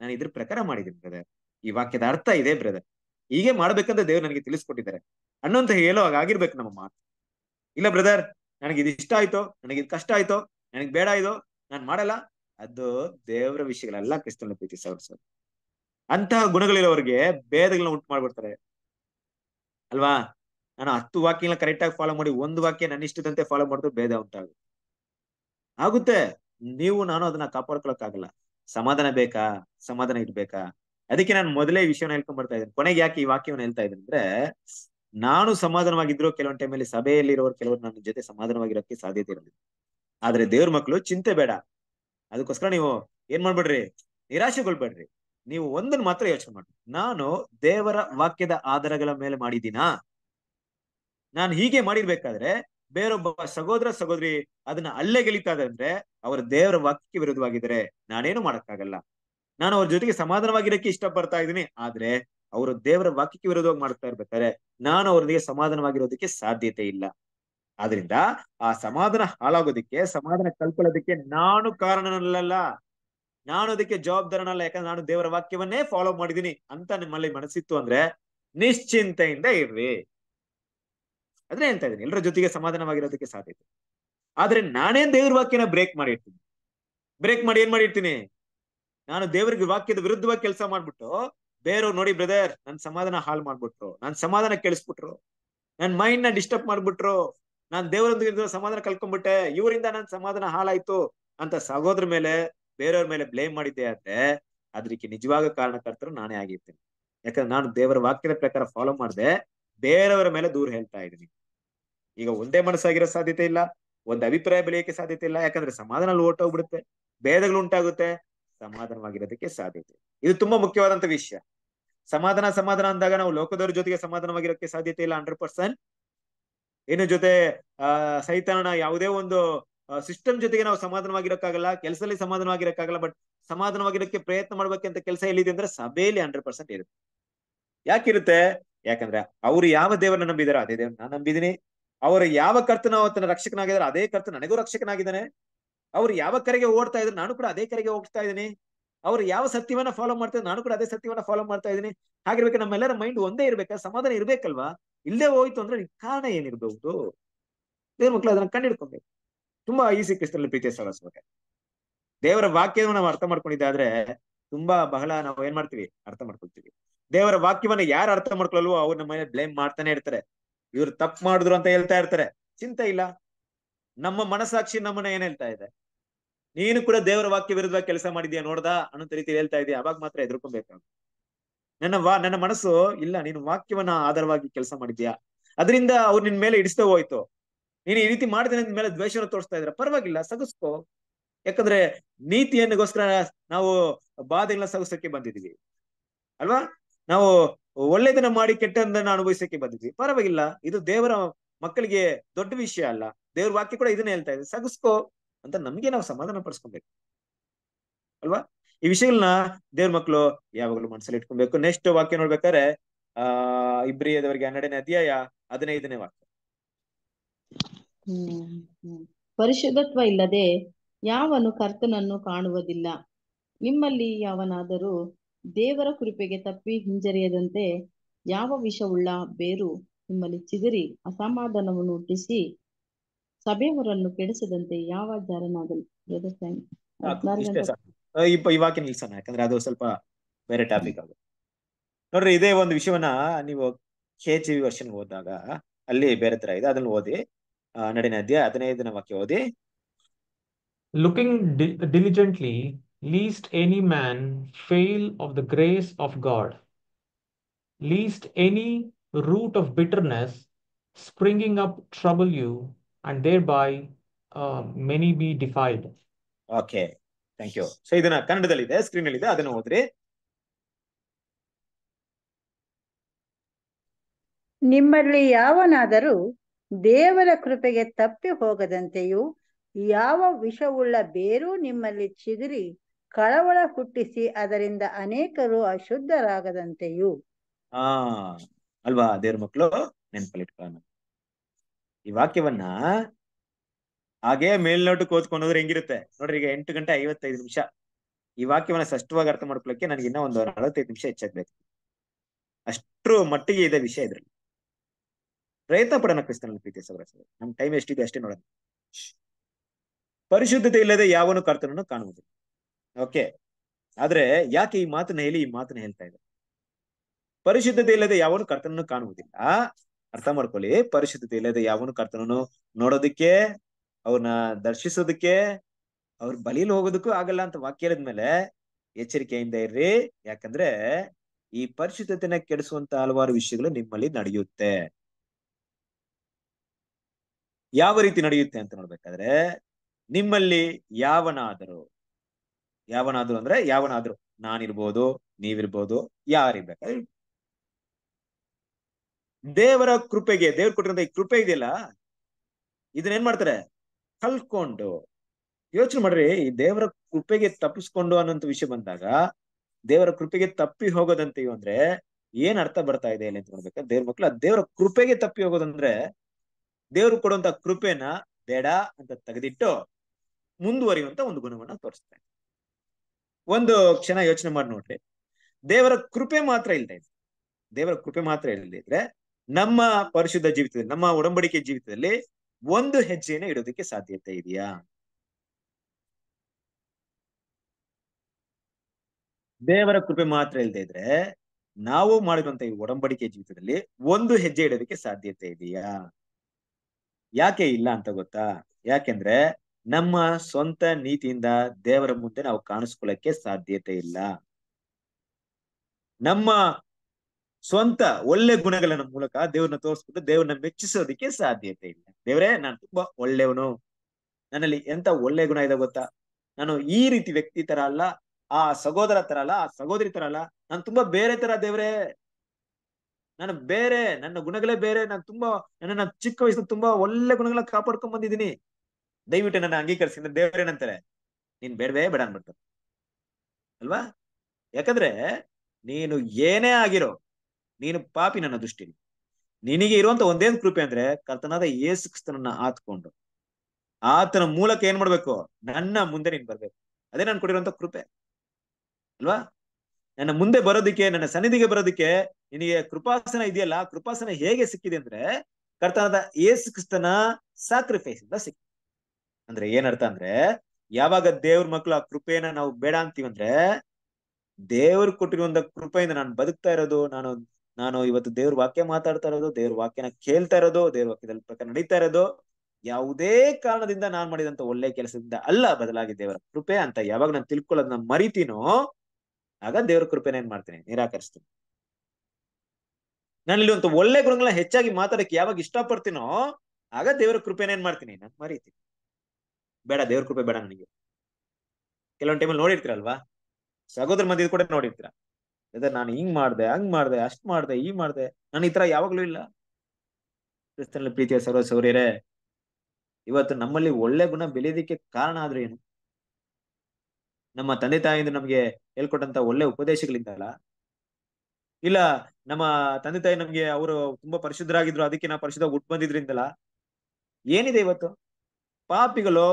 ನಾನು ಇದ್ರ ಪ್ರಕಾರ ಮಾಡಿದ್ದೀನಿ ಬ್ರದರ್ ಈ ವಾಕ್ಯದ ಅರ್ಥ ಇದೆ ಬ್ರದರ್ ಹೀಗೆ ಮಾಡ್ಬೇಕಂತ ದೇವ್ರು ನನಗೆ ತಿಳಿಸ್ಕೊಟ್ಟಿದ್ದಾರೆ ಅನ್ನೋಂತ ಹೇಳೋ ಆಗಿರ್ಬೇಕು ನಮ್ಮ ಮಾತು ಇಲ್ಲ ಬ್ರದರ್ ನನಗೆ ಇದು ಇಷ್ಟ ಆಯ್ತು ನನಗೆ ಇದು ಕಷ್ಟ ಆಯ್ತು ನನಗೆ ಬೇಡ ಇದು ನಾನು ಮಾಡಲ್ಲ ಅದು ದೇವರ ವಿಷಯಗಳೆಲ್ಲ ಕ್ರಿಸ್ತನ ಪ್ರೀತಿ ಸರ್ ಅಂತಹ ಗುಣಗಳಿರೋರಿಗೆ ಭೇದಗಳನ್ನ ಉಂಟು ಮಾಡ್ಬಿಡ್ತಾರೆ ಅಲ್ವಾ ನಾನು ಹತ್ತು ವಾಕ್ಯಗಳನ್ನ ಕರೆಕ್ಟ್ ಆಗಿ ಫಾಲೋ ಮಾಡಿ ಒಂದು ವಾಕ್ಯ ನನ್ನ ಇಷ್ಟದಂತೆ ಫಾಲೋ ಮಾಡಿದ್ರೆ ಭೇದ ಉಂಟಾಗುತ್ತೆ ಆಗುತ್ತೆ ನೀವು ನಾನು ಅದನ್ನ ಕಾಪಾಡ್ಕೊಳಕ್ಕಾಗಲ್ಲ ಸಮಾಧಾನ ಬೇಕಾ ಸಮಾಧಾನ ಇರ್ಬೇಕಾ ಅದಕ್ಕೆ ನಾನು ಮೊದಲೇ ವಿಷಯನ ಹೇಳ್ಕೊಂಡ್ ಬರ್ತಾ ಇದ್ದೀನಿ ಕೊನೆಗೆ ಯಾಕೆ ಈ ವಾಕ್ಯವನ್ನು ಹೇಳ್ತಾ ಇದ್ದೀನಿ ಅಂದ್ರೆ ನಾನು ಸಮಾಧಾನವಾಗಿದ್ರು ಕೆಲವೊಂದು ಟೈಮಲ್ಲಿ ಸಭೆಯಲ್ಲಿರೋರು ಕೆಲವರು ನನ್ನ ಜೊತೆ ಸಮಾಧಾನವಾಗಿರೋಕ್ಕೆ ಸಾಧ್ಯತೆ ಇರಲಿಲ್ಲ ಆದ್ರೆ ದೇವ್ರ ಮಕ್ಕಳು ಚಿಂತೆ ಬೇಡ ಅದಕ್ಕೋಸ್ಕರ ನೀವು ಏನ್ ಮಾಡ್ಬೇಡ್ರಿ ನಿರಾಶೆಗೊಳ್ಬೇಡ್ರಿ ನೀವು ಒಂದನ್ನು ಮಾತ್ರ ಯೋಚನೆ ಮಾಡಿ ನಾನು ದೇವರ ವಾಕ್ಯದ ಆಧಾರಗಳ ಮೇಲೆ ಮಾಡಿದ್ದೀನಾ ನಾನು ಹೀಗೆ ಮಾಡಿರ್ಬೇಕಾದ್ರೆ ಬೇರೊಬ್ಬ ಸಹೋದರ ಸಹೋದರಿ ಅದನ್ನ ಅಲ್ಲೇ ಗೆಲಿತಾ ಅಂದ್ರೆ ಅವರ ದೇವರ ವಾಕ್ಯಕ್ಕೆ ವಿರೋಧವಾಗಿದ್ರೆ ನಾನೇನು ಮಾಡಕ್ಕಾಗಲ್ಲ ನಾನು ಅವ್ರ ಜೊತೆಗೆ ಸಮಾಧಾನವಾಗಿರಕ್ಕೆ ಇಷ್ಟ ಪಡ್ತಾ ಇದ್ದೀನಿ ಆದ್ರೆ ಅವರು ದೇವರ ವಾಕ್ಯಕ್ಕೆ ವಿರೋಧವಾಗಿ ಮಾಡ್ತಾ ಇರ್ಬೇಕಾದ್ರೆ ನಾನು ಅವ್ರೊಂದಿಗೆ ಸಮಾಧಾನವಾಗಿರೋದಕ್ಕೆ ಸಾಧ್ಯತೆ ಇಲ್ಲ ಆದ್ರಿಂದ ಆ ಸಮಾಧಾನ ಹಾಳಾಗೋದಕ್ಕೆ ಸಮಾಧಾನ ಕಲ್ಕೊಳ್ಳೋದಕ್ಕೆ ನಾನು ಕಾರಣನಲ್ಲ ನಾನು ಅದಕ್ಕೆ ಜವಾಬ್ದಾರನಲ್ಲ ಯಾಕಂದ್ರೆ ನಾನು ದೇವರ ವಾಕ್ಯವನ್ನೇ ಫಾಲೋ ಮಾಡಿದೀನಿ ಅಂತ ನಿಮ್ಮಲ್ಲಿ ಮನಸ್ಸಿತ್ತು ಅಂದ್ರೆ ನಿಶ್ಚಿಂತೆಯಿಂದ ಇರ್ರಿ ಅದನ್ನೇ ಹೇಳ್ತಾ ಇದ್ದೀನಿ ಎಲ್ಲರ ಜೊತೆಗೆ ಸಮಾಧಾನವಾಗಿರೋದಕ್ಕೆ ಸಾಧ್ಯತೆ ಆದ್ರೆ ನಾನೇನ್ ದೇವ್ರ ವಾಕ್ಯನ ಬ್ರೇಕ್ ಮಾಡಿರ್ತೀನಿ ಬ್ರೇಕ್ ಮಾಡಿ ಏನ್ ಮಾಡಿರ್ತೀನಿ ನಾನು ದೇವ್ರಿಗೆ ವಾಕ್ಯದ ವಿರುದ್ಧವಾಗಿ ಕೆಲಸ ಮಾಡ್ಬಿಟ್ಟು ಬೇರೆ ನೋಡಿ ಬ್ರದರ್ ನನ್ ಸಮಾಧಾನ ಹಾಳು ಮಾಡ್ಬಿಟ್ರು ನನ್ ಸಮಾಧಾನ ಕೇಳಿಸ್ಬಿಟ್ರು ನನ್ ಮೈಂಡ್ ನ ಡಿಸ್ಟರ್ಬ್ ಮಾಡ್ಬಿಟ್ರು ನಾನ್ ದೇವರೊಂದಿಗೆ ಸಮಾಧಾನ ಕಲ್ಕೊಂಡ್ಬಿಟ್ಟೆ ಇವರಿಂದ ನನ್ ಸಮಾಧಾನ ಹಾಳಾಯ್ತು ಅಂತ ಸಗೋದ್ರ ಮೇಲೆ ಬೇರೆಯವ್ರ ಮೇಲೆ ಬ್ಲೇಮ್ ಮಾಡಿದ್ದೆ ಆದ್ರೆ ಅದಕ್ಕೆ ನಿಜವಾಗ ಕಾರಣಕರ್ತರು ನಾನೇ ಆಗಿರ್ತೀನಿ ಯಾಕಂದ್ರೆ ನಾನು ದೇವರ ವಾಕ್ಯದ ಪ್ರಕಾರ ಫಾಲೋ ಮಾಡಿದೆ ಬೇರೆಯವರ ಮೇಲೆ ದೂರ ಹೇಳ್ತಾ ಇದ್ದೀನಿ ಈಗ ಒಂದೇ ಮನಸ್ಸಾಗಿರೋ ಸಾಧ್ಯತೆ ಇಲ್ಲ ಒಂದು ಅಭಿಪ್ರಾಯ ಬೆಳೆಯಕ್ಕೆ ಸಾಧ್ಯತೆ ಇಲ್ಲ ಯಾಕಂದ್ರೆ ಸಮಾಧಾನ ಹೋಗ್ಬಿಡುತ್ತೆ ಭೇದಗಳು ಉಂಟಾಗುತ್ತೆ ಸಮಾಧಾನವಾಗಿರೋದಕ್ಕೆ ಸಾಧ್ಯತೆ ಇದು ತುಂಬಾ ಮುಖ್ಯವಾದಂತ ವಿಷಯ ಸಮಾಧಾನ ಸಮಾಧಾನ ಅಂದಾಗ ನಾವು ಲೋಕದವ್ರ ಜೊತೆಗೆ ಸಮಾಧಾನವಾಗಿರೋಕ್ಕೆ ಸಾಧ್ಯತೆ ಇಲ್ಲ ಹಂಡ್ರೆಡ್ ಪರ್ಸೆಂಟ್ ಇನ್ನು ಜೊತೆ ಆ ಸೈತಾನ ಯಾವುದೇ ಒಂದು ಸಿಸ್ಟಮ್ ಜೊತೆಗೆ ನಾವು ಸಮಾಧಾನವಾಗಿರೋಕ್ಕಾಗಲ್ಲ ಕೆಲಸದಲ್ಲಿ ಸಮಾಧಾನವಾಗಿರೋಕ್ಕಾಗಲ್ಲ ಬಟ್ ಸಮಾಧಾನವಾಗಿರೋಕ್ಕೆ ಪ್ರಯತ್ನ ಮಾಡ್ಬೇಕಂತ ಕೆಲಸ ಎಲ್ಲಿದೆ ಅಂದ್ರೆ ಸಭೆಯಲ್ಲಿ ಹಂಡ್ರೆಡ್ ಪರ್ಸೆಂಟ್ ಇರುತ್ತೆ ಯಾಕಿರುತ್ತೆ ಯಾಕಂದ್ರೆ ಅವ್ರು ಯಾವ ದೇವರನ್ನ ನಂಬಿದಾರೋ ಅದೇ ದೇವ್ರ ನಾನು ನಂಬಿದೀನಿ ಅವರು ಯಾವ ಕರ್ತನ ಅವತ್ತನ ರಕ್ಷಕನಾಗಿದ್ದಾರೆ ಅದೇ ಕರ್ತ ನನಗೂ ರಕ್ಷಕನಾಗಿದ್ದಾನೆ ಅವ್ರು ಯಾವ ಕರೆಗೆ ಓಡ್ತಾ ಇದ್ರು ನಾನು ಕೂಡ ಅದೇ ಕರೆಗೆ ಹೋಗ್ತಾ ಇದ್ದೀನಿ ಅವ್ರು ಯಾವ ಸತ್ಯವನ್ನ ಫಾಲೋ ಮಾಡ್ತಾ ನಾನು ಕೂಡ ಅದೇ ಸತ್ಯವನ್ನ ಫಾಲೋ ಮಾಡ್ತಾ ಇದ್ದೀನಿ ಹಾಗಿರ್ಬೇಕು ನಮ್ಮೆಲ್ಲರ ಮೈಂಡ್ ಒಂದೇ ಇರ್ಬೇಕಾ ಸಮಾಧಾನ ಇರ್ಬೇಕಲ್ವಾ ಇಲ್ಲೇ ಹೋಯ್ತು ಅಂದ್ರೆ ಕಾರಣ ಏನಿರ್ಬಹುದು ದೇವ್ರ ಮಕ್ಕಳು ಅದನ್ನ ಕಂಡಿಡ್ಕೊಬೇಕು ತುಂಬಾ ಈಸಿ ಕ್ರಿಸ್ತಲ್ಲಿ ಪ್ರೀತಿಯ ಸಲ್ಲಿಸ್ಬೇಕು ದೇವರ ವಾಕ್ಯವನ್ನು ನಾವು ಅರ್ಥ ಮಾಡ್ಕೊಂಡಿದ್ದಾದ್ರೆ ತುಂಬಾ ಬಹಳ ನಾವು ಏನ್ ಮಾಡ್ತೀವಿ ಅರ್ಥ ಮಾಡ್ಕೊಳ್ತೀವಿ ದೇವರ ವಾಕ್ಯವನ್ನ ಯಾರು ಅರ್ಥ ಮಾಡ್ಕೊಳ್ಳಲ್ವೋ ಅವ್ರು ನಮ್ಮ ಮೇಲೆ ಬ್ಲೇಮ್ ಮಾಡ್ತಾನೆ ಇರ್ತಾರೆ ಇವ್ರು ತಪ್ಪು ಮಾಡಿದ್ರು ಅಂತ ಹೇಳ್ತಾ ಇರ್ತಾರೆ ಚಿಂತೆ ಇಲ್ಲ ನಮ್ಮ ಮನಸಾಕ್ಷಿ ನಮ್ಮನ್ನ ಏನ್ ಹೇಳ್ತಾ ಇದೆ ನೀನು ಕೂಡ ದೇವರ ವಾಕ್ಯ ವಿರುದ್ಧ ಕೆಲಸ ಮಾಡಿದ್ಯಾ ನೋಡ್ದಾ ಅನ್ನೋ ರೀತಿ ಹೇಳ್ತಾ ಇದೀಯ ಅವಾಗ ಮಾತ್ರ ಎದುರ್ಕೊಬೇಕು ನನ್ನ ವಾ ನನ್ನ ಮನಸ್ಸು ಇಲ್ಲ ನೀನು ವಾಕ್ಯವನ್ನ ಆಧಾರವಾಗಿ ಕೆಲಸ ಮಾಡಿದ್ಯಾ ಅದರಿಂದ ಅವ್ರು ನಿನ್ ಮೇಲೆ ಇಡಿಸ್ತಾ ಹೋಯ್ತು ನೀನು ಈ ರೀತಿ ಮಾಡಿದ್ರೆ ನಿನ್ ಮೇಲೆ ದ್ವೇಷವನ್ನು ತೋರಿಸ್ತಾ ಇದ್ರೆ ಪರವಾಗಿಲ್ಲ ಸಗಸ್ಕೋ ಯಾಕಂದ್ರೆ ನೀತಿಯನ್ನಗೋಸ್ಕರ ನಾವು ಬಾಧೆಗಳನ್ನ ಸಗಸಕ್ಕೆ ಬಂದಿದೀವಿ ಅಲ್ವಾ ನಾವು ಒಳ್ಳೆಯದನ್ನ ಮಾಡಿ ಕೆಟ್ಟದನ್ನ ಅನುಭವಿಸಕ್ಕೆ ಬಂದಿದ್ವಿ ಪರವಾಗಿಲ್ಲ ಇದು ದೇವರ ಮಕ್ಕಳಿಗೆ ದೊಡ್ಡ ವಿಷಯ ಅಲ್ಲ ದೇವ್ರ ವಾಕ್ಯ ಕೂಡ ಇದನ್ನ ಹೇಳ್ತಾ ಇದೆ ಸಗಸ್ಕೋ ಅಂತ ನಮ್ಗೆ ನಾವು ಸಮಾಧಾನ ಪಡಿಸ್ಕೊಬೇಕು ಅಲ್ವಾ ಈ ವಿಷಯಗಳನ್ನ ದೇವ್ರ ಮಕ್ಕಳು ಯಾವಾಗಲೂ ಮನಸ್ಸಲ್ಲಿ ಇಟ್ಕೊಬೇಕು ನೆಕ್ಸ್ಟ್ ವಾಕ್ಯ ನೋಡ್ಬೇಕಾದ್ರೆ ಆ ಇಬ್ರಿಯದವರಿಗೆ ಹನ್ನೆರಡನೇ ಅಧ್ಯಾಯ ಹದಿನೈದನೇ ವಾಕ್ಯ ಪರಿಶುದ್ಧತ್ವ ಇಲ್ಲದೆ ಯಾವನು ಕರ್ತನನ್ನು ಕಾಣುವುದಿಲ್ಲ ನಿಮ್ಮಲ್ಲಿ ಯಾವನಾದರೂ ದೇವರ ಕೃಪೆಗೆ ತಪ್ಪಿ ಹಿಂಜರಿಯದಂತೆ ಯಾವ ವಿಷವುಳ್ಳ ಬೇರು ನಿಮ್ಮಲ್ಲಿ ಚಿದರಿ ಅಸಮಾಧಾನವನ್ನು ಹುಟ್ಟಿಸಿ ಸಭೆಯವರನ್ನು ಕೆಡಿಸದಂತೆ ಯಾವ ಜಾರನಾಗಲಿ ಇಪ್ಪ ನಿಲ್ಸೋಣ ಯಾಕಂದ್ರೆ ಅದು ಸ್ವಲ್ಪ ಬೇರೆ ಟಾಪಿಕ್ ಆಗುತ್ತೆ ನೋಡ್ರಿ ಇದೇ ಒಂದು ವಿಷಯವನ್ನ ನೀವು ಕೆ ಜಿ ವರ್ಷನ್ ಓದಿದಾಗ ಅಲ್ಲಿ ಬೇರೆ ತರ ಇದೆ ಅದನ್ನ ಓದಿ ನಡೆನ ಹದಿನೈದು ವಾಕ್ಯ ಓದಿ looking diligently Least any man fail of the grace of God. Least any root of bitterness springing up trouble you, and thereby uh, many be defiled. Okay thank you so ಇದನ್ನ ಕನ್ನಡದಲ್ಲಿದೆ ಸ್ಕ್ರೀನ್ ಅಲ್ಲಿ ಇದೆ ಅದನ್ನ ಓದ್ರಿ ನಿಮ್ಮಲ್ಲಿ ಯಾವನಾದರೂ ದೇವರ ಕೃಪೆಗೆ ತಪ್ಪಿ ಹೋಗದಂತೆಯೂ ಯಾವ ವಿಷವುಳ್ಳ ಬೇರೂ ನಿಮ್ಮಲ್ಲಿ ಚಿಗುರಿ ಕಳವಳ ಹುಟ್ಟಿಸಿ ಅದರಿಂದ ಅನೇಕರು ಅಶುದ್ಧರಾಗದಂತೆಯೂ ಆ ಅಲ್ವಾ ದೇವ್ರ ಮಕ್ಕಳು ನೆನ್ಪಲ್ಲಿಟ್ಕೊಳ್ಳೋಣ ಈ ವಾಕ್ಯವನ್ನ ಹಾಗೆ ಮೇಲ್ನೋಟಕ್ಕೆ ಓದ್ಕೊಂಡು ಹೋದ್ರೆ ಹೆಂಗಿರುತ್ತೆ ನೋಡ್ರಿ ಈಗ ಎಂಟು ಗಂಟೆ ಐವತ್ತೈದು ನಿಮಿಷ ಈ ವಾಕ್ಯವನ್ನ ಸ್ಪಷ್ಟವಾಗಿ ಅರ್ಥ ಮಾಡ್ಕೊಳಕ್ಕೆ ನನಗೆ ಇನ್ನೂ ಒಂದು ನಲವತ್ತೈದು ನಿಮಿಷ ಹೆಚ್ಚಾಗ್ಬೇಕು ಅಷ್ಟು ಮಟ್ಟಿಗೆ ಇದೆ ವಿಷಯ ಇದ್ರಲ್ಲಿ ಪ್ರಯತ್ನ ಪಡೋಣ ಕ್ರಿಸ್ತನ ಪ್ರೀತಿ ಸೌರ ನಮ್ ಟೈಮ್ ಎಷ್ಟಿದೆ ಅಷ್ಟೇ ನೋಡೋಣ ಪರಿಶುದ್ಧತೆ ಇಲ್ಲದೆ ಯಾವನು ಕರ್ತನನ್ನು ಕಾಣುವುದಿಲ್ಲ ಓಕೆ ಆದ್ರೆ ಯಾಕೆ ಈ ಮಾತನ್ನ ಹೇಳಿ ಈ ಮಾತನ್ನ ಹೇಳ್ತಾ ಇದೆ ಪರಿಶುದ್ಧತೆ ಇಲ್ಲದೆ ಯಾವನು ಕರ್ತನನ್ನು ಕಾಣುವುದಿಲ್ಲ ಅರ್ಥ ಮಾಡ್ಕೊಳ್ಳಿ ಪರಿಶುದ್ಧತೆ ಇಲ್ಲದೆ ಯಾವನು ಕರ್ತನನ್ನು ನೋಡೋದಕ್ಕೆ ಅವ್ರನ್ನ ದರ್ಶಿಸೋದಕ್ಕೆ ಅವ್ರ ಬಲಿಯಲ್ಲಿ ಹೋಗೋದಕ್ಕೂ ಆಗಲ್ಲ ಅಂತ ವಾಕ್ಯ ಹೇಳಿದ್ಮೇಲೆ ಎಚ್ಚರಿಕೆಯಿಂದ ಇರ್ರಿ ಯಾಕಂದ್ರೆ ಈ ಪರಿಶುದ್ಧತೆನ ಕೆಡಿಸುವಂತ ಹಲವಾರು ವಿಷಯಗಳು ನಿಮ್ಮಲ್ಲಿ ನಡೆಯುತ್ತೆ ಯಾವ ರೀತಿ ನಡೆಯುತ್ತೆ ಅಂತ ನೋಡ್ಬೇಕಾದ್ರೆ ನಿಮ್ಮಲ್ಲಿ ಯಾವನಾದರೂ ಯಾವನಾದ್ರು ಅಂದ್ರೆ ಯಾವನಾದ್ರು ನಾನಿರ್ಬೋದು ನೀವಿರ್ಬೋದು ಯಾರಿರ್ಬೇಕು ದೇವರ ಕೃಪೆಗೆ ದೇವ್ರು ಕೊಟ್ಟಿರೋ ಈ ಕೃಪೆ ಇದೆಯಲ್ಲ ಇದನ್ನ ಏನ್ ಮಾಡ್ತಾರೆ ಕಲ್ಕೊಂಡು ಯೋಚನೆ ಮಾಡ್ರಿ ಈ ದೇವರ ಕೃಪೆಗೆ ತಪ್ಪಿಸ್ಕೊಂಡು ಅನ್ನೋಂತ ವಿಷಯ ಬಂದಾಗ ದೇವರ ಕೃಪೆಗೆ ತಪ್ಪಿ ಹೋಗೋದಂತೀವಿ ಅಂದ್ರೆ ಏನ್ ಅರ್ಥ ಬರ್ತಾ ಇದೆ ಅಂತ ನೋಡ್ಬೇಕು ದೇವ್ರ ಮಕ್ಳು ದೇವರ ಕೃಪೆಗೆ ತಪ್ಪಿ ಹೋಗೋದಂದ್ರೆ ದೇವ್ರು ಕೊಡುವಂತ ಕೃಪೆನ ಬೇಡ ಅಂತ ತೆಗೆದಿಟ್ಟು ಮುಂದುವರಿಯುವಂತ ಒಂದು ಗುಣವನ್ನ ತೋರಿಸ್ತೇನೆ ಒಂದು ಕ್ಷಣ ಯೋಚನೆ ಮಾಡಿ ನೋಡ್ರಿ ದೇವರ ಕೃಪೆ ಮಾತ್ರ ಇಲ್ಲದೇ ದೇವರ ಕೃಪೆ ಮಾತ್ರ ಇಲ್ಲದೆ ಇದ್ರೆ ನಮ್ಮ ಪರಿಶುದ್ಧ ಜೀವಿತದಲ್ಲಿ ನಮ್ಮ ಒಡಂಬಡಿಕೆ ಜೀವಿತದಲ್ಲಿ ಒಂದು ಹೆಜ್ಜೆಯನ್ನು ಇಡೋದಕ್ಕೆ ಸಾಧ್ಯತೆ ಇದೆಯಾ ದೇವರ ಕೃಪೆ ಮಾತ್ರ ಇಲ್ಲದೆ ಇದ್ರೆ ನಾವು ಮಾಡಿದಂತ ಈ ಒಡಂಬಡಿಕೆ ಜೀವಿತದಲ್ಲಿ ಒಂದು ಹೆಜ್ಜೆ ಇಡೋದಕ್ಕೆ ಸಾಧ್ಯತೆ ಇದೆಯಾ ಯಾಕೆ ಇಲ್ಲ ಅಂತ ಗೊತ್ತಾ ಯಾಕೆಂದ್ರೆ ನಮ್ಮ ಸ್ವಂತ ನೀತಿಯಿಂದ ದೇವರ ಮುಂದೆ ನಾವು ಕಾಣಿಸ್ಕೊಳ್ಳಕ್ಕೆ ಸಾಧ್ಯತೆ ಇಲ್ಲ ನಮ್ಮ ಸ್ವಂತ ಒಳ್ಳೆ ಗುಣಗಳ ಮೂಲಕ ದೇವ್ರನ್ನ ತೋರಿಸ್ಬಿಟ್ಟು ದೇವ್ರನ್ನ ಮೆಚ್ಚಿಸೋದಕ್ಕೆ ಸಾಧ್ಯತೆ ಇಲ್ಲ ದೇವ್ರೆ ನಾನು ತುಂಬಾ ಒಳ್ಳೆಯವನು ನನ್ನಲ್ಲಿ ಎಂತ ಒಳ್ಳೆ ಗುಣ ಇದೆ ಗೊತ್ತಾ ನಾನು ಈ ರೀತಿ ವ್ಯಕ್ತಿ ತರ ಅಲ್ಲ ಆ ಸಹೋದರ ತರ ಅಲ್ಲ ಆ ಸಹೋದರಿ ತರ ಅಲ್ಲ ನಾನು ತುಂಬಾ ಬೇರೆ ತರ ದೇವ್ರೆ ನಾನು ಬೇರೆ ನನ್ನ ಗುಣಗಳೇ ಬೇರೆ ನಾನು ತುಂಬಾ ನನ್ನ ಚಿಕ್ಕ ವಯಸ್ಸು ತುಂಬಾ ಒಳ್ಳೆ ಗುಣಗಳ ಕಾಪಾಡ್ಕೊಂಡ್ ಬಂದಿದ್ದೀನಿ ದಯವಿಟ್ಟು ನನ್ನ ಅಂಗೀಕರಿಸಿ ಅಂದ್ರೆ ದೇವ್ರೇನಂತಾರೆ ನೀನ್ ಬೇಡವೇ ಬೇಡ ಅನ್ಬಿಡ್ತಾರೆ ಅಲ್ವಾ ಯಾಕಂದ್ರೆ ನೀನು ಏನೇ ಆಗಿರೋ ನೀನು ಪಾಪಿ ನನ್ನ ದೃಷ್ಟಿಲಿ ನಿನಗೆ ಇರುವಂತ ಒಂದೇನ್ ಕೃಪೆ ಅಂದ್ರೆ ಕರ್ತನಾದ ಏಸು ಕ್ರಿಸ್ತನನ್ನ ಆತ್ಕೊಂಡು ಆತನ ಮೂಲಕ ಏನ್ ಮಾಡ್ಬೇಕು ನನ್ನ ಮುಂದೆ ನೀನ್ ಬರ್ಬೇಕು ಅದೇ ನಾನು ಕೊಟ್ಟಿರುವಂತ ಕೃಪೆ ಅಲ್ವಾ ನನ್ನ ಮುಂದೆ ಬರೋದಕ್ಕೆ ನನ್ನ ಸನ್ನಿಧಿಗೆ ಬರೋದಕ್ಕೆ ನಿನಗೆ ಕೃಪಾಸನ ಇದೆಯಲ್ಲ ಕೃಪಾಸನ ಹೇಗೆ ಸಿಕ್ಕಿದೆ ಅಂದ್ರೆ ಕರ್ತನಾದ ಏಸು ಕ್ರಿಸ್ತನ ಸ್ಯಾಕ್ರಿಫೈಸ್ ಇಂದ ಸಿಕ್ಕಿದೆ ಅಂದ್ರೆ ಏನರ್ಥ ಅಂದ್ರೆ ಯಾವಾಗ ದೇವ್ರ ಮಕ್ಳು ಆ ಕೃಪೆಯನ್ನ ನಾವು ಬೇಡ ಅಂತೀವಿ ಅಂದ್ರೆ ದೇವ್ರ ಕೊಟ್ಟಿರುವಂತ ಕೃಪೆಯಿಂದ ನಾನು ಬದುಕ್ತಾ ಇರೋದು ನಾನು ನಾನು ಇವತ್ತು ದೇವ್ರ ವಾಕ್ಯ ಮಾತಾಡ್ತಾ ಇರೋದು ದೇವ್ರ ವಾಕ್ಯನ ಕೇಳ್ತಾ ಇರೋದು ದೇವ್ರ ವಾಕ್ಯದಲ್ಲಿ ಪ್ರಕಾರ ನಡೀತಾ ಇರೋದು ಯಾವುದೇ ಕಾರಣದಿಂದ ನಾನ್ ಮಾಡಿದಂತ ಒಳ್ಳೆ ಕೆಲಸದಿಂದ ಅಲ್ಲ ಬದಲಾಗಿ ದೇವರ ಕೃಪೆ ಅಂತ ಯಾವಾಗ ನಾನು ತಿಳ್ಕೊಳ್ಳೋದನ್ನ ಮರಿತೀನೋ ಆಗ ದೇವ್ರ ಕೃಪೆನ ಏನ್ ಮಾಡ್ತೀನಿ ನಿರಾಕರಿಸ್ತೀನಿ ನಾನು ಇಲ್ಲಿ ಒಂದು ಒಳ್ಳೆ ಗುಣಗಳನ್ನ ಹೆಚ್ಚಾಗಿ ಮಾತಾಡಕ್ಕೆ ಯಾವಾಗ ಇಷ್ಟಪಡ್ತೀನೋ ಆಗ ದೇವರ ಕೃಪೆನ ಏನ್ ಮಾಡ್ತೀನಿ ನಾನು ಮರಿತೀನಿ ಬೇಡ ದೇವ್ರ ಕೃಪೆ ಬೇಡ ನನಗೆ ಕೆಲವೊಂದು ಟೈಮಲ್ಲಿ ನೋಡಿರ್ತೀರಲ್ವಾ ಸಹೋದರ ಮಂದಿ ಕೂಡ ನೋಡಿರ್ತೀರ ಅದೇ ನಾನು ಹಿಂಗ್ ಮಾಡ್ದೆ ಹಂಗ್ ಮಾಡ್ದೆ ಅಷ್ಟ್ ಮಾಡ್ದೆ ಈ ಮಾಡ್ದೆ ನಾನು ಈ ತರ ಯಾವಾಗ್ಲೂ ಇಲ್ಲ ಕ್ರಿಸ್ತನಲ್ಲಿ ಪ್ರೀತಿಯ ಸರ್ವ ಸೌರ್ಯರೇ ಇವತ್ತು ನಮ್ಮಲ್ಲಿ ಒಳ್ಳೆ ಗುಣ ಬೆಳೆಯೋದಿಕ್ಕೆ ಕಾರಣ ಆದ್ರೂ ಏನು ನಮ್ಮ ತಂದೆ ತಾಯಿಂದ ನಮ್ಗೆ ಹೇಳ್ಕೊಟ್ಟಂತ ಒಳ್ಳೆ ಉಪದೇಶಗಳಿಂದ ಅಲ್ಲ ಇಲ್ಲ ನಮ್ಮ ತಂದೆ ತಾಯಿ ನಮ್ಗೆ ಅವರು ತುಂಬಾ ಪರಿಶುದ್ಧರಾಗಿದ್ರು ಅದಕ್ಕೆ ನಾ ಪರಿಶುದ್ಧ ಹುಟ್ಟು ಬಂದಿದ್ರಿಂದಲ್ಲ ಏನಿದೆ ಇವತ್ತು ಪಾಪಿಗಳು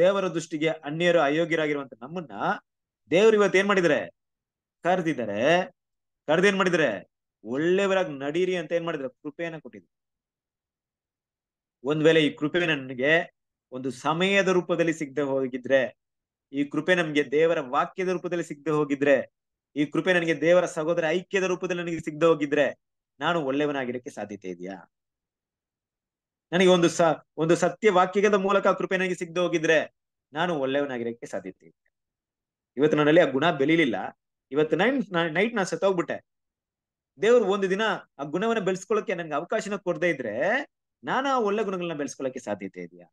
ದೇವರ ದೃಷ್ಟಿಗೆ ಅನ್ಯರು ಅಯೋಗ್ಯರಾಗಿರುವಂತ ನಮ್ಮನ್ನ ದೇವರು ಇವತ್ತು ಏನ್ ಮಾಡಿದರೆ ಕರೆದಿದ್ದಾರೆ ಕರೆದೇನ್ ಮಾಡಿದರೆ ಒಳ್ಳೆಯವರಾಗಿ ನಡೀರಿ ಅಂತ ಏನ್ ಮಾಡಿದ್ರೆ ಕೃಪೆಯನ್ನ ಕೊಟ್ಟಿದ್ರು ಒಂದ್ ವೇಳೆ ಈ ಕೃಪೆ ನನಗೆ ಒಂದು ಸಮಯದ ರೂಪದಲ್ಲಿ ಸಿಗದೆ ಹೋಗಿದ್ರೆ ಈ ಕೃಪೆ ನಮ್ಗೆ ದೇವರ ವಾಕ್ಯದ ರೂಪದಲ್ಲಿ ಸಿಗದೆ ಹೋಗಿದ್ರೆ ಈ ಕೃಪೆ ನನಗೆ ದೇವರ ಸಹೋದರ ಐಕ್ಯದ ರೂಪದಲ್ಲಿ ನನಗೆ ಸಿಗದೆ ಹೋಗಿದ್ರೆ ನಾನು ಒಳ್ಳೆಯವನಾಗಿರಕ್ಕೆ ಸಾಧ್ಯತೆ ಇದೆಯಾ ನನಗೆ ಒಂದು ಸ ಒಂದು ಸತ್ಯ ವಾಕ್ಯದ ಮೂಲಕ ಕೃಪೆ ನನಗೆ ಸಿಗ್ದು ಹೋಗಿದ್ರೆ ನಾನು ಒಳ್ಳೆಯವನಾಗಿರಕ್ಕೆ ಸಾಧ್ಯತೆ ಇದೆ ಇವತ್ತು ನನ್ನಲ್ಲಿ ಆ ಗುಣ ಬೆಳಿಲಿಲ್ಲ ಇವತ್ತು ನೈನ್ ನೈಟ್ ನಾನು ಸತ್ತೋಗ್ಬಿಟ್ಟೆ ದೇವ್ರು ಒಂದು ದಿನ ಆ ಗುಣವನ್ನ ಬೆಳೆಸ್ಕೊಳಕ್ಕೆ ನನ್ಗೆ ಅವಕಾಶನ ಕೊಡದೇ ಇದ್ರೆ ನಾನು ಆ ಒಳ್ಳೆ ಗುಣಗಳನ್ನ ಬೆಳೆಸ್ಕೊಳ್ಳೋಕೆ ಸಾಧ್ಯತೆ ಇದೆಯಾ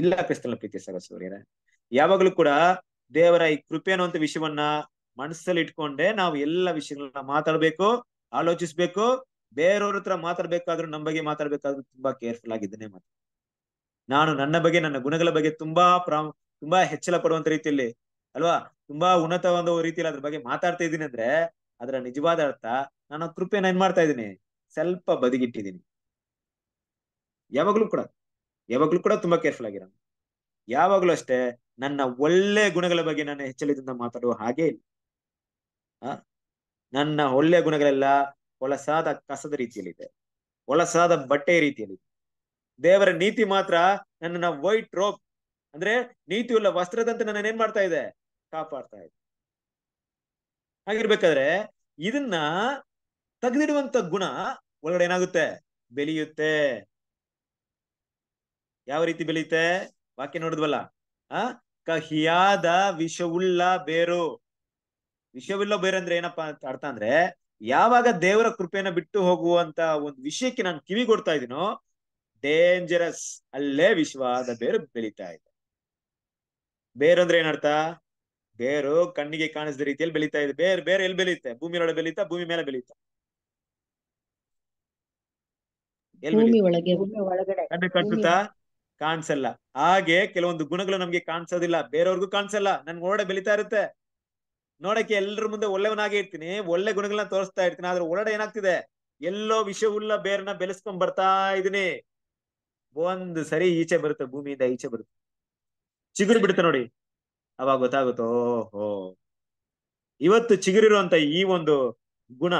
ಇಲ್ಲ ಕ್ರಿಸ್ತನ ಪ್ರೀತಿ ಸಹಸೂರ್ಯರೇ ಯಾವಾಗಲೂ ಕೂಡ ದೇವರ ಈ ಕೃಪೆ ಅನ್ನುವಂತ ವಿಷಯವನ್ನ ಮನಸ್ಸಲ್ಲಿ ಇಟ್ಕೊಂಡೆ ನಾವು ಎಲ್ಲ ವಿಷಯಗಳನ್ನ ಮಾತಾಡ್ಬೇಕು ಆಲೋಚಿಸ್ಬೇಕು ಬೇರೆಯವ್ರ ಹತ್ರ ಮಾತಾಡ್ಬೇಕಾದ್ರೂ ನಮ್ಮ ಬಗ್ಗೆ ಮಾತಾಡ್ಬೇಕಾದ್ರೂ ತುಂಬಾ ಕೇರ್ಫುಲ್ ಆಗಿದ್ದೇನೆ ಮಾತು ನಾನು ನನ್ನ ಬಗ್ಗೆ ನನ್ನ ಗುಣಗಳ ಬಗ್ಗೆ ತುಂಬಾ ಪ್ರಾ ತುಂಬಾ ಹೆಚ್ಚಳ ಪಡುವಂತ ರೀತಿಯಲ್ಲಿ ಅಲ್ವಾ ತುಂಬಾ ಉನ್ನತವಾದ ರೀತಿಯಲ್ಲಿ ಅದ್ರ ಬಗ್ಗೆ ಮಾತಾಡ್ತಾ ಇದ್ದೀನಿ ಅಂದ್ರೆ ಅದರ ನಿಜವಾದ ಅರ್ಥ ನಾನು ಕೃಪೆನ ಏನ್ ಮಾಡ್ತಾ ಇದ್ದೀನಿ ಸ್ವಲ್ಪ ಬದಿಗಿಟ್ಟಿದ್ದೀನಿ ಯಾವಾಗ್ಲೂ ಕೂಡ ಯಾವಾಗ್ಲೂ ಕೂಡ ತುಂಬಾ ಕೇರ್ಫುಲ್ ಆಗಿರೋಣ ಯಾವಾಗ್ಲೂ ಅಷ್ಟೇ ನನ್ನ ಒಳ್ಳೆ ಗುಣಗಳ ಬಗ್ಗೆ ನಾನು ಹೆಚ್ಚಳದಿಂದ ಮಾತಾಡುವ ಹಾಗೆ ಇಲ್ಲ ನನ್ನ ಒಳ್ಳೆ ಗುಣಗಳೆಲ್ಲ ಒಳಸಾದ ಕಸದ ರೀತಿಯಲ್ಲಿದೆ ಒಳಸಾದ ಬಟ್ಟೆ ರೀತಿಯಲ್ಲಿದೆ ದೇವರ ನೀತಿ ಮಾತ್ರ ನನ್ನ ವೈಟ್ ರೋಪ್ ಅಂದ್ರೆ ಉಳ್ಳ ವಸ್ತ್ರದಂತೆ ನನ್ನ ಏನ್ ಮಾಡ್ತಾ ಇದೆ ಕಾಪಾಡ್ತಾ ಇದೆ ಹಾಗಿರ್ಬೇಕಾದ್ರೆ ಇದನ್ನ ತೆಗೆದಿಡುವಂತ ಗುಣ ಒಳಗಡೆ ಏನಾಗುತ್ತೆ ಬೆಳೆಯುತ್ತೆ ಯಾವ ರೀತಿ ಬೆಳೆಯುತ್ತೆ ವಾಕ್ಯ ನೋಡಿದ್ವಲ್ಲ ಆ ಕಹಿಯಾದ ವಿಷವುಳ್ಳ ಬೇರು ವಿಷವುಳ್ಳ ಬೇರೆ ಅಂದ್ರೆ ಏನಪ್ಪಾ ಅಂತ ಅರ್ಥ ಅಂದ್ರೆ ಯಾವಾಗ ದೇವರ ಕೃಪೆನ ಬಿಟ್ಟು ಹೋಗುವಂತ ಒಂದು ವಿಷಯಕ್ಕೆ ನಾನು ಕಿವಿ ಕೊಡ್ತಾ ಇದೀನೋ ಡೇಂಜರಸ್ ಅಲ್ಲೇ ವಿಶ್ವಾದ ಬೇರು ಬೆಳೀತಾ ಇದೆ ಬೇರೆ ಅಂದ್ರೆ ಏನರ್ಥ ಬೇರು ಕಣ್ಣಿಗೆ ಕಾಣಿಸಿದ ರೀತಿಯಲ್ಲಿ ಬೆಳೀತಾ ಇದೆ ಬೇರೆ ಬೇರೆ ಎಲ್ಲಿ ಬೆಳೆಯುತ್ತೆ ಭೂಮಿ ಒಳಗೆ ಬೆಳೀತಾ ಭೂಮಿ ಮೇಲೆ ಬೆಳೀತಾ ಕಣ್ಣು ಕಟ್ಟುತ್ತಾ ಕಾಣಿಸಲ್ಲ ಹಾಗೆ ಕೆಲವೊಂದು ಗುಣಗಳು ನಮ್ಗೆ ಕಾಣಿಸೋದಿಲ್ಲ ಬೇರೆಯವ್ರಿಗೂ ಕಾಣಿಸಲ್ಲ ನನ್ಗೆ ಓಡೆ ಬೆಳೀತಾ ಇರುತ್ತೆ ನೋಡಕ್ಕೆ ಎಲ್ಲರ ಮುಂದೆ ಒಳ್ಳೆವನಾಗೆ ಇರ್ತೀನಿ ಒಳ್ಳೆ ಗುಣಗಳನ್ನ ತೋರಿಸ್ತಾ ಇರ್ತೀನಿ ಆದ್ರೆ ಒಳಗಡೆ ಏನಾಗ್ತಿದೆ ಎಲ್ಲೋ ವಿಷವುಳ್ಳ ಬೇರನ್ನ ಬೆಳೆಸ್ಕೊಂಡ್ ಬರ್ತಾ ಇದೀನಿ ಒಂದ್ ಸರಿ ಈಚೆ ಬರುತ್ತೆ ಭೂಮಿಯಿಂದ ಈಚೆ ಬರುತ್ತೆ ಚಿಗುರು ಬಿಡುತ್ತೆ ನೋಡಿ ಅವಾಗ ಗೊತ್ತಾಗುತ್ತೋ ಓಹೋ ಇವತ್ತು ಚಿಗುರಿರುವಂತ ಈ ಒಂದು ಗುಣ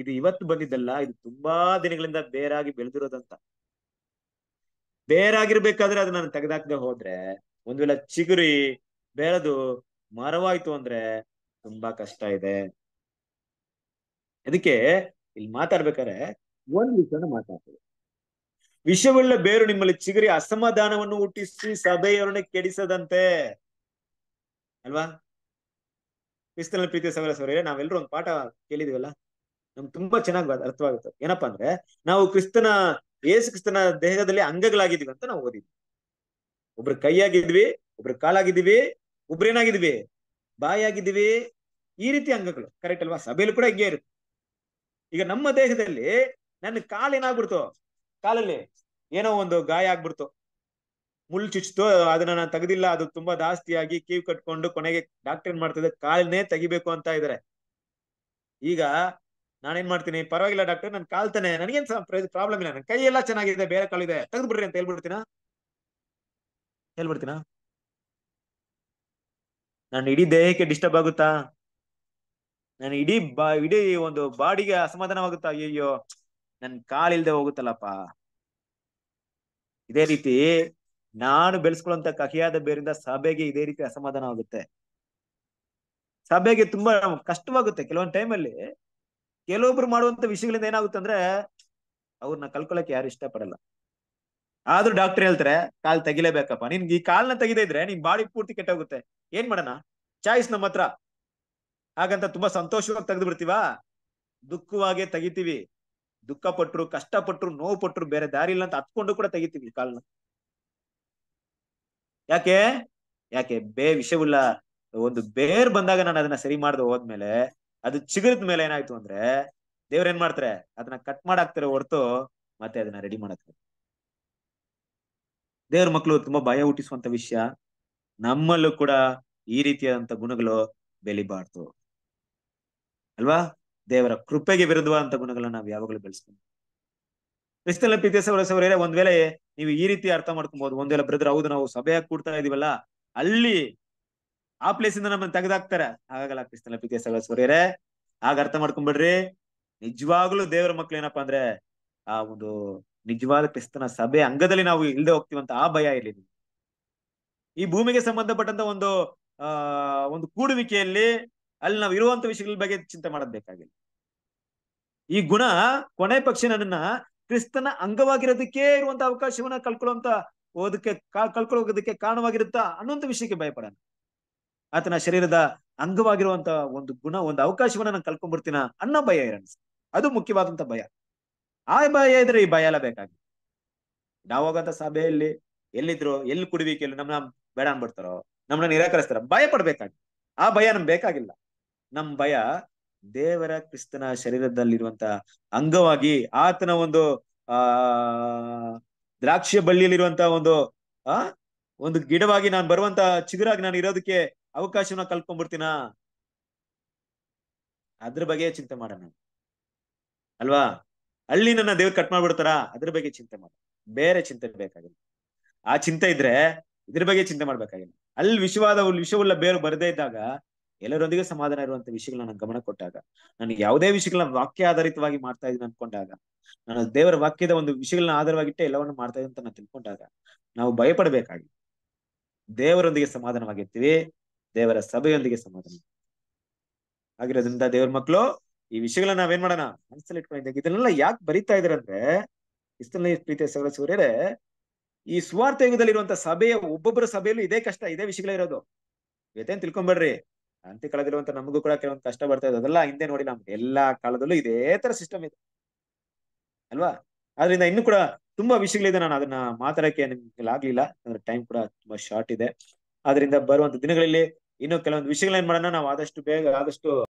ಇದು ಇವತ್ತು ಬಂದಿದ್ದಲ್ಲ ಇದು ತುಂಬಾ ದಿನಗಳಿಂದ ಬೇರಾಗಿ ಬೆಳೆದಿರೋದಂತ ಬೇರಾಗಿರ್ಬೇಕಾದ್ರೆ ಅದನ್ನ ನಾನು ಹೋದ್ರೆ ಒಂದ್ ವೇಳೆ ಚಿಗುರಿ ಬೆಳೆದು ಮರವಾಯ್ತು ಅಂದ್ರೆ ತುಂಬಾ ಕಷ್ಟ ಇದೆ ಅದಕ್ಕೆ ಇಲ್ಲಿ ಮಾತಾಡ್ಬೇಕಾರೆ ಒಂದ್ ವಿಷಯನ ಮಾತಾಡ್ತೀವಿ ವಿಷವುಳ್ಳ ಬೇರು ನಿಮ್ಮಲ್ಲಿ ಚಿಗರಿ ಅಸಮಾಧಾನವನ್ನು ಹುಟ್ಟಿಸಿ ಸಭೆಯವರನ್ನ ಕೆಡಿಸದಂತೆ ಅಲ್ವಾ ಕ್ರಿಸ್ತನ ಪ್ರೀತಿ ಸವರ ಸವರೇ ನಾವೆಲ್ಲರೂ ಒಂದು ಪಾಠ ಕೇಳಿದೀವಲ್ಲ ನಮ್ಗೆ ತುಂಬಾ ಚೆನ್ನಾಗಿ ಅರ್ಥವಾಗುತ್ತೆ ಏನಪ್ಪಾ ಅಂದ್ರೆ ನಾವು ಕ್ರಿಸ್ತನ ಯೇಸು ಕ್ರಿಸ್ತನ ದೇಹದಲ್ಲಿ ಅಂಗಗಳಾಗಿದೀವಿ ಅಂತ ನಾವು ಓದಿದ್ವಿ ಒಬ್ರು ಕೈಯಾಗಿದ್ವಿ ಒಬ್ರು ಕಾಲಾಗಿದ್ದೀವಿ ಒಬ್ರೇನಾಗಿದ್ವಿ ಬಾಯಾಗಿದ್ದೀವಿ ಈ ರೀತಿ ಅಂಗಗಳು ಕರೆಕ್ಟ್ ಅಲ್ವಾ ಸಭೆಯಲ್ಲಿ ಕೂಡ ಹಿಂಗೆ ಇರುತ್ತೆ ಈಗ ನಮ್ಮ ದೇಹದಲ್ಲಿ ನನ್ನ ಕಾಲು ಏನಾಗ್ಬಿಡ್ತು ಕಾಲಲ್ಲಿ ಏನೋ ಒಂದು ಗಾಯ ಆಗ್ಬಿಡ್ತು ಮುಳ್ಳು ಚುಚ್ಚಿತು ಅದನ್ನ ನಾನು ತೆಗೆದಿಲ್ಲ ಅದು ತುಂಬಾ ಜಾಸ್ತಿ ಆಗಿ ಕೀವ್ ಕಟ್ಕೊಂಡು ಕೊನೆಗೆ ಡಾಕ್ಟರ್ ಏನ್ ಮಾಡ್ತಿದ್ದೆ ಕಾಲ್ನೇ ತೆಗಿಬೇಕು ಅಂತ ಇದಾರೆ ಈಗ ನಾನೇನ್ ಮಾಡ್ತೀನಿ ಪರವಾಗಿಲ್ಲ ಡಾಕ್ಟರ್ ನನ್ ಕಾಲ್ತಾನೆ ನನಗೇನ್ ಪ್ರಾಬ್ಲಮ್ ಇಲ್ಲ ನನ್ನ ಕೈ ಎಲ್ಲ ಚೆನ್ನಾಗಿದೆ ಬೇರೆ ಕಾಲಿದೆ ತಗದು ಬಿಡ್ರಿ ಅಂತ ಹೇಳ್ಬಿಡ್ತೀನ ಹೇಳ್ಬಿಡ್ತೀನ ನನ್ನ ಇಡೀ ದೇಹಕ್ಕೆ ಡಿಸ್ಟರ್ಬ್ ಆಗುತ್ತಾ ನನ್ ಇಡೀ ಬಾ ಇಡೀ ಒಂದು ಬಾಡಿಗೆ ಅಸಮಾಧಾನವಾಗುತ್ತ ಅಯ್ಯಯ್ಯೋ ನನ್ ಕಾಲಿಲ್ದೆ ಹೋಗುತ್ತಲ್ಲಪ್ಪ ಇದೇ ರೀತಿ ನಾನು ಬೆಳೆಸ್ಕೊಳ್ಳುವಂತ ಕಹಿಯಾದ ಬೇರಿಂದ ಸಭೆಗೆ ಇದೇ ರೀತಿ ಅಸಮಾಧಾನ ಆಗುತ್ತೆ ಸಭೆಗೆ ತುಂಬಾ ಕಷ್ಟವಾಗುತ್ತೆ ಕೆಲವೊಂದ್ ಅಲ್ಲಿ ಕೆಲವೊಬ್ರು ಮಾಡುವಂತ ವಿಷಯಗಳಿಂದ ಏನಾಗುತ್ತೆ ಅಂದ್ರೆ ಅವ್ರನ್ನ ಕಲ್ಕೊಳಕ್ ಯಾರು ಇಷ್ಟ ಪಡಲ್ಲ ಆದ್ರೂ ಡಾಕ್ಟರ್ ಹೇಳ್ತಾರೆ ಕಾಲ್ ತೆಗಿಲೇಬೇಕಪ್ಪ ನಿನ್ಗೆ ಈ ಕಾಲ್ನ ತೆಗಿದೆ ಇದ್ರೆ ನಿನ್ ಬಾಡಿ ಪೂರ್ತಿ ಕೆಟ್ಟೋಗುತ್ತೆ ಏನ್ ಮಾಡೋಣ ಚಾಯ್ಸ್ ನಮ್ಮ ಹತ್ರ ಹಾಗಂತ ತುಂಬಾ ಸಂತೋಷವಾಗಿ ತೆಗೆದು ಬಿಡ್ತೀವಾ ದುಃಖವಾಗೆ ತೆಗಿತೀವಿ ದುಃಖ ಪಟ್ರು ಕಷ್ಟ ಪಟ್ರು ನೋವು ಪಟ್ರು ಬೇರೆ ದಾರಿ ಇಲ್ಲ ಅಂತ ಹತ್ಕೊಂಡು ಕೂಡ ತೆಗಿತೀವಿ ಕಾಲ್ನ ಯಾಕೆ ಯಾಕೆ ಬೇ ವಿಷವಿಲ್ಲ ಒಂದು ಬೇರ್ ಬಂದಾಗ ನಾನು ಅದನ್ನ ಸರಿ ಮಾಡ್ದು ಹೋದ್ಮೇಲೆ ಅದು ಚಿಗುರಿದ ಮೇಲೆ ಏನಾಯ್ತು ಅಂದ್ರೆ ದೇವ್ರ ಏನ್ ಮಾಡ್ತಾರೆ ಅದನ್ನ ಕಟ್ ಮಾಡಾಕ್ತಾರೆ ಹೊರತು ಮತ್ತೆ ಅದನ್ನ ರೆಡಿ ಮಾಡಕ್ತಾರೆ ದೇವ್ರ ಮಕ್ಕಳು ತುಂಬಾ ಭಯ ಹುಟ್ಟಿಸುವಂತ ವಿಷಯ ನಮ್ಮಲ್ಲೂ ಕೂಡ ಈ ರೀತಿಯಾದಂತ ಗುಣಗಳು ಬೆಲಿಬಾರ್ದು ಅಲ್ವಾ ದೇವರ ಕೃಪೆಗೆ ವಿರುದ್ಧವಾದಂತ ಗುಣಗಳನ್ನ ನಾವು ಯಾವಾಗಲೂ ಬೆಳೆಸ್ಕೊಂಡು ಕ್ರಿಸ್ತನ ಪಿತೇಸವರಸವರೇ ಒಂದ್ ವೇಳೆ ನೀವು ಈ ರೀತಿ ಅರ್ಥ ಮಾಡ್ಕೊಬಹುದು ಒಂದ್ ವೇಳೆ ಬ್ರದರ್ ಹೌದು ನಾವು ಸಭೆಯಾಗಿ ಕೂಡ್ತಾ ಇದೀವಲ್ಲ ಅಲ್ಲಿ ಆ ಪ್ಲೇಸ್ ಇಂದ ನಮ್ಮನ್ನ ತೆಗೆದಾಕ್ತಾರೆ ಹಾಗಾಗಲ್ಲ ಕ್ರಿಸ್ತನ ಪಿತೇಸವರಸವರೇ ಆಗ ಅರ್ಥ ಮಾಡ್ಕೊಂಡ್ಬಿಡ್ರಿ ನಿಜವಾಗ್ಲೂ ದೇವರ ಮಕ್ಳು ಏನಪ್ಪಾ ಅಂದ್ರೆ ಆ ಒಂದು ನಿಜವಾದ ಕ್ರಿಸ್ತನ ಸಭೆ ಅಂಗದಲ್ಲಿ ನಾವು ಇಲ್ಲದೆ ಹೋಗ್ತಿವಂತ ಆ ಭಯ ಇಲ್ಲಿ ಈ ಭೂಮಿಗೆ ಸಂಬಂಧಪಟ್ಟಂತ ಒಂದು ಆ ಒಂದು ಕೂಡುವಿಕೆಯಲ್ಲಿ ಅಲ್ಲಿ ನಾವು ಇರುವಂತ ವಿಷಯಗಳ ಬಗ್ಗೆ ಚಿಂತೆ ಮಾಡೋದ್ ಈ ಗುಣ ಕೊನೆ ಪಕ್ಷ ನನ್ನನ್ನ ಕ್ರಿಸ್ತನ ಅಂಗವಾಗಿರೋದಕ್ಕೆ ಇರುವಂತ ಅವಕಾಶವನ್ನ ಕಳ್ಕೊಳ್ಳುವಂತ ಓದಕ್ಕೆ ಕಳ್ಕೊಳ್ಳೋದಕ್ಕೆ ಕಾರಣವಾಗಿರುತ್ತಾ ಅನ್ನೋಂಥ ವಿಷಯಕ್ಕೆ ಭಯಪಡೋಣ ಆತನ ಶರೀರದ ಅಂಗವಾಗಿರುವಂತ ಒಂದು ಗುಣ ಒಂದು ಅವಕಾಶವನ್ನ ನಾನು ಕಳ್ಕೊಂಡ್ಬಿಡ್ತೀನ ಅನ್ನೋ ಭಯ ಇರೋಣ ಅದು ಮುಖ್ಯವಾದಂತ ಭಯ ಆ ಭಯ ಇದ್ರೆ ಈ ಭಯ ಎಲ್ಲ ಬೇಕಾಗಿದೆ ನಾವು ಹೋಗಂತ ಸಭೆಯಲ್ಲಿ ಎಲ್ಲಿದ್ರು ಎಲ್ಲಿ ಎಲ್ಲಿ ನಮ್ನ ಬೇಡ ಅನ್ಬಿಡ್ತಾರೋ ನಮ್ಮನ್ನ ನಿರಾಕರಿಸ್ತಾರ ಭಯ ಪಡ್ಬೇಕಾಗಿ ಆ ಭಯ ನಮ್ಗೆ ಬೇಕಾಗಿಲ್ಲ ನಮ್ ಭಯ ದೇವರ ಕ್ರಿಸ್ತನ ಶರೀರದಲ್ಲಿರುವಂತ ಅಂಗವಾಗಿ ಆತನ ಒಂದು ಆ ದ್ರಾಕ್ಷಿಯ ಬಳ್ಳಿಯಲ್ಲಿರುವಂತಹ ಒಂದು ಆ ಒಂದು ಗಿಡವಾಗಿ ನಾನು ಬರುವಂತ ಚಿಗುರಾಗಿ ನಾನು ಇರೋದಕ್ಕೆ ಅವಕಾಶವನ್ನ ಕಲ್ಕೊಂಡ್ಬಿಡ್ತೀನ ಅದ್ರ ಬಗ್ಗೆ ಚಿಂತೆ ಮಾಡ ಅಲ್ವಾ ಅಲ್ಲಿ ನನ್ನ ದೇವ್ರ ಕಟ್ ಮಾಡ್ಬಿಡ್ತಾರ ಅದ್ರ ಬಗ್ಗೆ ಚಿಂತೆ ಮಾಡ ಬೇರೆ ಚಿಂತೆ ಬೇಕಾಗಿಲ್ಲ ಆ ಚಿಂತೆ ಇದ್ರೆ ಇದ್ರ ಬಗ್ಗೆ ಚಿಂತೆ ಮಾಡ್ಬೇಕಾಗಿಲ್ಲ ಅಲ್ಲಿ ವಿಷವಾದ ವಿಷವುಳ್ಳ ಬೇರು ಬರದೇ ಇದ್ದಾಗ ಎಲ್ಲರೊಂದಿಗೆ ಸಮಾಧಾನ ಇರುವಂತ ವಿಷಯಗಳನ್ನ ನಾನು ಗಮನ ಕೊಟ್ಟಾಗ ನಾನು ಯಾವುದೇ ವಿಷಯಗಳನ್ನ ವಾಕ್ಯ ಆಧಾರಿತವಾಗಿ ಮಾಡ್ತಾ ಇದೀನಿ ಅನ್ಕೊಂಡಾಗ ನಾನು ದೇವರ ವಾಕ್ಯದ ಒಂದು ವಿಷಯಗಳನ್ನ ಆಧಾರವಾಗಿಟ್ಟೆ ಎಲ್ಲವನ್ನು ಮಾಡ್ತಾ ಇದ್ದಂತ ಅಂತ ನಾನು ತಿಳ್ಕೊಂಡಾಗ ನಾವು ಭಯಪಡಬೇಕಾಗಿ ದೇವರೊಂದಿಗೆ ಸಮಾಧಾನವಾಗಿರ್ತೀವಿ ದೇವರ ಸಭೆಯೊಂದಿಗೆ ಸಮಾಧಾನ ಆಗಿರೋದ್ರಿಂದ ದೇವರ ಮಕ್ಕಳು ಈ ವಿಷಯಗಳನ್ನ ನಾವೇನ್ ಮಾಡೋಣ ಮನಸ್ಸಲ್ಲಿ ಇಟ್ಕೊಂಡಿದ್ದಾಗ ಇದನ್ನೆಲ್ಲ ಯಾಕೆ ಬರೀತಾ ಇದ್ರೆ ಅಂದ್ರೆ ಇಷ್ಟನೇ ಪ್ರೀತಿಯ ಸಗಳ ಸೂರ್ಯರೇ ಈ ಸ್ವಾರ್ಥ ಯುಗದಲ್ಲಿ ಇರುವಂತ ಸಭೆಯ ಒಬ್ಬೊಬ್ಬರ ಸಭೆಯಲ್ಲೂ ಇದೇ ಕಷ್ಟ ಇದೇ ವಿಷಯಗಳಿರೋದು ಇರೋದು ತಿಳ್ಕೊಂಬೇಡ್ರಿ ಅಂತ್ಯ ಕಾಲದಲ್ಲಿರುವಂತ ನಮಗೂ ಕೂಡ ಕೆಲವೊಂದು ಕಷ್ಟ ಬರ್ತಾ ಇದೆ ಅದೆಲ್ಲ ಹಿಂದೆ ನೋಡಿ ನಮ್ಗೆ ಎಲ್ಲಾ ಕಾಲದಲ್ಲೂ ಇದೇ ತರ ಸಿಸ್ಟಮ್ ಇದೆ ಅಲ್ವಾ ಆದ್ರಿಂದ ಇನ್ನು ಕೂಡ ತುಂಬಾ ವಿಷಯಗಳಿದೆ ನಾನು ಅದನ್ನ ಮಾತಾಡಕ್ಕೆ ನಿಮ್ಗೆ ಆಗ್ಲಿಲ್ಲ ಅಂದ್ರೆ ಟೈಮ್ ಕೂಡ ತುಂಬಾ ಶಾರ್ಟ್ ಇದೆ ಆದ್ರಿಂದ ಬರುವಂತ ದಿನಗಳಲ್ಲಿ ಇನ್ನು ಕೆಲವೊಂದು ಏನ್ ಮಾಡೋಣ ನಾವು ಆದಷ್ಟು ಬೇಗ ಆದಷ್ಟು